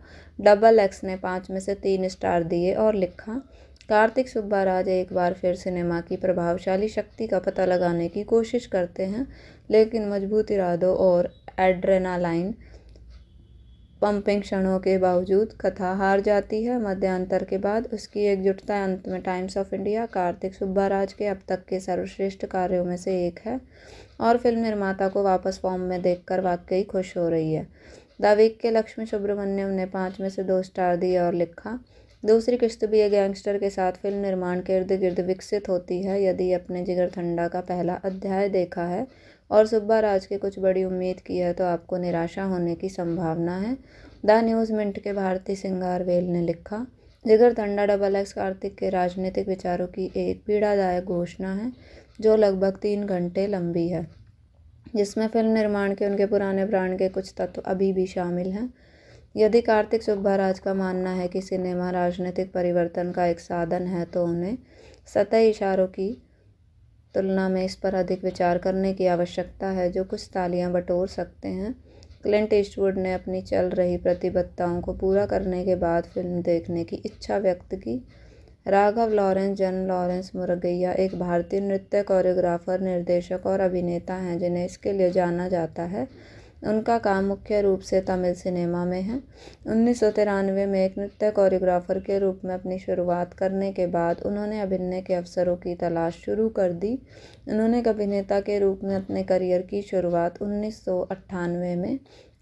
डबल एक्स ने पाँच में से तीन स्टार दिए और लिखा कार्तिक सुब्बा राज एक बार फिर सिनेमा की प्रभावशाली शक्ति का पता लगाने की कोशिश करते हैं लेकिन मजबूत इरादों और एड्रेनालाइन पंपिंग क्षणों के बावजूद कथा हार जाती है मध्यांतर के बाद उसकी एकजुटता अंत में Times of India Karthik Subbaraj के अब तक के सर्वश्रेष्ठ कार्यों में से एक है और फिल्म निर्माता को वापस फॉर्म में देखकर वाकई खुश हो रही है द वीक के लक्ष्मी सुब्रमण्यम ने पाँच में से दो स्टार दिए और लिखा दूसरी किस्त भी एक गैंगस्टर के साथ फिल्म निर्माण के इर्द गिर्द विकसित होती है यदि अपने जिगर ठंडा का पहला अध्याय देखा है और सुब्बा राज के कुछ बड़ी उम्मीद की है तो आपको निराशा होने की संभावना है द न्यूज़ मिंट के भारती सिंगार वेल ने लिखा जिगर थंडा डबल एक्स कार्तिक के राजनीतिक विचारों की एक पीड़ादायक घोषणा है जो लगभग तीन घंटे लंबी है जिसमें फिल्म निर्माण के उनके पुराने ब्रांड के कुछ तत्व अभी भी शामिल हैं यदि कार्तिक सुब्बाराज का मानना है कि सिनेमा राजनीतिक परिवर्तन का एक साधन है तो उन्हें सतह इशारों की तुलना में इस पर अधिक विचार करने की आवश्यकता है जो कुछ तालियां बटोर सकते हैं क्लिंट ईस्टवुड ने अपनी चल रही प्रतिबद्धताओं को पूरा करने के बाद फिल्म देखने की इच्छा व्यक्त की राघव लॉरेंस जन लॉरेंस मुरगैया एक भारतीय नृत्य कोरियोग्राफर निर्देशक और अभिनेता हैं जिन्हें इसके लिए जाना जाता है उनका काम मुख्य रूप से तमिल सिनेमा में है उन्नीस सौ तिरानवे में एक नृत्य कोरियोग्राफ़र के रूप में अपनी शुरुआत करने के बाद उन्होंने अभिनय के अवसरों की तलाश शुरू कर दी उन्होंने एक अभिनेता के रूप में अपने करियर की शुरुआत उन्नीस सौ अट्ठानवे में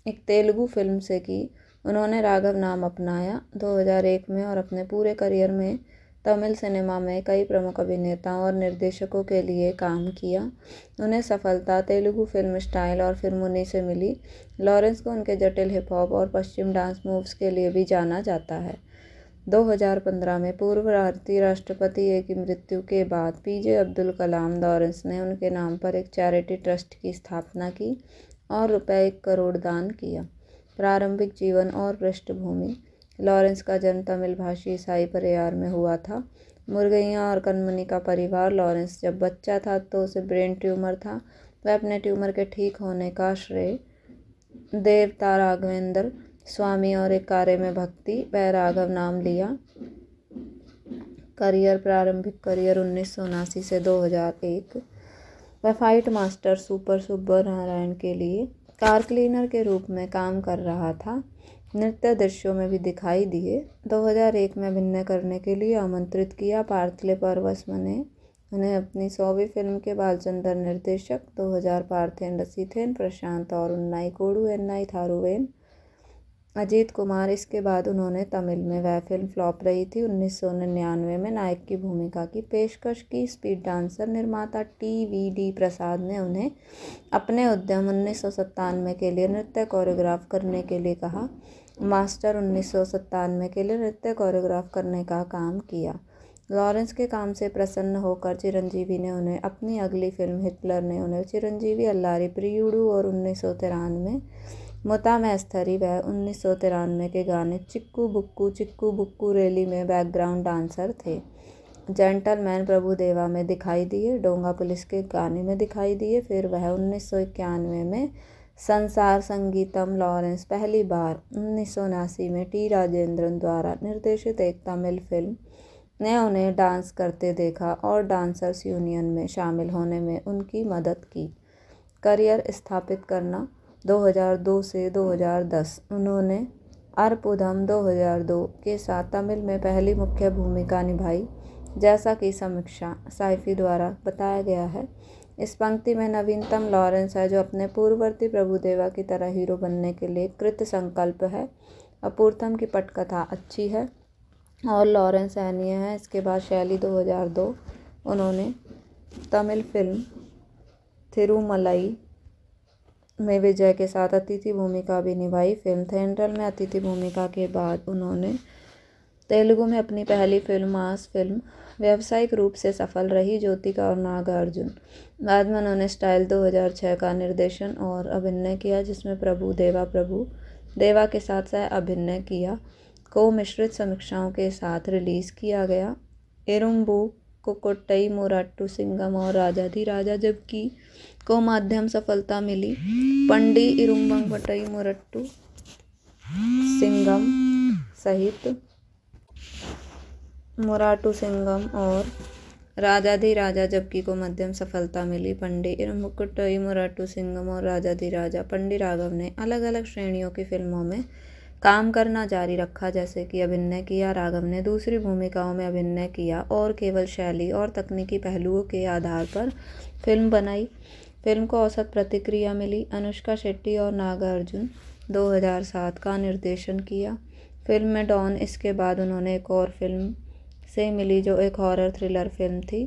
एक तेलुगु फिल्म से की उन्होंने राघव नाम अपनाया दो हज़ार एक में और अपने पूरे करियर में तमिल सिनेमा में कई प्रमुख अभिनेताओं और निर्देशकों के लिए काम किया उन्हें सफलता तेलुगु फ़िल्म स्टाइल और मुनी से मिली लॉरेंस को उनके जटिल हिप हॉप और पश्चिम डांस मूव्स के लिए भी जाना जाता है 2015 में पूर्व भारतीय राष्ट्रपति ए की मृत्यु के बाद पीजे अब्दुल कलाम लॉरेंस ने उनके नाम पर एक चैरिटी ट्रस्ट की स्थापना की और रुपये एक करोड़ दान किया प्रारंभिक जीवन और पृष्ठभूमि लॉरेंस का जन्म तमिल भाषी ईसाई परिवार में हुआ था मुर्गियाँ और कनमनी का परिवार लॉरेंस जब बच्चा था तो उसे ब्रेन ट्यूमर था वह अपने ट्यूमर के ठीक होने का श्रेय देवता राघवेंद्र स्वामी और एक कार्य में भक्ति वह राघव नाम लिया करियर प्रारंभिक करियर उन्नीस से 2001 वह fight master super Subbarayan के लिए कार क्लीनर के रूप में काम कर रहा था नृत्य दृश्यों में भी दिखाई दिए 2001 में अभिनय करने के लिए आमंत्रित किया पार्थले परवस्म ने उन्हें अपनी सौवीं फिल्म के बालचंदर निर्देशक 2000 पार्थेन रसीथेन प्रशांत और उन्नाई कोडू एन्नाई थारुवेन अजीत कुमार इसके बाद उन्होंने तमिल में वह फिल्म फ्लॉप रही थी उन्नीस में नायक की भूमिका की पेशकश की स्पीड डांसर निर्माता टी वी डी प्रसाद ने उन्हें अपने उद्यम उन्नीस के लिए नृत्य कोरियोग्राफ करने के लिए कहा मास्टर उन्नीस के लिए नृत्य कोरियोग्राफ करने का काम किया लॉरेंस के काम से प्रसन्न होकर चिरंजीवी ने उन्हें अपनी अगली फिल्म हिटलर ने उन्हें चिरंजीवी अल्लारी प्रियुडू और उन्नीस सौ तिरानवे मोता मैस्थरी वह उन्नीस सौ तिरानवे के गाने चिक्कू बुक्कू चिक्कू बुक्कू रैली में बैकग्राउंड डांसर थे जेंटलमैन प्रभु देवा में दिखाई दिए डोंगा पुलिस के गाने में दिखाई दिए फिर वह उन्नीस सौ इक्यानवे में संसार संगीतम लॉरेंस पहली बार उन्नीस में टी राजेंद्रन द्वारा निर्देशित एक तमिल फिल्म ने उन्हें डांस करते देखा और डांसर्स यूनियन में शामिल होने में उनकी मदद की करियर स्थापित करना 2002 से 2010 उन्होंने अर्पुधम 2002 के साथ तमिल में पहली मुख्य भूमिका निभाई जैसा कि समीक्षा साइफी द्वारा बताया गया है इस पंक्ति में नवीनतम लॉरेंस है जो अपने पूर्ववर्ती प्रभुदेवा की तरह हीरो बनने के लिए कृत संकल्प है अपूर्तम की पटकथा अच्छी है और लॉरेंस एनिय है इसके बाद शैली 2002 उन्होंने तमिल फिल्म थिरुमलई में विजय के साथ अतिथि भूमिका भी निभाई फिल्म थेंड्रल में अतिथि भूमिका के बाद उन्होंने तेलुगु में अपनी पहली फिल्म मास फिल्म व्यावसायिक रूप से सफल रही ज्योतिका और नागार्जुन बाद में उन्होंने स्टाइल 2006 का निर्देशन और अभिनय किया जिसमें प्रभु देवा प्रभु देवा के साथ सह अभिनय किया को मिश्रित समीक्षाओं के साथ रिलीज़ किया गया एरुम्बू कोकोटई मोराट्टू सिंगम और राजाधी राजा जबकि को माध्यम सफलता मिली पंडी इरुम्बंग मोरट्टू सिंगम सहित मोराटू सिंगम और राजाधि राजा जबकि को मध्यम सफलता मिली पंडित मुकुट मोराटू सिंगम और राजाधि राजा पंडित राघव ने अलग अलग श्रेणियों की फिल्मों में काम करना जारी रखा जैसे कि अभिनय किया राघव ने दूसरी भूमिकाओं में अभिनय किया और केवल शैली और तकनीकी पहलुओं के आधार पर फिल्म बनाई फिल्म को औसत प्रतिक्रिया मिली अनुष्का शेट्टी और नागार्जुन 2007 का निर्देशन किया फिल्म में डॉन इसके बाद उन्होंने एक और फिल्म से मिली जो एक हॉरर थ्रिलर फिल्म थी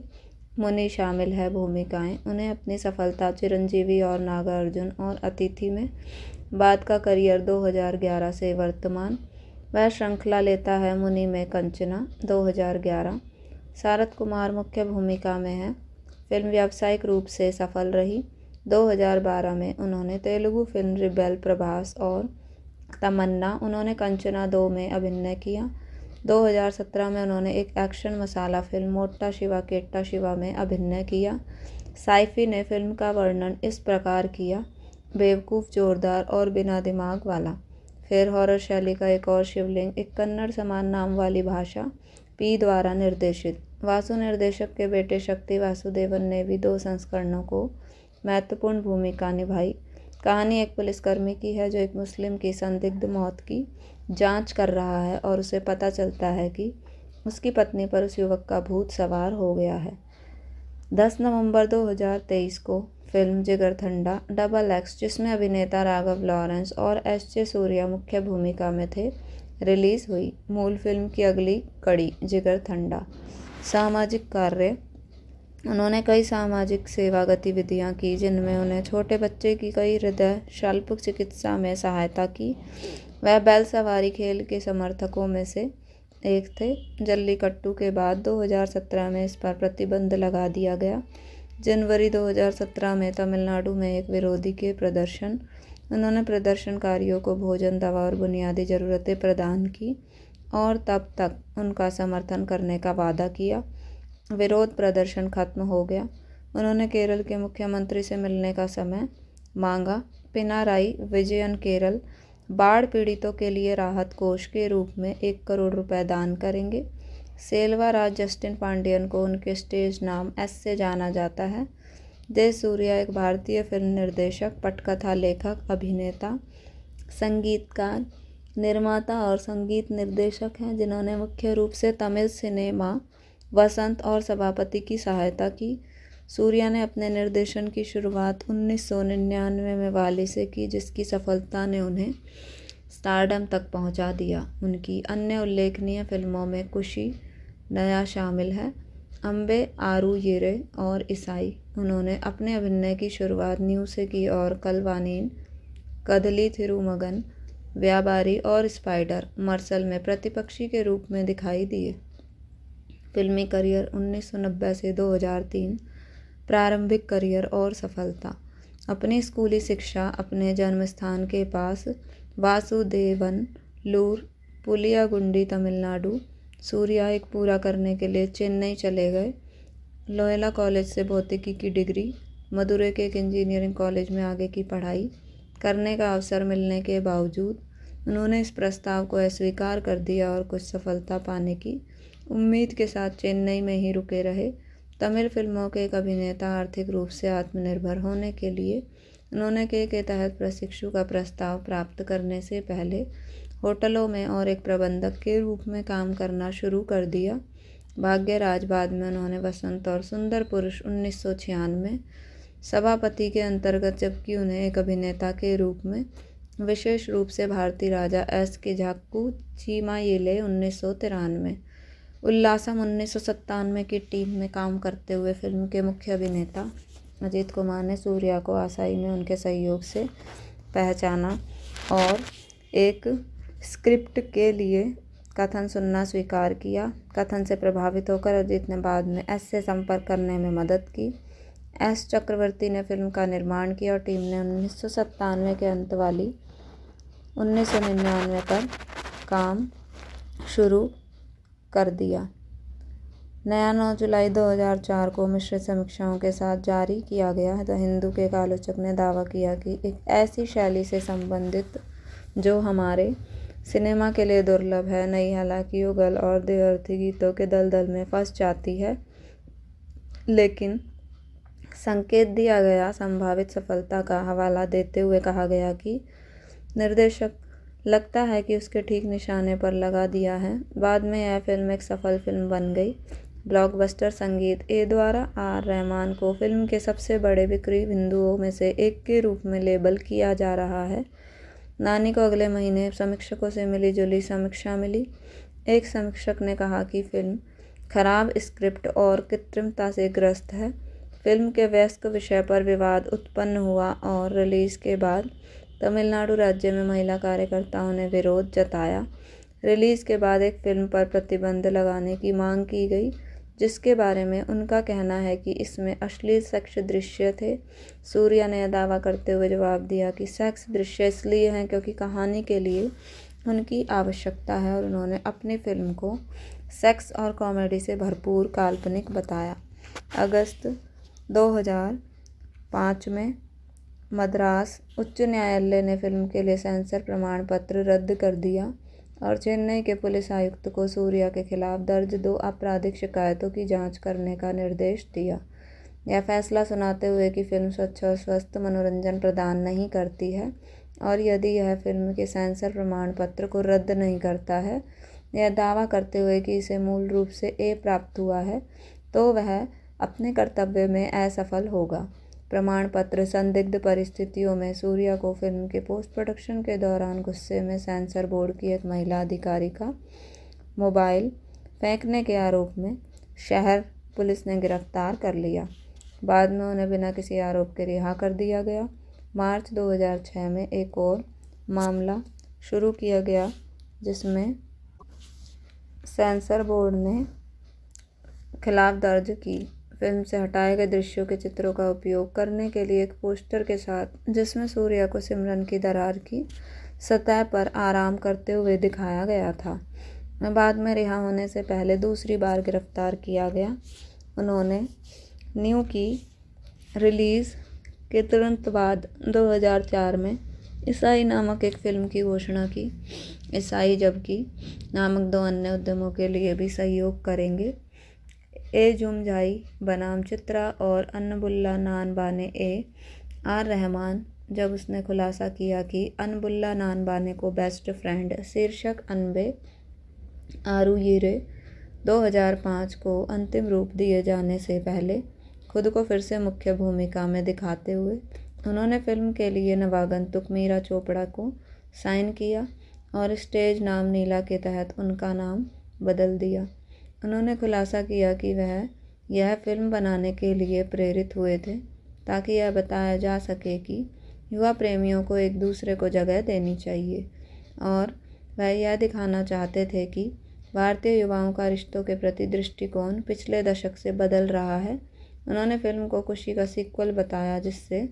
मुनि शामिल है भूमिकाएं उन्हें अपनी सफलता चिरंजीवी और नागार्जुन और अतिथि में बाद का करियर 2011 से वर्तमान वह श्रृंखला लेता है मुनि में कंचना 2011 सारद कुमार मुख्य भूमिका में है फिल्म व्यावसायिक रूप से सफल रही 2012 में उन्होंने तेलुगु फिल्म रिबेल प्रभास और तमन्ना उन्होंने कंचना दो में अभिनय किया दो हज़ार सत्रह में उन्होंने एक एक्शन मसाला फ़िल्म मोटा शिवा केट्टा शिवा में अभिनय किया साइफी ने फ़िल्म का वर्णन इस प्रकार किया बेवकूफ़ जोरदार और बिना दिमाग वाला फिर हॉरर शैली का एक और शिवलिंग एक कन्नड़ समान नाम वाली भाषा पी द्वारा निर्देशित वासु निर्देशक के बेटे शक्ति वासुदेवन ने भी दो संस्करणों को महत्वपूर्ण भूमिका निभाई कहानी एक पुलिसकर्मी की है जो एक मुस्लिम की संदिग्ध मौत की जांच कर रहा है और उसे पता चलता है कि उसकी पत्नी पर उस युवक का भूत सवार हो गया है दस नवंबर 2023 को फिल्म जिगर ठंडा डबल एक्स जिसमें अभिनेता राघव लॉरेंस और एस जे सूर्या मुख्य भूमिका में थे रिलीज़ हुई मूल फिल्म की अगली कड़ी जिगर ठंडा सामाजिक कार्य उन्होंने कई सामाजिक सेवा गतिविधियां की जिनमें उन्हें छोटे बच्चे की कई हृदय शल्प चिकित्सा में सहायता की वह बैल सवारी खेल के समर्थकों में से एक थे जल्लीकट्टू के बाद 2017 में इस पर प्रतिबंध लगा दिया गया जनवरी 2017 में तमिलनाडु में एक विरोधी के प्रदर्शन उन्होंने प्रदर्शनकारियों को भोजन दवा और बुनियादी ज़रूरतें प्रदान की और तब तक उनका समर्थन करने का वादा किया विरोध प्रदर्शन खत्म हो गया उन्होंने केरल के मुख्यमंत्री से मिलने का समय मांगा पिनाराई विजयन केरल बाढ़ पीड़ितों के लिए राहत कोष के रूप में एक करोड़ रुपए दान करेंगे सेलवा राज जस्टिन पांडियन को उनके स्टेज नाम एस से जाना जाता है जय सूर्या एक भारतीय फिल्म निर्देशक पटकथा लेखक अभिनेता संगीतकार निर्माता और संगीत निर्देशक हैं जिन्होंने मुख्य रूप से तमिल सिनेमा वसंत और सभापति की सहायता की सूर्या ने अपने निर्देशन की शुरुआत 1999 में वाली से की जिसकी सफलता ने उन्हें स्टारडम तक पहुंचा दिया उनकी अन्य उल्लेखनीय फिल्मों में खुशी नया शामिल है अम्बे आरू येरे और ईसाई उन्होंने अपने अभिनय की शुरुआत न्यू से की और कलवानीन कदली थिरुमगन व्यापारी और स्पाइडर मर्सल में प्रतिपक्षी के रूप में दिखाई दिए फिल्मी करियर 1990 से 2003 प्रारंभिक करियर और सफलता अपनी स्कूली शिक्षा अपने जन्म स्थान के पास वासुदेवन लूर पुलियागुंडी तमिलनाडु सूर्या एक पूरा करने के लिए चेन्नई चले गए लोयला कॉलेज से भौतिकी की डिग्री मदुरै के एक इंजीनियरिंग कॉलेज में आगे की पढ़ाई करने का अवसर मिलने के बावजूद उन्होंने इस प्रस्ताव को अस्वीकार कर दिया और कुछ सफलता पाने की उम्मीद के साथ चेन्नई में ही रुके रहे तमिल फिल्मों के एक अभिनेता आर्थिक रूप से आत्मनिर्भर होने के लिए उन्होंने के के तहत प्रशिक्षु का प्रस्ताव प्राप्त करने से पहले होटलों में और एक प्रबंधक के रूप में काम करना शुरू कर दिया भाग्यराज बाद में उन्होंने वसंत और सुंदर पुरुष उन्नीस सौ छियानवे सभापति के अंतर्गत जबकि उन्हें एक अभिनेता के रूप में विशेष रूप से भारतीय राजा एस के झाकू चीमा येले उन्नीस सौ तिरानवे उल्लासम उन्नीस सौ सत्तानवे की टीम में काम करते हुए फिल्म के मुख्य अभिनेता अजीत कुमार ने सूर्या को आसाई में उनके सहयोग से पहचाना और एक स्क्रिप्ट के लिए कथन सुनना स्वीकार किया कथन से प्रभावित होकर अजीत ने बाद में एस से संपर्क करने में मदद की एस चक्रवर्ती ने फिल्म का निर्माण किया और टीम ने उन्नीस सौ सत्तानवे के अंत वाली उन्नीस सौ निन्यानवे पर काम शुरू कर दिया नया नौ जुलाई 2004 को मिश्रित समीक्षाओं के साथ जारी किया गया तो हिंदू के एक आलोचक ने दावा किया कि एक ऐसी शैली से संबंधित जो हमारे सिनेमा के लिए दुर्लभ है नई हालांकि युगल और देवर्थी गीतों के दलदल में फंस जाती है लेकिन संकेत दिया गया संभावित सफलता का हवाला देते हुए कहा गया कि निर्देशक लगता है कि उसके ठीक निशाने पर लगा दिया है बाद में यह फ़िल्म एक सफल फ़िल्म बन गई ब्लॉकबस्टर संगीत ए द्वारा आर रहमान को फिल्म के सबसे बड़े बिक्री बिंदुओं में से एक के रूप में लेबल किया जा रहा है नानी को अगले महीने समीक्षकों से मिली जुली समीक्षा मिली एक समीक्षक ने कहा कि फिल्म खराब स्क्रिप्ट और कृत्रिमता से ग्रस्त है फिल्म के व्यस्क विषय पर विवाद उत्पन्न हुआ और रिलीज़ के बाद तमिलनाडु राज्य में महिला कार्यकर्ताओं ने विरोध जताया रिलीज़ के बाद एक फ़िल्म पर प्रतिबंध लगाने की मांग की गई जिसके बारे में उनका कहना है कि इसमें अश्लील सेक्स दृश्य थे सूर्या ने दावा करते हुए जवाब दिया कि सेक्स दृश्य इसलिए हैं क्योंकि कहानी के लिए उनकी आवश्यकता है और उन्होंने अपनी फिल्म को सेक्स और कॉमेडी से भरपूर काल्पनिक बताया अगस्त 2005 में मद्रास उच्च न्यायालय ने फ़िल्म के लिए सेंसर प्रमाण पत्र रद्द कर दिया और चेन्नई के पुलिस आयुक्त को सूर्या के खिलाफ दर्ज दो आपराधिक शिकायतों की जांच करने का निर्देश दिया यह फैसला सुनाते हुए कि फ़िल्म स्वच्छ और स्वस्थ मनोरंजन प्रदान नहीं करती है और यदि यह फिल्म के सेंसर प्रमाण पत्र को रद्द नहीं करता है यह दावा करते हुए कि इसे मूल रूप से ए प्राप्त हुआ है तो वह अपने कर्तव्य में असफल होगा प्रमाण पत्र संदिग्ध परिस्थितियों में सूर्या को फिल्म के पोस्ट प्रोडक्शन के दौरान गुस्से में सेंसर बोर्ड की एक महिला अधिकारी का मोबाइल फेंकने के आरोप में शहर पुलिस ने गिरफ्तार कर लिया बाद में उन्हें बिना किसी आरोप के रिहा कर दिया गया मार्च 2006 में एक और मामला शुरू किया गया जिसमें सेंसर बोर्ड ने खिलाफ दर्ज की फिल्म से हटाए गए दृश्यों के चित्रों का उपयोग करने के लिए एक पोस्टर के साथ जिसमें सूर्या को सिमरन की दरार की सतह पर आराम करते हुए दिखाया गया था बाद में रिहा होने से पहले दूसरी बार गिरफ्तार किया गया उन्होंने न्यू की रिलीज़ के तुरंत बाद 2004 में ईसाई नामक एक फ़िल्म की घोषणा की ईसाई जबकि नामक दो अन्य उद्यमों के लिए भी सहयोग करेंगे ए जुमझाई बनाम चित्रा और अनबुल्ला नान बाने ए आर रहमान जब उसने खुलासा किया कि अनबुल्ला नान बाने को बेस्ट फ्रेंड शीर्षक अनबे आरू ये 2005 को अंतिम रूप दिए जाने से पहले खुद को फिर से मुख्य भूमिका में दिखाते हुए उन्होंने फिल्म के लिए नवागंतुक मीरा चोपड़ा को साइन किया और स्टेज नाम नीला के तहत उनका नाम बदल दिया उन्होंने खुलासा किया कि वह यह फिल्म बनाने के लिए प्रेरित हुए थे ताकि यह बताया जा सके कि युवा प्रेमियों को एक दूसरे को जगह देनी चाहिए और वह यह दिखाना चाहते थे कि भारतीय युवाओं का रिश्तों के प्रति दृष्टिकोण पिछले दशक से बदल रहा है उन्होंने फिल्म को खुशी का सीक्वल बताया जिससे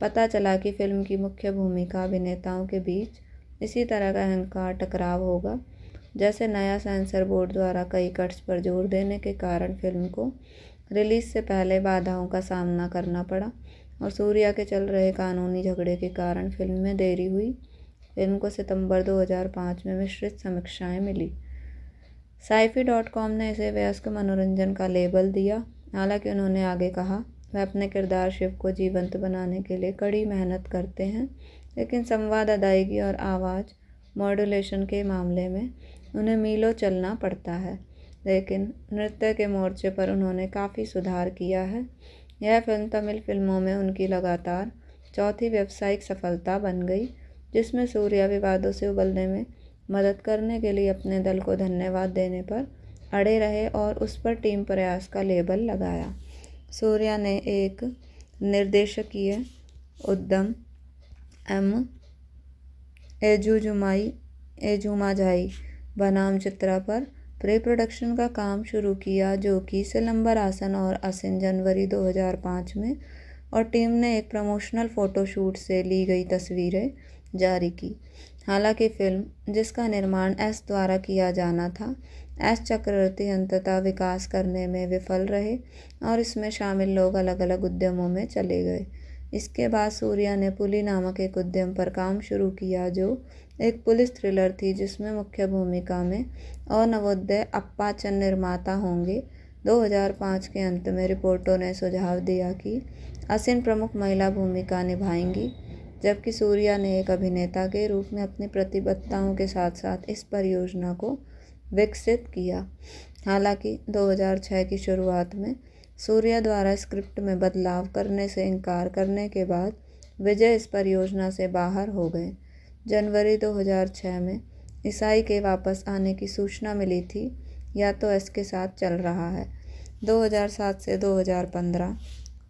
पता चला कि फिल्म की मुख्य भूमिका अभिनेताओं के बीच इसी तरह का अहंकार टकराव होगा जैसे नया सेंसर बोर्ड द्वारा कई कट्स पर जोर देने के कारण फिल्म को रिलीज से पहले बाधाओं का सामना करना पड़ा और सूर्या के चल रहे कानूनी झगड़े के कारण फिल्म में देरी हुई फिल्म को सितंबर 2005 में मिश्रित समीक्षाएं मिली साइफी डॉट कॉम ने इसे वयस्क मनोरंजन का लेबल दिया हालांकि उन्होंने आगे कहा वह अपने किरदार शिव को जीवंत बनाने के लिए कड़ी मेहनत करते हैं लेकिन संवाद अदायगी और आवाज़ मॉड्यूलेशन के मामले में उन्हें मीलों चलना पड़ता है लेकिन नृत्य के मोर्चे पर उन्होंने काफ़ी सुधार किया है यह फिल्म तमिल फिल्मों में उनकी लगातार चौथी व्यावसायिक सफलता बन गई जिसमें सूर्या विवादों से उबलने में मदद करने के लिए अपने दल को धन्यवाद देने पर अड़े रहे और उस पर टीम प्रयास का लेबल लगाया सूर्या ने एक निर्देशकीय उद्यम एम एजुजुमाई एजुमाझाई बनाम चित्रा पर प्रे प्रोडक्शन का काम शुरू किया जो कि सिलंबर आसन और आसिन जनवरी 2005 में और टीम ने एक प्रमोशनल फ़ोटोशूट से ली गई तस्वीरें जारी की हालांकि फिल्म जिसका निर्माण एस द्वारा किया जाना था एस चक्रवर्ती अंततः विकास करने में विफल रहे और इसमें शामिल लोग अलग अलग उद्यमों में चले गए इसके बाद सूर्या ने पुली नामक एक उद्यम पर काम शुरू किया जो एक पुलिस थ्रिलर थी जिसमें मुख्य भूमिका में और नवोदय अप्पाचन निर्माता होंगे 2005 के अंत में रिपोर्टों ने सुझाव दिया कि असिन प्रमुख महिला भूमिका निभाएंगी जबकि सूर्या ने एक अभिनेता के रूप में अपनी प्रतिबद्धताओं के साथ साथ इस परियोजना को विकसित किया हालांकि 2006 की शुरुआत में सूर्या द्वारा स्क्रिप्ट में बदलाव करने से इनकार करने के बाद विजय इस परियोजना से बाहर हो गए जनवरी 2006 में ईसाई के वापस आने की सूचना मिली थी या तो एस के साथ चल रहा है 2007 से 2015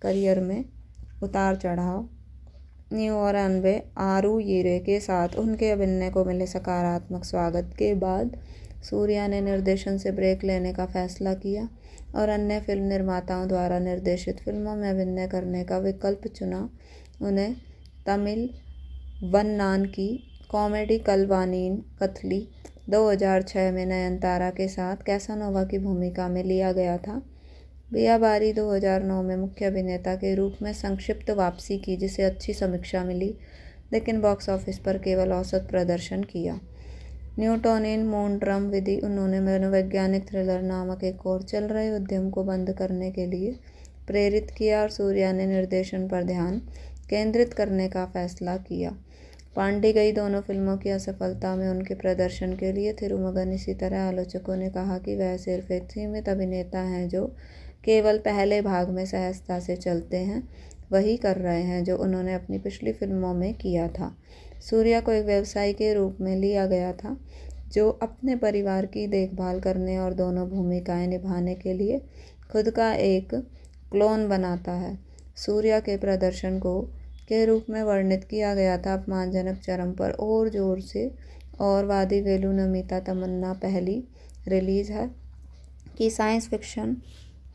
करियर में उतार चढ़ाव न्यू और वे आरू यीरे के साथ उनके अभिनय को मिले सकारात्मक स्वागत के बाद सूर्या ने निर्देशन से ब्रेक लेने का फैसला किया और अन्य फिल्म निर्माताओं द्वारा निर्देशित फिल्मों में अभिनय करने का विकल्प चुना उन्हें तमिल नान की कॉमेडी कलवानीन कथली 2006 में नयनतारा के साथ कैसानोवा की भूमिका में लिया गया था बियाबारी दो में मुख्य अभिनेता के रूप में संक्षिप्त वापसी की जिसे अच्छी समीक्षा मिली लेकिन बॉक्स ऑफिस पर केवल औसत प्रदर्शन किया न्यूटोन इन ड्रम विधि उन्होंने मनोवैज्ञानिक थ्रिलर नामक एक और चल रहे उद्यम को बंद करने के लिए प्रेरित किया और सूर्या ने निर्देशन पर ध्यान केंद्रित करने का फैसला किया पांडे गई दोनों फिल्मों की असफलता में उनके प्रदर्शन के लिए थिरुमगन इसी तरह आलोचकों ने कहा कि वह सिर्फ एक सीमित अभिनेता हैं जो केवल पहले भाग में सहजता से चलते हैं वही कर रहे हैं जो उन्होंने अपनी पिछली फिल्मों में किया था सूर्या को एक व्यवसाय के रूप में लिया गया था जो अपने परिवार की देखभाल करने और दोनों भूमिकाएं निभाने के लिए खुद का एक क्लोन बनाता है सूर्या के प्रदर्शन को के रूप में वर्णित किया गया था अपमानजनक चरम पर और ज़ोर से और वादी वेलू नमिता तमन्ना पहली रिलीज़ है कि साइंस फिक्शन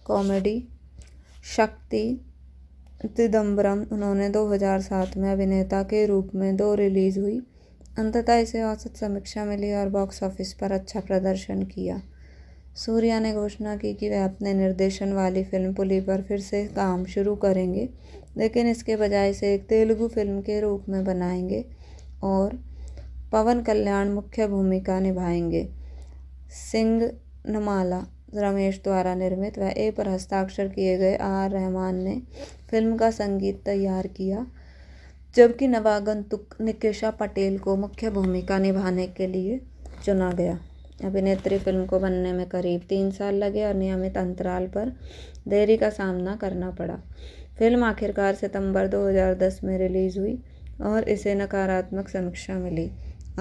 कॉमेडी शक्ति चिदम्बरम उन्होंने 2007 में अभिनेता के रूप में दो रिलीज़ हुई अंततः इसे औसत समीक्षा मिली और बॉक्स ऑफिस पर अच्छा प्रदर्शन किया सूर्या ने घोषणा की कि वह अपने निर्देशन वाली फिल्म पुली पर फिर से काम शुरू करेंगे लेकिन इसके बजाय से एक तेलुगु फिल्म के रूप में बनाएंगे और पवन कल्याण मुख्य भूमिका निभाएंगे सिंह नमाला रमेश द्वारा निर्मित व ए पर हस्ताक्षर किए गए आर रहमान ने फिल्म का संगीत तैयार किया जबकि नवागंतुक निकेशा पटेल को मुख्य भूमिका निभाने के लिए चुना गया अभिनेत्री फिल्म को बनने में करीब तीन साल लगे और नियमित अंतराल पर देरी का सामना करना पड़ा फिल्म आखिरकार सितंबर 2010 में रिलीज़ हुई और इसे नकारात्मक समीक्षा मिली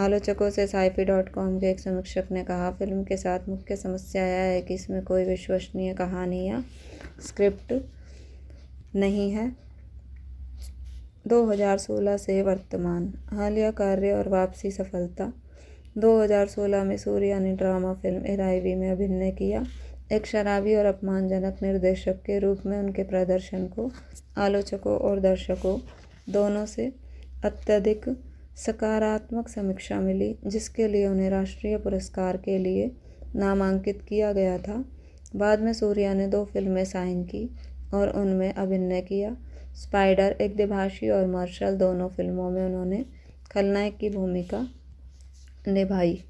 आलोचकों से साइफी डॉट कॉम के एक समीक्षक ने कहा फिल्म के साथ मुख्य समस्या यह है कि इसमें कोई विश्वसनीय कहानी या स्क्रिप्ट नहीं है 2016 से वर्तमान हालिया कार्य और वापसी सफलता 2016 में सूर्या ने ड्रामा फिल्म एराइवी में अभिनय किया एक शराबी और अपमानजनक निर्देशक के रूप में उनके प्रदर्शन को आलोचकों और दर्शकों दोनों से अत्यधिक सकारात्मक समीक्षा मिली जिसके लिए उन्हें राष्ट्रीय पुरस्कार के लिए नामांकित किया गया था बाद में सूर्या ने दो फिल्में साइन की और उनमें अभिनय किया स्पाइडर एक दिभाषी और मार्शल दोनों फिल्मों में उन्होंने खलनायक की भूमिका निभाई